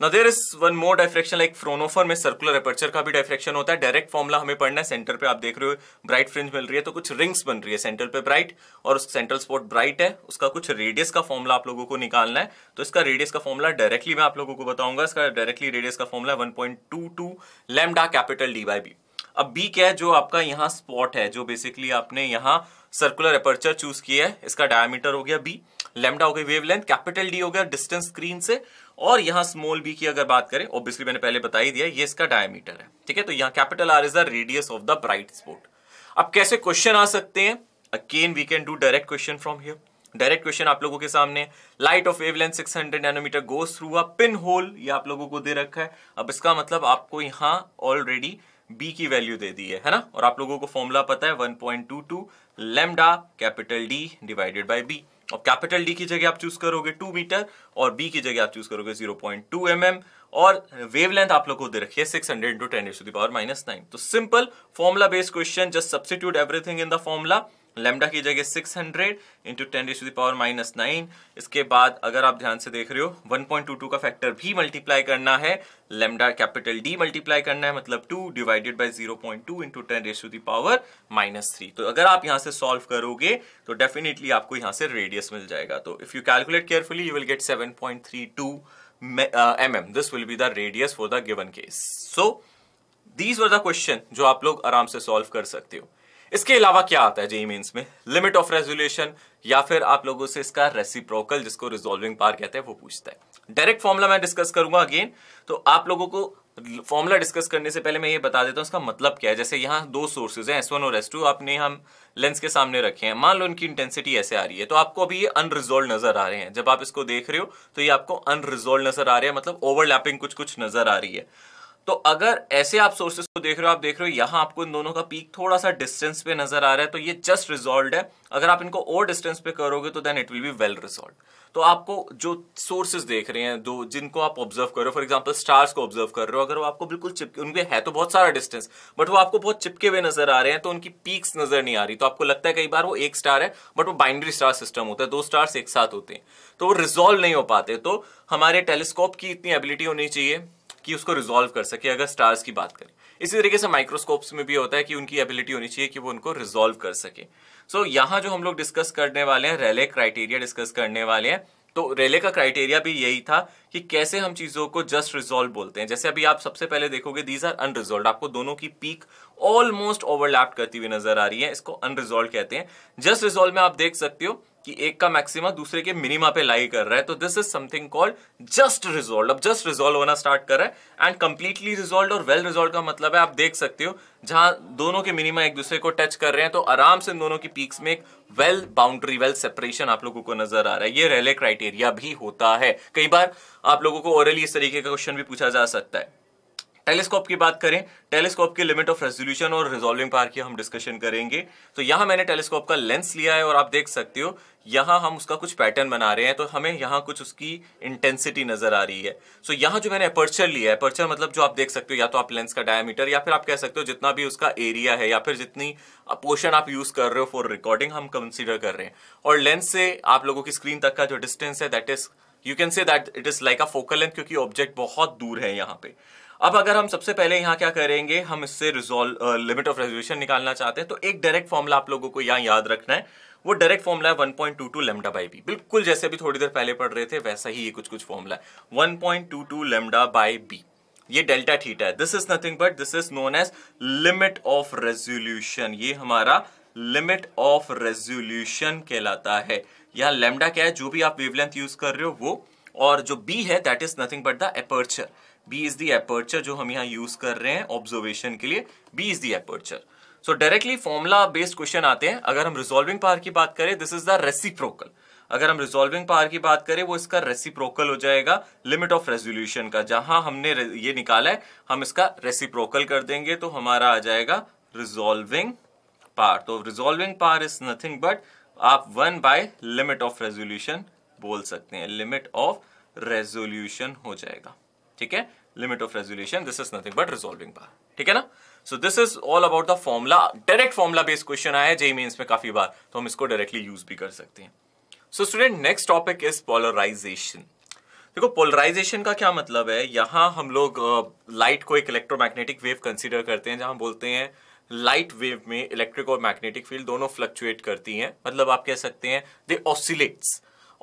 ना there is one more diffraction like Fraunhofer में सर्कुलर एपर्चर का भी डायफ्रेक्शन होता है डायरेक्ट फॉर्मला हमें पढ़ना है सेंटर पे आप देख रहे हो ब्राइट फ्रिंज मिल रही है तो कुछ रिंग्स बन रही है सेंटर पे ब्राइट और सेंट्रल स्पॉट ब्राइट है उसका कुछ रेडियस का फॉर्मुला आप लोगों को निकालना है तो इसका रेडियस का फॉर्मला डायरेक्टली मैं आप लोगों को बताऊंगा इसका डायरेक्टली रेडियस का formula one point two two lambda capital D by B अब बी क्या है जो आपका यहाँ स्पॉट है जो बेसिकली आपने यहाँ सर्कुलर अपर्चर चूज किया है इसका डायमीटर हो गया बी लेमडा हो गई वेवलेंथ कैपिटल डी हो गया डिस्टेंस स्क्रीन से और यहां स्मॉल बी की अगर बात करें ऑब्वियसली मैंने पहले बता ही दिया ये इसका डायमीटर है ठीक है तो यहां capital R is the radius of the bright spot अब कैसे क्वेश्चन आ सकते हैं again we can do direct question from here direct question आप लोगों के सामने light of wavelength 600 nanometre goes through a pin hole ये आप लोगों को दे रखा है अब इसका मतलब आपको यहां ऑलरेडी बी की वैल्यू दे दी है है ना और आप लोगों को फॉर्मूला पता है 1.22 lambda capital D divided by B और कैपिटल डी की जगह आप चूज करोगे टू मीटर और बी की जगह आप चूज करोगे zero point two M M और वेवलेंथ आप लोग को दे रखी है six hundred into ten power minus nine तो simple formula based question just substitute everything in the formula lambda की जगह 600 hundred into ten raise to the power minus nine इसके बाद अगर आप ध्यान से देख रहे हो 1.22 का फैक्टर भी मल्टीप्लाई करना है लेमडा कैपिटल डी मल्टीप्लाई करना है मतलब 2 divided by 0.2 point two into ten raise to the power minus three तो अगर आप यहाँ से सॉल्व करोगे तो डेफिनेटली आपको यहाँ से रेडियस मिल जाएगा तो if you calculate carefully you will get seven point three two M M this will be the radius for the given case so these were the question जो आप लोग आराम से सॉल्व कर सकते हो इसके अलावा क्या आता है जेई मेन्स में लिमिट ऑफ रेजोल्यूशन या फिर आप लोगों से इसका रेसिप्रोकल जिसको रिजोल्विंग पार कहते हैं वो पूछता है डायरेक्ट फॉर्मूला मैं डिस्कस करूंगा अगेन तो आप लोगों को फॉर्मुला डिस्कस करने से पहले मैं ये बता देता हूँ इसका मतलब क्या है जैसे यहाँ दो सोर्सेज हैं एस वन और एस टू आपने हम लेंस के सामने रखे हैं मान लो इनकी इंटेंसिटी ऐसे आ रही है तो आपको अभी ये अनरिजोल्व नजर आ रहे हैं जब आप इसको देख रहे हो तो ये आपको अनरिजोल्व नजर आ रहे हैं मतलब ओवरलैपिंग कुछ कुछ नजर आ रही है तो अगर ऐसे आप सोर्सेस को देख रहे हो आप देख रहे हो यहां आपको इन दोनों का पीक थोड़ा सा डिस्टेंस पे नजर आ रहा है तो ये जस्ट रिजोल्व है अगर आप इनको और डिस्टेंस पे करोगे तो then it will be well resolve तो आपको जो सोर्सेज देख रहे हैं दो जिनको आप ऑब्जर्व कर रहे हो फॉर एग्जाम्पल स्टार्स को ऑब्जर्व कर रहे हो अगर वो आपको बिल्कुल चिपके उनके है तो बहुत सारा डिस्टेंस बट वो आपको बहुत चिपके हुए नजर आ रहे हैं तो उनकी पीक्स नजर नहीं आ रही तो आपको लगता है कई बार वो एक स्टार है बट वो बाइंड्री स्टार सिस्टम होता है दो स्टार्स एक साथ होते हैं तो वो रिजोल्व नहीं हो पाते तो हमारे टेलीस्कोप की इतनी एबिलिटी होनी चाहिए कि उसको रिजोल्व कर सके अगर स्टार्स की बात करें इसी तरीके से माइक्रोस्कोप्स में भी होता है कि उनकी एबिलिटी होनी चाहिए कि वो उनको रिजोल्व कर सके सो so, यहाँ जो हम लोग डिस्कस करने वाले हैं रेले क्राइटेरिया डिस्कस करने वाले हैं तो रेले का क्राइटेरिया भी यही था कि कैसे हम चीजों को जस्ट रिजोल्व बोलते हैं जैसे अभी आप सबसे पहले देखोगे दीज आर अनरिजोल्व आपको दोनों की पीक ऑलमोस्ट ओवरलैप करती हुई नजर आ रही है इसको अनरिजोल्व कहते हैं जस्ट रिजोल्व में आप देख सकते हो कि एक का मैक्सिमा दूसरे के मिनिमा पे लाई कर रहा है तो this is something called just resolve अब जस्ट रिजोल्व होना स्टार्ट कर रहा है एंड कंप्लीटली रिजोल्व और वेल well रिजोल्व का मतलब है आप देख सकते हो जहां दोनों के मिनिमा एक दूसरे को टच कर रहे हैं तो आराम से इन दोनों की पीक्स में एक वेल बाउंड्री वेल सेपरेशन आप लोगों को नजर आ रहा है ये रेले क्राइटेरिया भी होता है कई बार आप लोगों को ओरली इस तरीके का क्वेश्चन भी पूछा जा सकता है टेलीस्कोप की बात करें टेलीस्कोप की लिमिट ऑफ रेजोल्यूशन और रिजोल्विंग पार की हम डिस्कशन करेंगे तो यहां मैंने टेलीस्कोप का लेंस लिया है और आप देख सकते हो यहां हम उसका कुछ पैटर्न बना रहे हैं तो हमें यहां कुछ उसकी इंटेंसिटी नजर आ रही है सो so, यहां जो मैंने अपर्चर लिया है अपर्चर मतलब जो आप देख सकते हो या तो आप लेंस का डायमीटर या फिर आप कह सकते हो जितना भी उसका एरिया है या फिर जितनी पोर्शन आप यूज कर रहे हो फॉर रिकॉर्डिंग हम कंसिडर कर रहे हैं और लेंस से आप लोगों की स्क्रीन तक का जो डिस्टेंस है that is you can say that it is like a focal length क्योंकि ऑब्जेक्ट बहुत दूर है यहाँ पे अब अगर हम सबसे पहले यहाँ क्या करेंगे हम इससे रिजोल्व लिमिट ऑफ रेजोल्यूशन निकालना चाहते हैं तो एक डायरेक्ट फॉर्मूला आप लोगों को यहाँ याद रखना है वो डायरेक्ट फॉर्मूला है 1.22 point two two lambda by B बिल्कुल जैसे अभी थोड़ी देर पहले पढ़ रहे थे वैसा ही ये कुछ कुछ फॉर्मूला है 1.22 point two two lambda by B ये डेल्टा थीटा है this is nothing but this is known as limit of resolution ये हमारा लिमिट ऑफ रेजोल्यूशन कहलाता है यहाँ लेमडा क्या है जो भी आप वेवलेंथ यूज कर रहे हो वो और जो बी है that is nothing but the aperture B is the aperture जो हम यहाँ यूज कर रहे हैं ऑब्जर्वेशन के लिए B is the aperture so directly formula based question आते हैं अगर हम रिजोल्विंग पावर की बात करें दिस इज द रेसिप्रोकल अगर हम रिजोल्विंग पावर की बात करें वो इसका रेसिप्रोकल हो जाएगा लिमिट ऑफ रेजोल्यूशन का जहां हमने ये निकाला है हम इसका रेसिप्रोकल कर देंगे तो हमारा आ जाएगा रिजोल्विंग पार तो resolving power is nothing but आप one by limit of resolution बोल सकते हैं लिमिट ऑफ रेजोल्यूशन हो जाएगा ठीक है limit of resolution. This is nothing but resolving power. ठीक है ना so this is all about formula formula formula based question question आया जेई मेन्स में काफी बार तो हम इसको डायरेक्टली यूज भी कर सकते हैं so student next topic is polarisation देखो पोलराइजेशन का क्या मतलब है यहाँ हम लोग लाइट को एक इलेक्ट्रोमैग्नेटिक वेव कंसीडर करते हैं जहां बोलते हैं लाइट वेव में इलेक्ट्रिक और मैग्नेटिक फील्ड दोनों फ्लक्चुएट करती हैं मतलब आप कह सकते हैं दे ऑसिलेट्स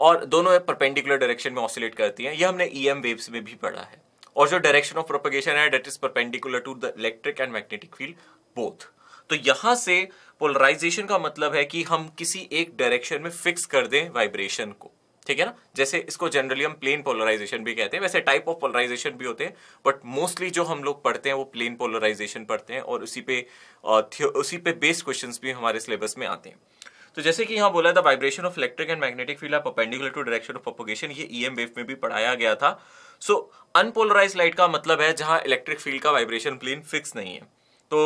और दोनों परपेंडिकुलर डायरेक्शन में ऑसिलेट करती हैं ये हमने ई एम वेव्स में भी पढ़ा है और जो डायरेक्शन ऑफ प्रोपोगेशन है that is perpendicular to the electric and magnetic field both तो यहां से पोलराइजेशन का मतलब है कि हम किसी एक डायरेक्शन में फिक्स कर दें वाइब्रेशन को ठीक है ना जैसे इसको जनरली हम प्लेन पोलराइजेशन भी कहते हैं वैसे टाइप ऑफ पोलराइजेशन भी होते हैं बट मोस्टली जो हम लोग पढ़ते हैं वो प्लेन पोलराइजेशन पढ़ते हैं और उसी पे उसी पे बेस्ड क्वेश्चंस भी हमारे सिलेबस में आते हैं तो जैसे कि यहाँ बोला था vibration of electric and magnetic field are perpendicular to direction of propagation ये ई e वेव में भी पढ़ाया गया था सो अनपोलराइज लाइट का मतलब है जहाँ इलेक्ट्रिक फील्ड का वाइब्रेशन प्लेन फिक्स नहीं है तो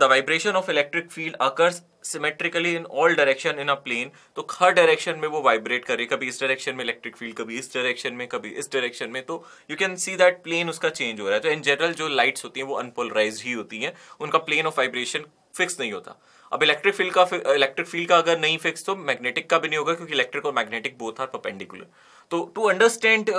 the vibration of electric field occurs symmetrically in all direction in a plane तो हर डायरेक्शन में वो वाइब्रेट करे कभी इस डायरेक्शन में इलेक्ट्रिक फील्ड कभी इस डायरेक्शन में कभी इस डायरेक्शन में तो you can see that plane उसका चेंज हो रहा है तो इन जनरल जो लाइट्स होती हैं वो अनपोलराइज ही होती हैं उनका प्लेन ऑफ वाइब्रेशन फिक्स नहीं होता अब इलेक्ट्रिक फील्ड का इलेक्ट्रिक फील्ड का अगर नहीं फिक्स तो मैग्नेटिक का भी नहीं होगा क्योंकि इलेक्ट्रिक और मैग्नेटिक बोथ आर परपेंडिकुलर तो टू अंडरस्टैंड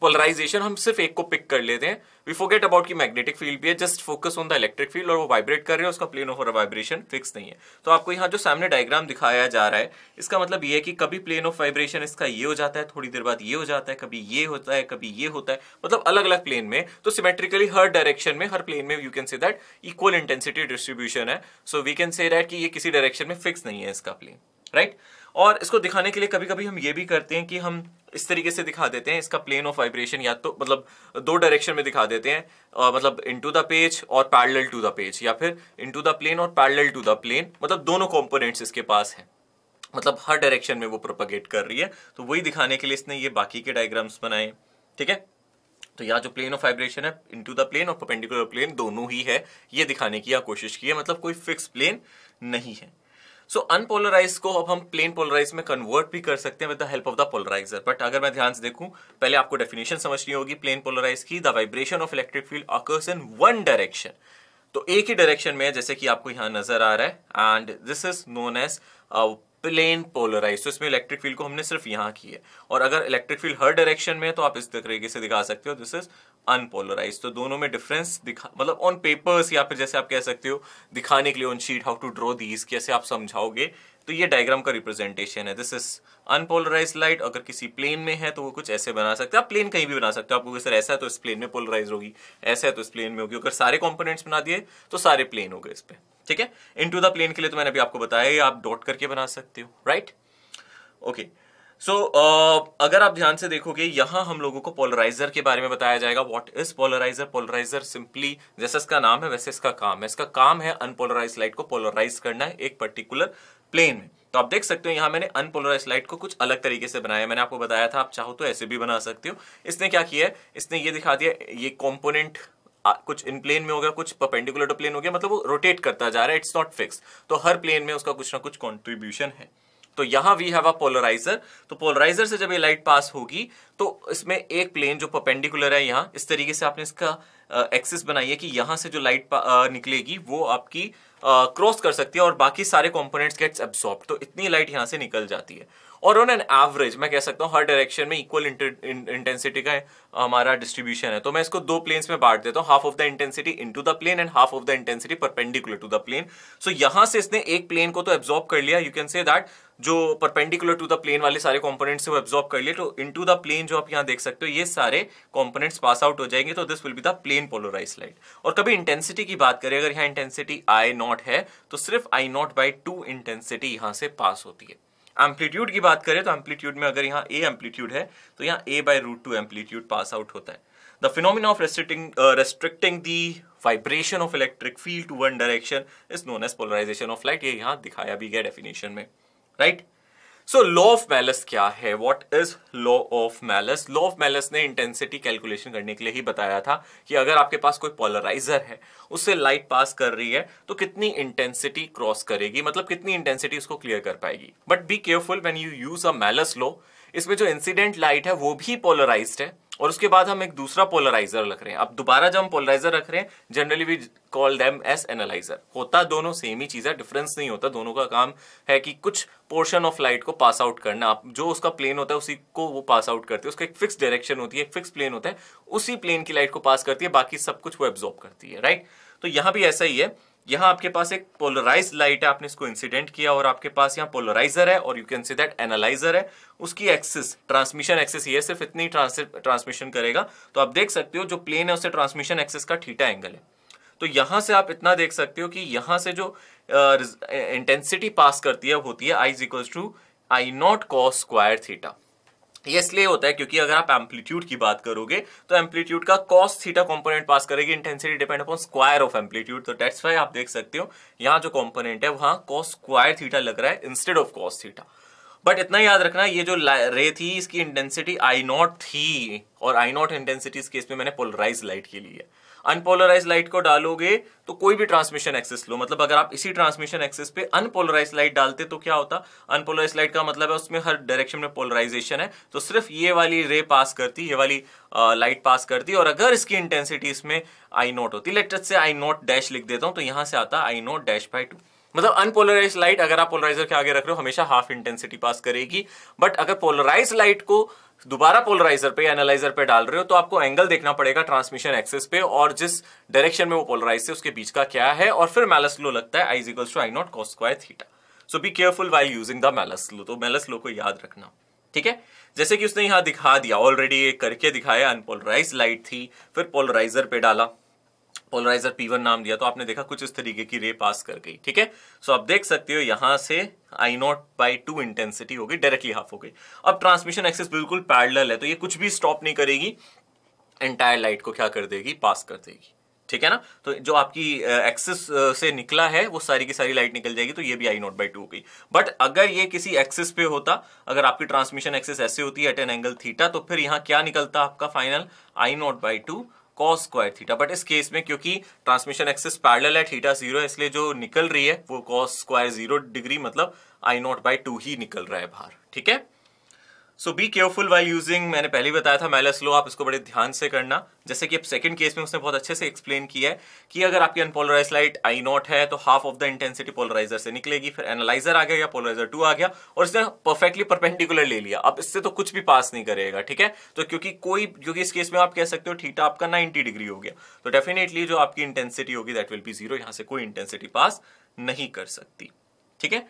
पोलराइजेशन हम सिर्फ एक को पिक कर लेते हैं वी फोगेट अबाउट की मैग्नेटिक फील्ड भी है just focus on the electric field और वो वाइब्रेट कर रहे हैं उसका प्लेन ऑफ वाइब्रेशन फिक्स नहीं है तो आपको यहाँ जो सामने डायग्राम दिखाया जा रहा है इसका मतलब ये है कि कभी प्लेन ऑफ वाइब्रेशन इसका ये हो जाता है थोड़ी देर बाद ये हो जाता है कभी ये होता है कभी ये होता है मतलब अलग अलग प्लेन में तो सिमेट्रिकली हर डायरेक्शन में हर प्लेन में you can say that equal intensity distribution है so we can say that कि ये किसी डायरेक्शन में फिक्स नहीं है इसका प्लेन राइट right? और इसको दिखाने के लिए कभी कभी हम ये भी करते हैं कि हम इस तरीके से दिखा देते हैं इसका प्लेन ऑफ वाइब्रेशन या तो मतलब दो डायरेक्शन में दिखा देते हैं आ, मतलब इनटू द पेज और पैरेलल टू द पेज या फिर इनटू द प्लेन और पैरेलल टू द प्लेन मतलब दोनों कंपोनेंट्स इसके पास हैं मतलब हर डायरेक्शन में वो प्रोपगेट कर रही है तो वही दिखाने के लिए इसने ये बाकी के डायग्राम्स बनाए ठीक है तो यहाँ जो प्लेन ऑफ वाइब्रेशन है इंटू द प्लेन और परपेंडिकुलर प्लेन दोनों ही है ये दिखाने की या कोशिश की है मतलब कोई फिक्स प्लेन नहीं है सो अनपोलराइज को अब हम प्लेन पोलराइज में कन्वर्ट भी कर सकते हैं with the help of the polariser but अगर मैं ध्यान से देखूं पहले आपको डेफिनेशन समझनी होगी प्लेन पोलराइज की the vibration of electric field occurs in one direction तो एक ही डायरेक्शन में है जैसे कि आपको यहां नजर आ रहा है and this is known as plane polarise तो इसमें इलेक्ट्रिक फील्ड को हमने सिर्फ यहाँ की है और अगर इलेक्ट्रिक फील्ड हर डायरेक्शन में है तो आप इस तरीके से दिखा सकते हो दिस इज अनपोलराइज तो दोनों में डिफरेंस दिखा मतलब ऑन पेपर्स या फिर जैसे आप कह सकते हो दिखाने के लिए on sheet how to draw these कैसे आप समझाओगे तो ये डायग्राम का रिप्रेजेंटेशन है दिस इज अनपोलराइज लाइट अगर किसी प्लेन में है तो वो कुछ ऐसे बना सकते हैं आप प्लेन कहीं भी बना सकते हो आपको सर ऐसा है तो इस प्लेन में पोलराइज होगी ऐसा है तो इस प्लेन में होगी अगर सारे कॉम्पोनेंट्स बना दिए तो सारे प्लेन हो गए इस पर ठीक है टू द प्लेन के लिए तो मैंने अभी आपको बताया आप डॉट करके बना सकते हो right okay okay. So so, uh, अगर आप ध्यान से देखोगे यहाँ हम लोगों को पोलराइजर के बारे में बताया जाएगा what is polariser polariser simply जैसा इसका नाम है वैसे इसका काम है इसका काम है अनपोलराइज लाइट को पोलराइज करना है एक पर्टिकुलर प्लेन में तो आप देख सकते हो यहाँ मैंने अनपोलराइज लाइट को कुछ अलग तरीके से बनाया मैंने आपको बताया था आप चाहो तो ऐसे भी बना सकते हो इसने क्या किया है इसने ये दिखा दिया ये कॉम्पोनेंट कुछ इन प्लेन में हो गया कुछ पर्पेंडिकुलर टू प्लेन हो गया मतलब वो रोटेट करता जा रहा है इट्स नॉट फिक्स तो हर प्लेन में उसका कुछ ना कुछ कॉन्ट्रीब्यूशन है तो यहां वी हैव अ पोलराइजर तो पोलराइजर से जब ये लाइट पास होगी तो इसमें एक प्लेन जो पपेंडिकुलर है यहां इस तरीके से आपने इसका एक्सिस बनाई है कि यहां से जो लाइट निकलेगी वो आपकी क्रॉस कर सकती है और बाकी सारे कॉम्पोनेंट्स गेट्स एब्सॉर्ब तो इतनी लाइट यहां से निकल जाती है और ऑन एन एवरेज मैं कह सकता हूँ हर डायरेक्शन में इक्वल इंटेंसिटी का हमारा डिस्ट्रीब्यूशन है तो मैं इसको दो प्लेन्स में बांट देता हूँ half of the intensity to the plane and half of the intensity perpendicular to the plane so यहां से इसने एक प्लेन को तो एब्जॉर्ब कर लिया यू कैन से दैट जो परपेंडिकुलर टू द प्लेन वाले सारे कॉम्पोनेट्स से वो एब्जॉर्ब कर लिए तो इन टू द प्लेन जो आप यहाँ देख सकते हो ये सारे कॉम्पोनेट्स पास आउट हो जाएंगे तो this will be the plane polarise light और कभी इंटेंसिटी की बात करें अगर यहाँ इंटेंसिटी आई नॉट है तो सिर्फ I not by two intensity यहाँ से पास होती है एम्पलीट्यूड की बात करें तो एम्पलीट्यूड में अगर यहाँ ए एम्पलीट्यूड है तो यहाँ A by root two amplitude pass out होता है the phenomena of restricting restricting the vibration of electric field to one direction is known as polarisation of light ये यहाँ दिखाया भी गया डेफिनेशन में right right? So law of Malus क्या है what is law of Malus law of Malus ने intensity calculation करने के लिए ही बताया था कि अगर आपके पास कोई पोलराइजर है उससे लाइट पास कर रही है तो कितनी इंटेंसिटी क्रॉस करेगी मतलब कितनी इंटेंसिटी उसको क्लियर कर पाएगी but be careful when you use a Malus law इसमें जो इंसिडेंट लाइट है वो भी पोलराइज है और उसके बाद हम एक दूसरा पोलराइजर रख रहे हैं अब दोबारा जब हम पोलराइजर रख रहे हैं generally we call them as analyser होता दोनों सेम ही चीज़ है डिफरेंस नहीं होता दोनों का काम है कि कुछ पोर्शन ऑफ लाइट को पास आउट करना आप जो उसका प्लेन होता है उसी को वो पास आउट करती है उसका एक फिक्स डायरेक्शन होती है एक फिक्स प्लेन होता है उसी प्लेन की लाइट को पास करती है बाकी सब कुछ वो एब्जॉर्ब करती है राइट तो यहाँ भी ऐसा ही है यहाँ आपके पास एक पोलराइज लाइट है आपने इसको इंसिडेंट किया और आपके पास यहाँ पोलराइजर है और you can see that analyser है उसकी एक्सिस ट्रांसमिशन एक्सिस ये सिर्फ इतनी ट्रांसमिशन करेगा तो आप देख सकते हो जो प्लेन है उससे ट्रांसमिशन एक्सिस का ठीटा एंगल है तो यहां से आप इतना देख सकते हो कि यहां से जो इंटेंसिटी uh, पास करती है होती है I is equals to I not cos square theta ये इसलिए होता है क्योंकि अगर आप एम्पलीट्यूड की बात करोगे तो एम्पलीट्यूड का कॉस थीटा कंपोनेंट पास करेगी intensity depend upon square of amplitude तो डेट्स वाई आप देख सकते हो यहाँ जो कंपोनेंट है वहां कॉस स्क्वायर थीटा लग रहा है instead of cos theta but इतना याद रखना ये जो रे थी इसकी इंटेंसिटी आई नॉट थी और आई नॉट इंटेंसिटी इस केस में मैंने पोलराइज लाइट के लिए अनपोलराइज लाइट को डालोगे तो कोई भी ट्रांसमिशन एक्सेस लो मतलब अगर आप इसी ट्रांसमिशन एक्सेस पे अनपोलराइज लाइट डालते तो क्या होता अनपोलराइज लाइट का मतलब है उसमें हर डायरेक्शन में पोलराइजेशन है तो सिर्फ ये वाली रे पास करती ये वाली लाइट पास करती और अगर इसकी इंटेंसिटी इसमें आई नोट होती लेटर से आई नोट डैश लिख देता हूं तो यहां से आता I naught dash by two मतलब अनपोलराइज लाइट अगर आप पोलराइजर के आगे रख रहे हो हमेशा हाफ इंटेंसिटी पास करेगी बट अगर पोलराइज लाइट को दोबारा पोलराइजर पे एनालाइजर पे डाल रहे हो तो आपको एंगल देखना पड़ेगा ट्रांसमिशन एक्सेस पे और जिस डायरेक्शन में वो पोलराइज है उसके बीच का क्या है और फिर मैलस लो लगता है I इजिकल्स to I not cos square theta so be careful while using the Malus law तो मैलस लो को याद रखना ठीक है जैसे कि उसने यहां दिखा दिया ऑलरेडी करके दिखाया अनपोलराइज लाइट थी फिर पोलराइजर पे डाला पोलराइजर P1 नाम दिया तो आपने देखा कुछ इस तरीके की रे पास कर गई ठीक है सो आप देख सकते हो यहां से I not by two intensity गई डायरेक्टली हाफ हो गई अब ट्रांसमिशन एक्सेस बिल्कुल पैरल है तो ये कुछ भी स्टॉप नहीं करेगी एंटायर लाइट को क्या कर देगी पास कर देगी ठीक है ना तो जो आपकी एक्सिस से निकला है वो सारी की सारी लाइट निकल जाएगी तो ये भी आई नॉट बाई टू हो गई बट अगर ये किसी एक्सिस पे होता अगर आपकी ट्रांसमिशन एक्सिस ऐसे होती है एट एन एंगल थीटा तो फिर यहां क्या निकलता आपका final I not by two cos square theta but इस केस में क्योंकि ट्रांसमिशन एक्सेस पैरल है थीटा जीरो इसलिए जो निकल रही है वो कॉस स्क्वायर जीरो डिग्री मतलब आई नॉट बाई टू ही निकल रहा है बाहर ठीक है so be careful while using मैंने पहले बताया था मैलस लो आप इसको बड़े ध्यान से करना जैसे कि अब सेकंड केस में उसने बहुत अच्छे से एक्सप्लेन किया है कि अगर आपकी अनपोलराइज लाइट आई नॉट है तो half of the intensity polarizer से निकलेगी फिर एनालाइजर आ गया या पोलराइजर टू आ गया और इसने परफेक्टली परपेंडिकुलर ले लिया अब इससे तो कुछ भी पास नहीं करेगा ठीक है तो क्योंकि कोई क्योंकि इस केस में आप कह सकते हो ठीटा आपका नाइनटी डिग्री हो गया तो डेफिनेटली जो आपकी इंटेंसिटी होगी दैट विल बी जीरो यहां से कोई इंटेंसिटी पास नहीं कर सकती ठीक है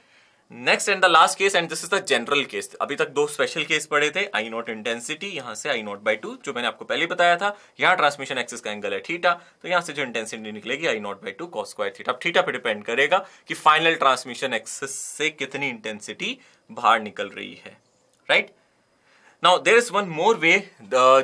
next and the last case and this is the general case अभी तक दो स्पेशल केस पड़े थे आई नॉट इंटेंसिटी यहां से आई नॉट बाई टू जो मैंने आपको पहले बताया था यहां ट्रांसमिशन एक्सिस का एंगल है थीटा तो यहां से जो इंटेंसिटी निकलेगी I not by two cos square theta अब थीटा पे डिपेंड करेगा कि फाइनल ट्रांसमिशन एक्सिस से कितनी इंटेंसिटी बाहर निकल रही है right right? Now there is one more way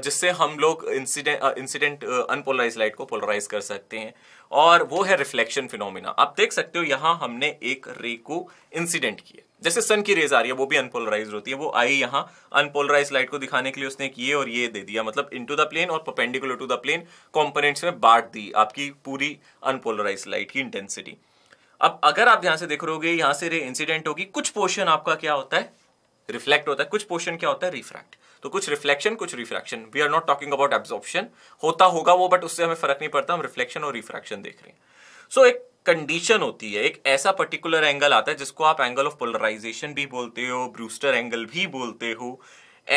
जिससे हम लोग इंसिडेंट इंसिडेंट अनपोलराइज लाइट को पोलराइज कर सकते हैं और वो है रिफ्लेक्शन फिनोमिना आप देख सकते हो यहां हमने एक रे को इंसिडेंट किया जैसे सन की रेज आ रही है वो भी अनपोलराइज होती है वो आई यहां अनपोलराइज लाइट को दिखाने के लिए उसने किए ये और ये दे दिया मतलब इनटू द प्लेन और perpendicular to the plane components में बांट दी आपकी पूरी अनपोलराइज लाइट की इंटेंसिटी अब अगर आप यहां से देख रहे हो यहां से रे इंसिडेंट होगी कुछ पोर्शन आपका क्या होता है रिफ्लेक्ट होता है कुछ पोर्शन क्या होता है रिफ्रैक्ट तो कुछ रिफ्लेक्शन कुछ refraction we are not talking about absorption होता होगा वो बट उससे हमें फर्क नहीं पड़ता हम रिफ्लेक्शन और रिफ्रैक्शन देख रहे हैं सो so, एक कंडीशन होती है एक ऐसा पर्टिकुलर एंगल आता है जिसको आप एंगल ऑफ पोलराइजेशन भी बोलते हो ब्रूस्टर एंगल भी बोलते हो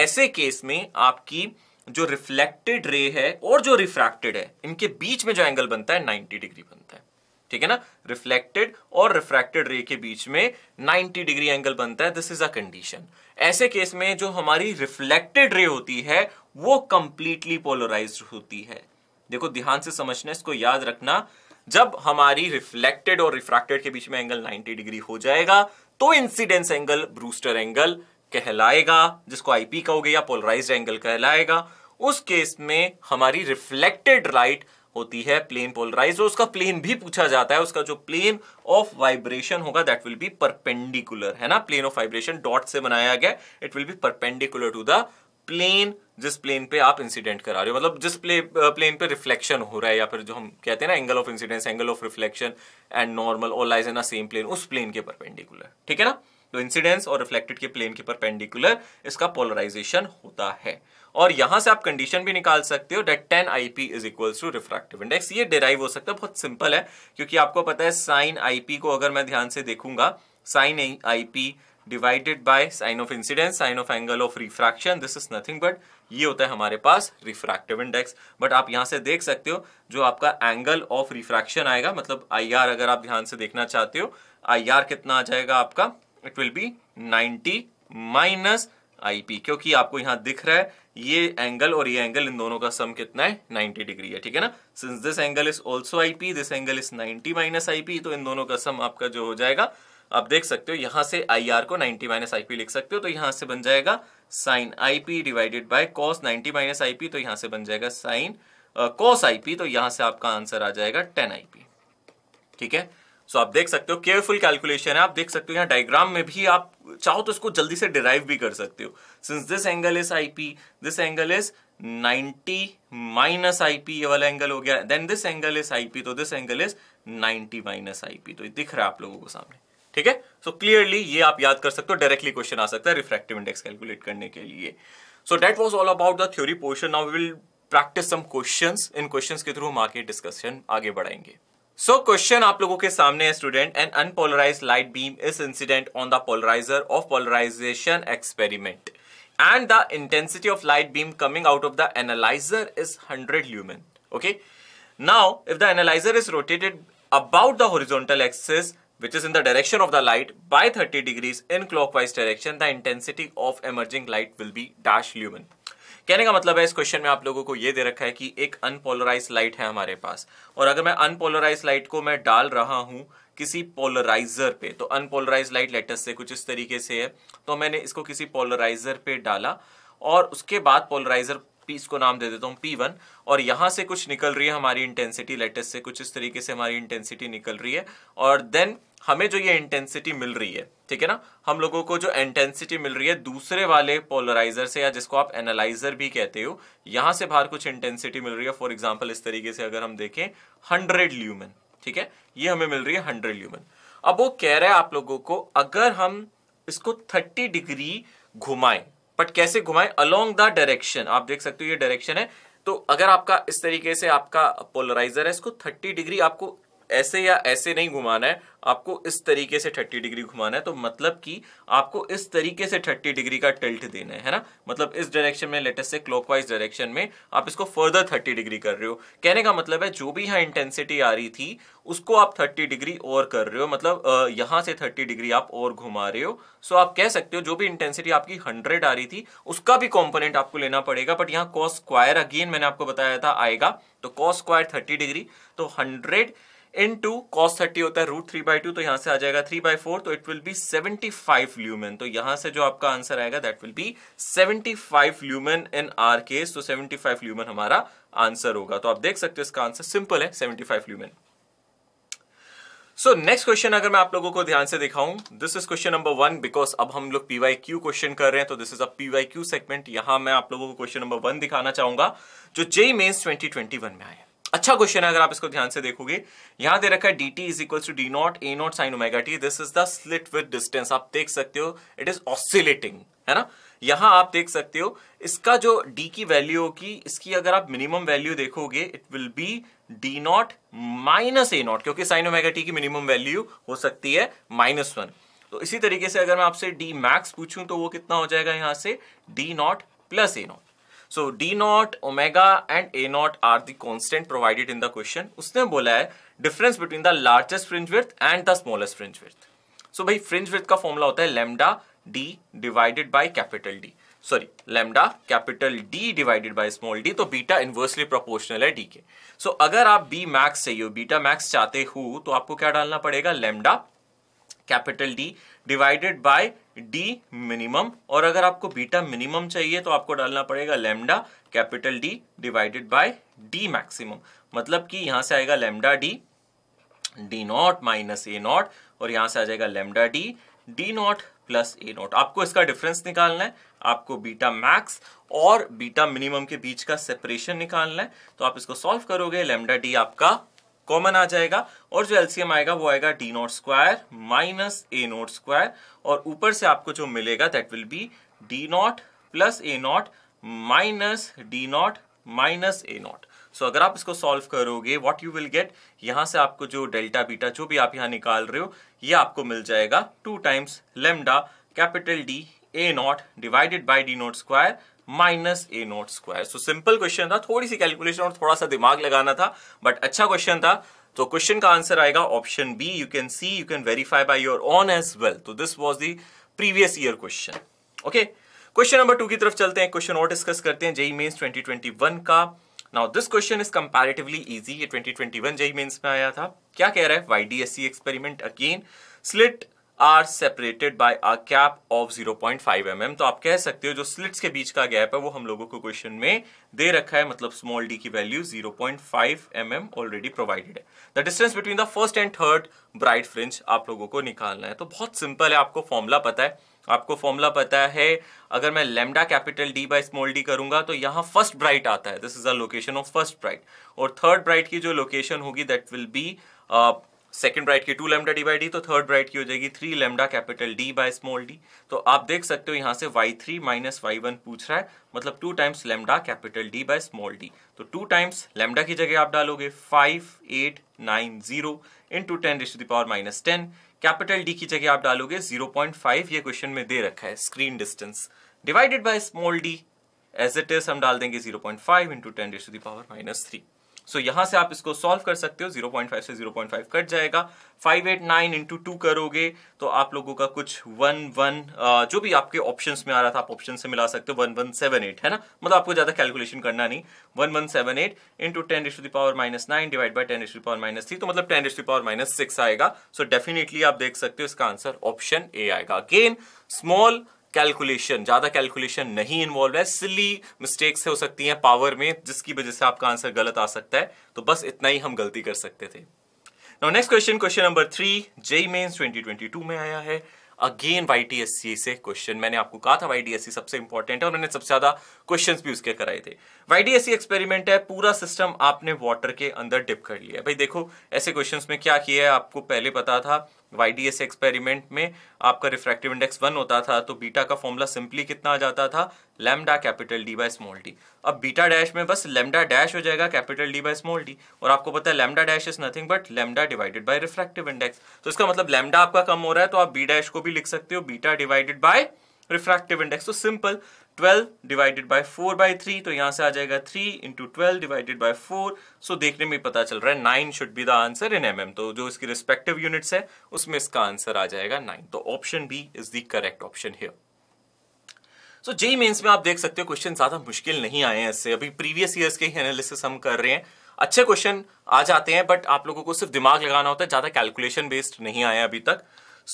ऐसे केस में आपकी जो रिफ्लेक्टेड रे है और जो रिफ्रैक्टेड है इनके बीच में जो एंगल बनता है 90 डिग्री बनता है ठीक है ना रिफ्लेक्टेड और रिफ्रैक्टेड रे के बीच में 90 डिग्री एंगल बनता है दिस इज अ कंडीशन ऐसे केस में जो हमारी रिफ्लेक्टेड रे होती है वो कंप्लीटली पोलराइज होती है देखो ध्यान से समझना इसको याद रखना जब हमारी रिफ्लेक्टेड और रिफ्रैक्टेड के बीच में एंगल 90 डिग्री हो जाएगा तो इंसिडेंस एंगल ब्रूस्टर एंगल कहलाएगा जिसको आईपी कहोगे या पोलराइज्ड एंगल कहलाएगा उस केस में हमारी रिफ्लेक्टेड लाइट होती है प्लेन पोलराइज और उसका प्लेन भी पूछा जाता है उसका जो प्लेन ऑफ वाइब्रेशन होगा दैट विल बी परपेंडिकुलर है ना प्लेन ऑफ वाइब्रेशन डॉट से बनाया गया it will be perpendicular to the plane जिस प्लेन पे आप इंसिडेंट करा रहे हो मतलब जिस प्ले प्लेन पे रिफ्लेक्शन हो रहा है या फिर जो हम कहते हैं ना angle of incidence angle of reflection and normal all lies in same plane उस प्लेन के परपेंडिकुलर ठीक है ना तो इंसिडेंस और रिफ्लेक्टेड के प्लेन के परपेंडिकुलर इसका पोलराइजेशन होता है और यहां से आप कंडीशन भी निकाल सकते हो that tan I P is equal to refractive index ये डिराइव हो सकता है बहुत सिंपल है क्योंकि आपको पता है साइन आई को अगर मैं ध्यान से देखूंगा sine I P divided by sine of incidence sine of angle of refraction this is nothing but ये होता है हमारे पास रिफ्रैक्टिव इंडेक्स बट आप यहां से देख सकते हो जो आपका एंगल ऑफ रिफ्रैक्शन आएगा मतलब आई आर अगर आप ध्यान से देखना चाहते हो आई आर कितना आ जाएगा आपका it will be 90 minus I P क्योंकि आपको यहां दिख रहा है ये एंगल और ये एंगल इन दोनों का सम कितना है 90 डिग्री है ठीक है ना since this angle is also IP this angle is 90 minus IP तो इन दोनों का सम आपका जो हो जाएगा आप देख सकते हो यहां से आई आर को 90 माइनस आईपी लिख सकते हो तो यहां से बन जाएगा sine IP divided by cos 90 minus IP तो यहां से बन जाएगा साइन कॉस आईपी तो यहां से आपका आंसर आ जाएगा टेन आईपी ठीक है सो so, आप देख सकते हो केयरफुल कैलकुलेशन है आप देख सकते हो यहाँ डायग्राम में भी आप चाहो तो इसको जल्दी से डिराइव भी कर सकते हो since this angle is I P this angle is 90 minus I P ये वाला एंगल हो गया then this angle is I P तो this angle is 90 minus I P तो ये दिख रहा है आप लोगों को सामने ठीक है सो क्लियरली ये आप याद कर सकते हो डायरेक्टली क्वेश्चन आ सकता है रिफ्रेक्टिव इंडेक्स कैलकुलेट करने के लिए so that was all about the theory portion now will practice some question इन क्वेश्चन के थ्रू हम आके डिस्कशन आगे बढ़ाएंगे So question आप लोगों के सामने है student an unpolarize light beam is incident on the polarizer of polarization experiment and the intensity of light beam coming out of the analyzer is 100 lumen okay now if the analyzer is rotated about the horizontal axis which is in the direction of the light by 30 degrees in clockwise direction the intensity of emerging light will be dash lumen कहने का मतलब है इस question में आप लोगों को ये दे रखा है कि एक अनपोलराइज लाइट है हमारे पास और अगर मैं अनपोलराइज लाइट को मैं डाल रहा हूँ किसी पोलराइजर पे तो अनपोलराइज लाइट लेटस से कुछ इस तरीके से है तो मैंने इसको किसी पोलराइजर पे डाला और उसके बाद पोलराइजर पी इसको नाम दे देता हूँ पी वन और यहाँ से कुछ निकल रही है हमारी इंटेंसिटी लेटेस्ट से कुछ इस तरीके से हमारी इंटेंसिटी निकल रही है और देन हमें जो ये इंटेंसिटी मिल रही है ठीक है ना हम लोगों को जो इंटेंसिटी मिल रही है दूसरे वाले पोलराइजर से या जिसको आप एनालाइजर भी कहते हो यहां से बाहर कुछ इंटेंसिटी मिल रही है फॉर एग्जाम्पल इस तरीके से अगर हम देखें हंड्रेड ल्यूमन ठीक है ये हमें मिल रही है हंड्रेड ल्यूमन अब वो कह रहे हैं आप लोगों को अगर हम इसको थर्टी डिग्री घुमाएं बट कैसे घुमाएं अलोंग द डायरेक्शन आप देख सकते हो ये डायरेक्शन है तो अगर आपका इस तरीके से आपका पोलराइजर है इसको थर्टी डिग्री आपको ऐसे या ऐसे नहीं घुमाना है आपको इस तरीके से थर्टी डिग्री घुमाना है तो मतलब कि आपको इस तरीके से थर्टी डिग्री का टिल्ट देना है है ना मतलब इस डायरेक्शन में लेटेस्ट से क्लॉकवाइज डायरेक्शन में आप इसको फर्दर थर्टी डिग्री कर रहे हो कहने का मतलब है जो भी यहाँ इंटेंसिटी आ रही थी उसको आप थर्टी डिग्री और कर रहे हो मतलब यहाँ से थर्टी डिग्री आप और घुमा रहे हो सो आप कह सकते हो जो भी इंटेंसिटी आपकी हंड्रेड आ रही थी उसका भी कॉम्पोनेंट आपको लेना पड़ेगा बट यहाँ कॉस स्क्वायर अगेन मैंने आपको बताया था आएगा तो कॉस स्क्वायर थर्टी डिग्री तो hundred into cos thirty होता है रूट थ्री बाई टू तो यहां से आ जाएगा थ्री बाई फोर तो it will be seventy five lumen तो यहां से जो आपका आंसर आएगा that will be seventy five lumen in our case तो सेवेंटी फाइव ल्यूमेन हमारा आंसर होगा तो आप देख सकते हो इसका आंसर सिंपल है seventy five lumen so next question अगर मैं आप लोगों को ध्यान से दिखाऊं this is question number one because अब हम लोग पीवाई क्यू क्वेश्चन कर रहे हैं तो this is a PYQ segment यहां मैं आप लोगों को क्वेश्चन नंबर वन दिखाना चाहूंगा जो JEE Mains twenty twenty one में आए अच्छा क्वेश्चन है अगर आप इसको ध्यान से देखोगे यहां दे रखा है D T is equal to D not A not sine omega T this is the slit width distance आप देख सकते हो इट इज ऑसिलेटिंग है ना यहां आप देख सकते हो इसका जो डी की वैल्यू होगी इसकी अगर आप मिनिमम वैल्यू देखोगे it will be D not minus A not क्योंकि साइन ओमेगा टी की मिनिमम वैल्यू हो सकती है माइनस वन तो इसी तरीके से अगर मैं आपसे डी मैक्स पूछूं तो वो कितना हो जाएगा यहां से D not plus A not so D not omega and A not are the constant provided in the question उसने बोला है difference between the largest fringe width and the smallest fringe width so भाई fringe width का formula होता है lambda D divided by capital D sorry lambda capital D divided by small D तो beta inversely proportional है D के so so, अगर आप B max चाहिए हो बीटा मैक्स चाहते हो तो आपको क्या डालना पड़ेगा lambda capital D divided by D minimum और अगर आपको बीटा मिनिमम चाहिए तो आपको डालना पड़ेगा lambda capital D divided by D maximum मतलब कि यहां से आएगा lambda D D not minus A not और यहां से आ जाएगा lambda D D not plus A not आपको इसका डिफरेंस निकालना है आपको बीटा मैक्स और बीटा मिनिमम के बीच का सेपरेशन निकालना है तो आप इसको सॉल्व करोगे लेमडा डी आपका कॉमन आ जाएगा और जो एलसीएम आएगा वो आएगा D not square minus A not square और ऊपर से आपको जो मिलेगा that will be D not plus A not minus D not minus A not so अगर आप इसको सॉल्व करोगे व्हाट यू विल गेट यहां से आपको जो डेल्टा बीटा जो भी आप यहां निकाल रहे हो ये आपको मिल जाएगा two times lambda capital D A not divided by D not square minus A not square so simple question था थोड़ी सी कैलकुलेशन और थोड़ा सा दिमाग लगाना था बट अच्छा क्वेश्चन था तो क्वेश्चन का आंसर आएगा option B you can see you can verify by your own as well तो this was the previous year question okay question number two की तरफ चलते हैं क्वेश्चन और डिस्कस करते हैं जेई मेन्स वन का now this question is comparatively easy ये 2021 जेई मेन्स में आया था क्या कह रहा है सी experiment again slit are separated by a gap of 0.5 M mm. तो आप कह सकते हो जो स्लिट्स के बीच का गैप है वो हम लोगों को क्वेश्चन में दे रखा है मतलब स्मॉल डी की value 0.5 M M already provided है the distance between the first and third bright fringe आप लोगों को निकालना है तो बहुत सिंपल है आपको फॉर्मूला पता है आपको फॉर्मूला पता है अगर मैं lambda capital D by small D करूंगा तो यहाँ फर्स्ट ब्राइट आता है this is the location of first bright और थर्ड ब्राइट की जो लोकेशन होगी that will be second bright की two lambda D by D तो थर्ड ब्राइट की हो जाएगी three lambda capital D by small D तो आप देख सकते हो यहाँ से Y three minus Y one पूछ रहा है मतलब two times lambda capital D by small D तो टू टाइम्स लेमडा की जगह आप डालोगे five eight nine zero into ten raise power minus ten capital D की जगह आप डालोगे जीरो पॉइंट फाइव ये क्वेश्चन में दे रखा है screen distance divided by small D as it is हम डाल देंगे zero point five into ten raise power minus three so so, यहां से आप इसको सॉल्व कर सकते हो 0.5 से 0.5 कट जाएगा 589 एट नाइन इंटू टू करोगे तो आप लोगों का कुछ वन वन जो भी आपके ऑप्शंस में आ रहा था आप ऑप्शन से मिला सकते हो वन वन सेवन एट है ना मतलब आपको ज्यादा कैलकुलेशन करना नहीं one one seven eight into ten raise to power minus nine divide by ten raise to power minus three तो मतलब ten raise to power minus six आएगा सो so, डेफिनेटली आप देख सकते हो इसका आंसर ऑप्शन ए आएगा again small calculation ज़्यादा कैलकुलेशन नहीं इन्वॉल्व है सिली मिस्टेक्स हो सकती हैं पावर में जिसकी वजह से आपका आंसर गलत आ सकता है तो बस इतना ही हम गलती कर सकते थे now next question question number three JEE Mains 2022 में आया है अगेन वाई से क्वेश्चन मैंने आपको कहा था वाई सबसे इंपॉर्टेंट है और मैंने सबसे ज्यादा क्वेश्चंस भी उसके कराए थे वाई एक्सपेरिमेंट है पूरा सिस्टम आपने वाटर के अंदर डिप कर लिया भाई देखो ऐसे क्वेश्चंस में क्या किया है आपको पहले पता था वाई एक्सपेरिमेंट में आपका रिफ्रैक्टिव इंडेक्स वन होता था तो बीटा का फॉर्मूला सिंपली कितना आ जाता था lambda capital D by small D अब बीटा डैश में बस लेमडा डैश हो जाएगा capital D by small D और आपको पता है lambda dash is nothing but lambda divided by refractive index तो इसका मतलब लेमडा आपका कम हो रहा है तो आप बी डैश को भी लिख सकते हो beta divided by refractive index तो simple twelve divided by four by three तो यहां से आ जाएगा three into twelve divided by four so देखने में पता चल रहा है nine should be the answer in m तो जो इसकी रिस्पेक्टिव यूनिट्स है उसमें इसका आंसर आ जाएगा नाइन तो option B is the correct option here so JEE Mains में आप देख सकते हो क्वेश्चन ज्यादा मुश्किल नहीं आए हैं इससे अभी प्रीवियस ईयर के ही एनालिसिस हम कर रहे हैं अच्छे क्वेश्चन आ जाते हैं बट आप लोगों को सिर्फ दिमाग लगाना होता है ज्यादा कैलकुलेशन बेस्ड नहीं आया अभी तक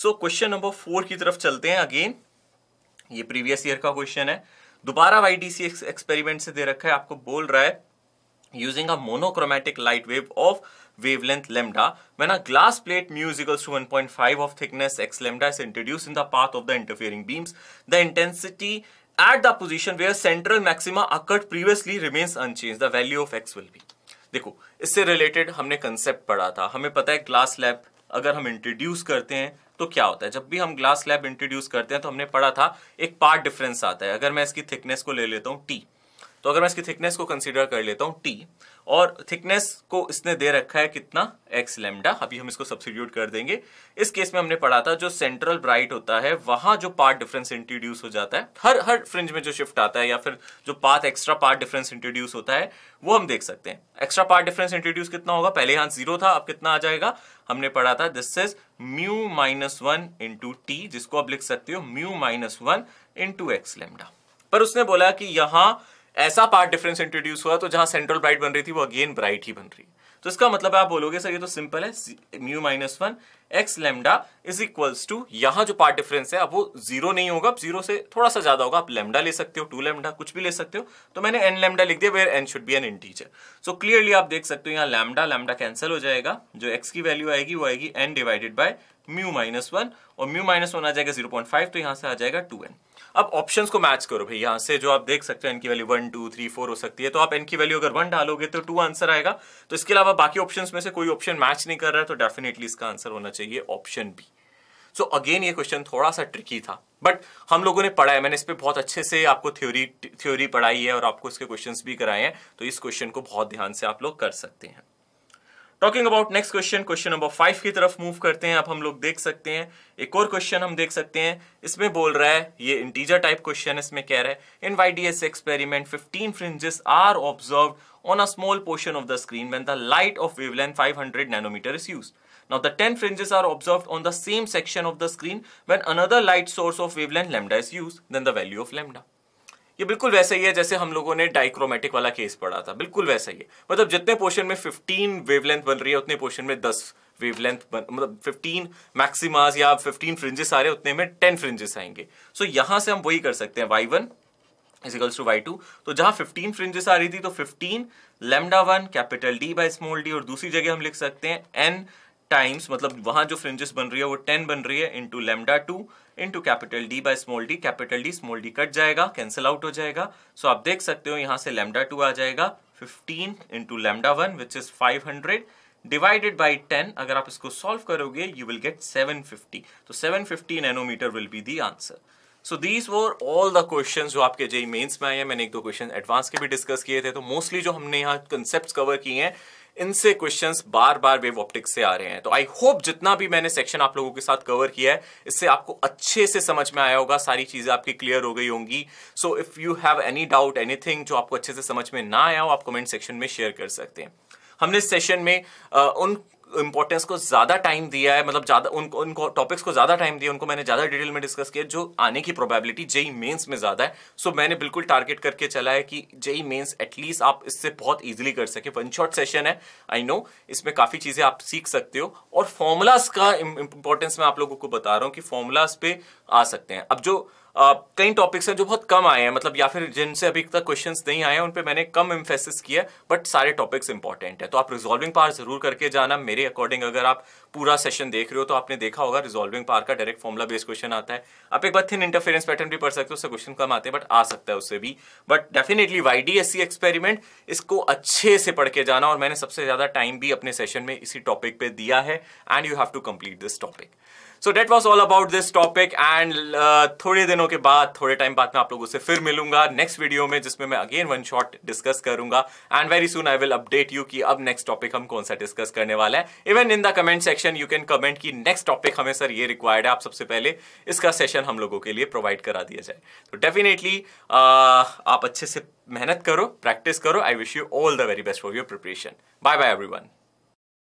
सो क्वेश्चन नंबर फोर की तरफ चलते हैं अगेन ये प्रीवियस ईयर का क्वेश्चन है दोबारा वाईडीसी एक्सपेरिमेंट से दे रखा है आपको बोल रहा है using a monochromatic light wave of wavelength lambda when a glass plate mu equal to one point five of thickness x lambda is introduce in the path of the interfering beams the intensity at the position where central maxima occurred previously remains unchange the value of x will be देखो इससे related हमने concept पढ़ा था हमें पता है glass lab अगर हम इंट्रोड्यूस करते हैं तो क्या होता है जब भी हम ग्लास स्लैब इंट्रोड्यूस करते हैं तो हमने पढ़ा था एक पार्ट डिफरेंस आता है अगर मैं इसकी थिकनेस को ले लेता हूँ टी तो अगर मैं इसकी थिकनेस को कंसिडर कर लेता हूँ टी और थिकनेस को इसने दे रखा है कितना एक्स लेमडा अभी हम इसको सब्सिट्यूट कर देंगे इस केस में हमने पढ़ा था जो सेंट्रल ब्राइट होता है वहां जो पार्ट डिफरेंस इंट्रोड्यूस हो जाता है हर हर फ्रिंज में जो शिफ्ट आता है या फिर जो path extra part difference introduce होता है वो हम देख सकते हैं एक्स्ट्रा पार्ट डिफरेंस इंट्रोड्यूस कितना होगा पहले यहां जीरो था अब कितना आ जाएगा हमने पढ़ा था this is mu minus one into t जिसको आप लिख सकते हो mu minus one into x lambda पर उसने बोला कि यहां ऐसा पार्ट डिफरेंस इंट्रोड्यूस हुआ तो जहां सेंट्रल ब्राइट बन रही थी वो अगेन ब्राइट ही बन रही तो इसका मतलब आप बोलोगे सर ये तो सिंपल है mu minus one x lambda is equals to यहां जो पार्ट डिफरेंस है अब वो जीरो नहीं होगा जीरो से थोड़ा सा ज्यादा होगा आप लेमडा ले सकते हो टू लेमडा कुछ भी ले सकते हो तो मैंने एन लेमडा लिख दिया where n should be an integer so clearly आप देख सकते हो यहाँ लेमडा लेमडा कैंसिल हो जाएगा जो एक्स की वैल्यू आएगी वो आएगी n divided by mu minus one और म्यू माइनस वन आ जाएगा जीरो पॉइंट फाइव तो यहाँ से आ जाएगा टू एन अब ऑप्शंस को मैच करो भाई यहाँ से जो आप देख सकते हो एन की value one two three four हो सकती है तो आप एन की वैल्यू अगर वन डालोगे तो टू आंसर आएगा तो इसके अलावा बाकी ऑप्शन में से कोई ऑप्शन मैच नहीं कर रहा है तो डेफिनेटली इसका आंसर होना चाहिए ऑप्शन बी सो अगेन ये क्वेश्चन थोड़ा सा ट्रिकी था बट हम लोगों ने पढ़ा है मैंने इस पर बहुत अच्छे से आपको थ्योरी थ्योरी पढ़ाई है और आपको इसके क्वेश्चन भी कराए हैं तो इस क्वेश्चन को बहुत ध्यान से आप लोग कर सकते हैं talking about next question question number five की तरफ मूव करते हैं अब हम लोग देख सकते हैं एक और क्वेश्चन हम देख सकते हैं इसमें बोल रहा है ये इंटीजर टाइप क्वेश्चन इसमें कह रहा है in Y experiment 15 fringes are observe on a small portion of the screen when the light of wavelength five hundred nanometer is use now the ten fringes are observe on the same section of the screen when another light source of wavelength lambda is use then the value of lambda ये बिल्कुल वैसा ही है जैसे हम लोगों ने डाइक्रोमेटिक वाला case पढ़ा था बिल्कुल वैसा ही है मतलब जितने पोर्शन में फिफ्टीन वेवलेंथ बन रही है उतने पोर्शन में दस वेवलेंथ बन मतलब फिफ्टीन मैक्सिमास या फिफ्टीन फ्रिंजेस आ रहे हैं उतने में टेन फ्रिंजेस आएंगे सो so, से हम वही कर सकते हैं y one equals to y two तो जहां फिफ्टीन फ्रिंजेस आ रही थी तो fifteen lambda one capital D by small D और दूसरी जगह हम लिख सकते हैं एन टाइम्स मतलब वहां जो फ्रिंजेस बन रही है वो टेन बन रही है into lambda two into capital D by small d capital D small d cut जाएगा कैंसिल आउट हो जाएगा सो so आप देख सकते हो यहाँ से लेमडा टू आ जाएगा fifteen into lambda one which is five hundred divided by ten अगर आप इसको सॉल्व करोगे you will get seven fifty तो seven fifty nanometer will be the answer so these were all the question जो आपके JEE Mains में आए हैं मैंने एक दो क्वेश्चन एडवांस के भी डिस्कस किए थे तो मोस्टली जो हमने यहाँ कंसेप्ट कवर किए हैं इनसे क्वेश्चंस बार बार वेव ऑप्टिक्स से आ रहे हैं तो आई होप जितना भी मैंने सेक्शन आप लोगों के साथ कवर किया है इससे आपको अच्छे से समझ में आया होगा सारी चीज़ें आपकी क्लियर हो गई होंगी so if you have any doubt anything जो आपको अच्छे से समझ में ना आया हो आप कमेंट सेक्शन में शेयर कर सकते हैं हमने सेशन में आ, उन इंपॉर्टेंस को ज़्यादा टाइम दिया है मतलब ज़्यादा उनको उनको टॉपिक्स को ज़्यादा टाइम दिया उनको मैंने ज़्यादा डिटेल में डिस्कस किया जो आने की प्रोबेबिलिटी जेई मेंस में ज़्यादा है सो so, मैंने बिल्कुल टारगेट करके चला है कि जेई मेंस एटलीस्ट आप इससे बहुत ईजिली कर सके वन शॉर्ट सेशन है आई नो इसमें काफ़ी चीज़ें आप सीख सकते हो और फॉर्मूलाज का इंपॉर्टेंस मैं आप लोगों को बता रहा हूँ कि फॉर्मूलाज पे आ सकते हैं अब जो कई टॉपिक्स हैं जो बहुत कम आए हैं मतलब या फिर जिनसे अभी तक क्वेश्चंस नहीं आए हैं उन पर मैंने कम इम्फेसिस किया बट सारे टॉपिक्स इंपॉर्टेंट है तो आप रिजॉल्विंग पार जरूर करके जाना मेरे अकॉर्डिंग अगर आप पूरा सेशन देख रहे हो तो आपने देखा होगा रिजॉल्विंग पार का डायरेक्ट फॉर्मुला बेस्ड क्वेश्चन आता है आप एक बार थिन इंटरफेरेंस पैटर्न भी पढ़ सकते हो उससे क्वेश्चन कम आते हैं बट आ सकता है उससे भी but definitely Y D S C experiment इसको अच्छे से पढ़ के जाना और मैंने सबसे ज्यादा टाइम भी अपने सेशन में इसी टॉपिक पर दिया है and you have to complete this topic so that was all about this topic and थोड़े दिनों के बाद थोड़े टाइम बाद में आप लोगों से फिर मिलूंगा नेक्स्ट वीडियो में जिसमें मैं अगेन वन शॉट डिस्कस करूंगा and very soon I will update you कि अब नेक्स्ट टॉपिक हम कौन सा डिस्कस करने वाला है even in the comment section you can comment कि नेक्स्ट टॉपिक हमें सर ये रिक्वायर्ड है आप सबसे पहले इसका सेशन हम लोगों के लिए प्रोवाइड करा दिया जाए तो डेफिनेटली uh, आप अच्छे से मेहनत करो प्रैक्टिस करो I wish you all the very best for your preparation bye bye every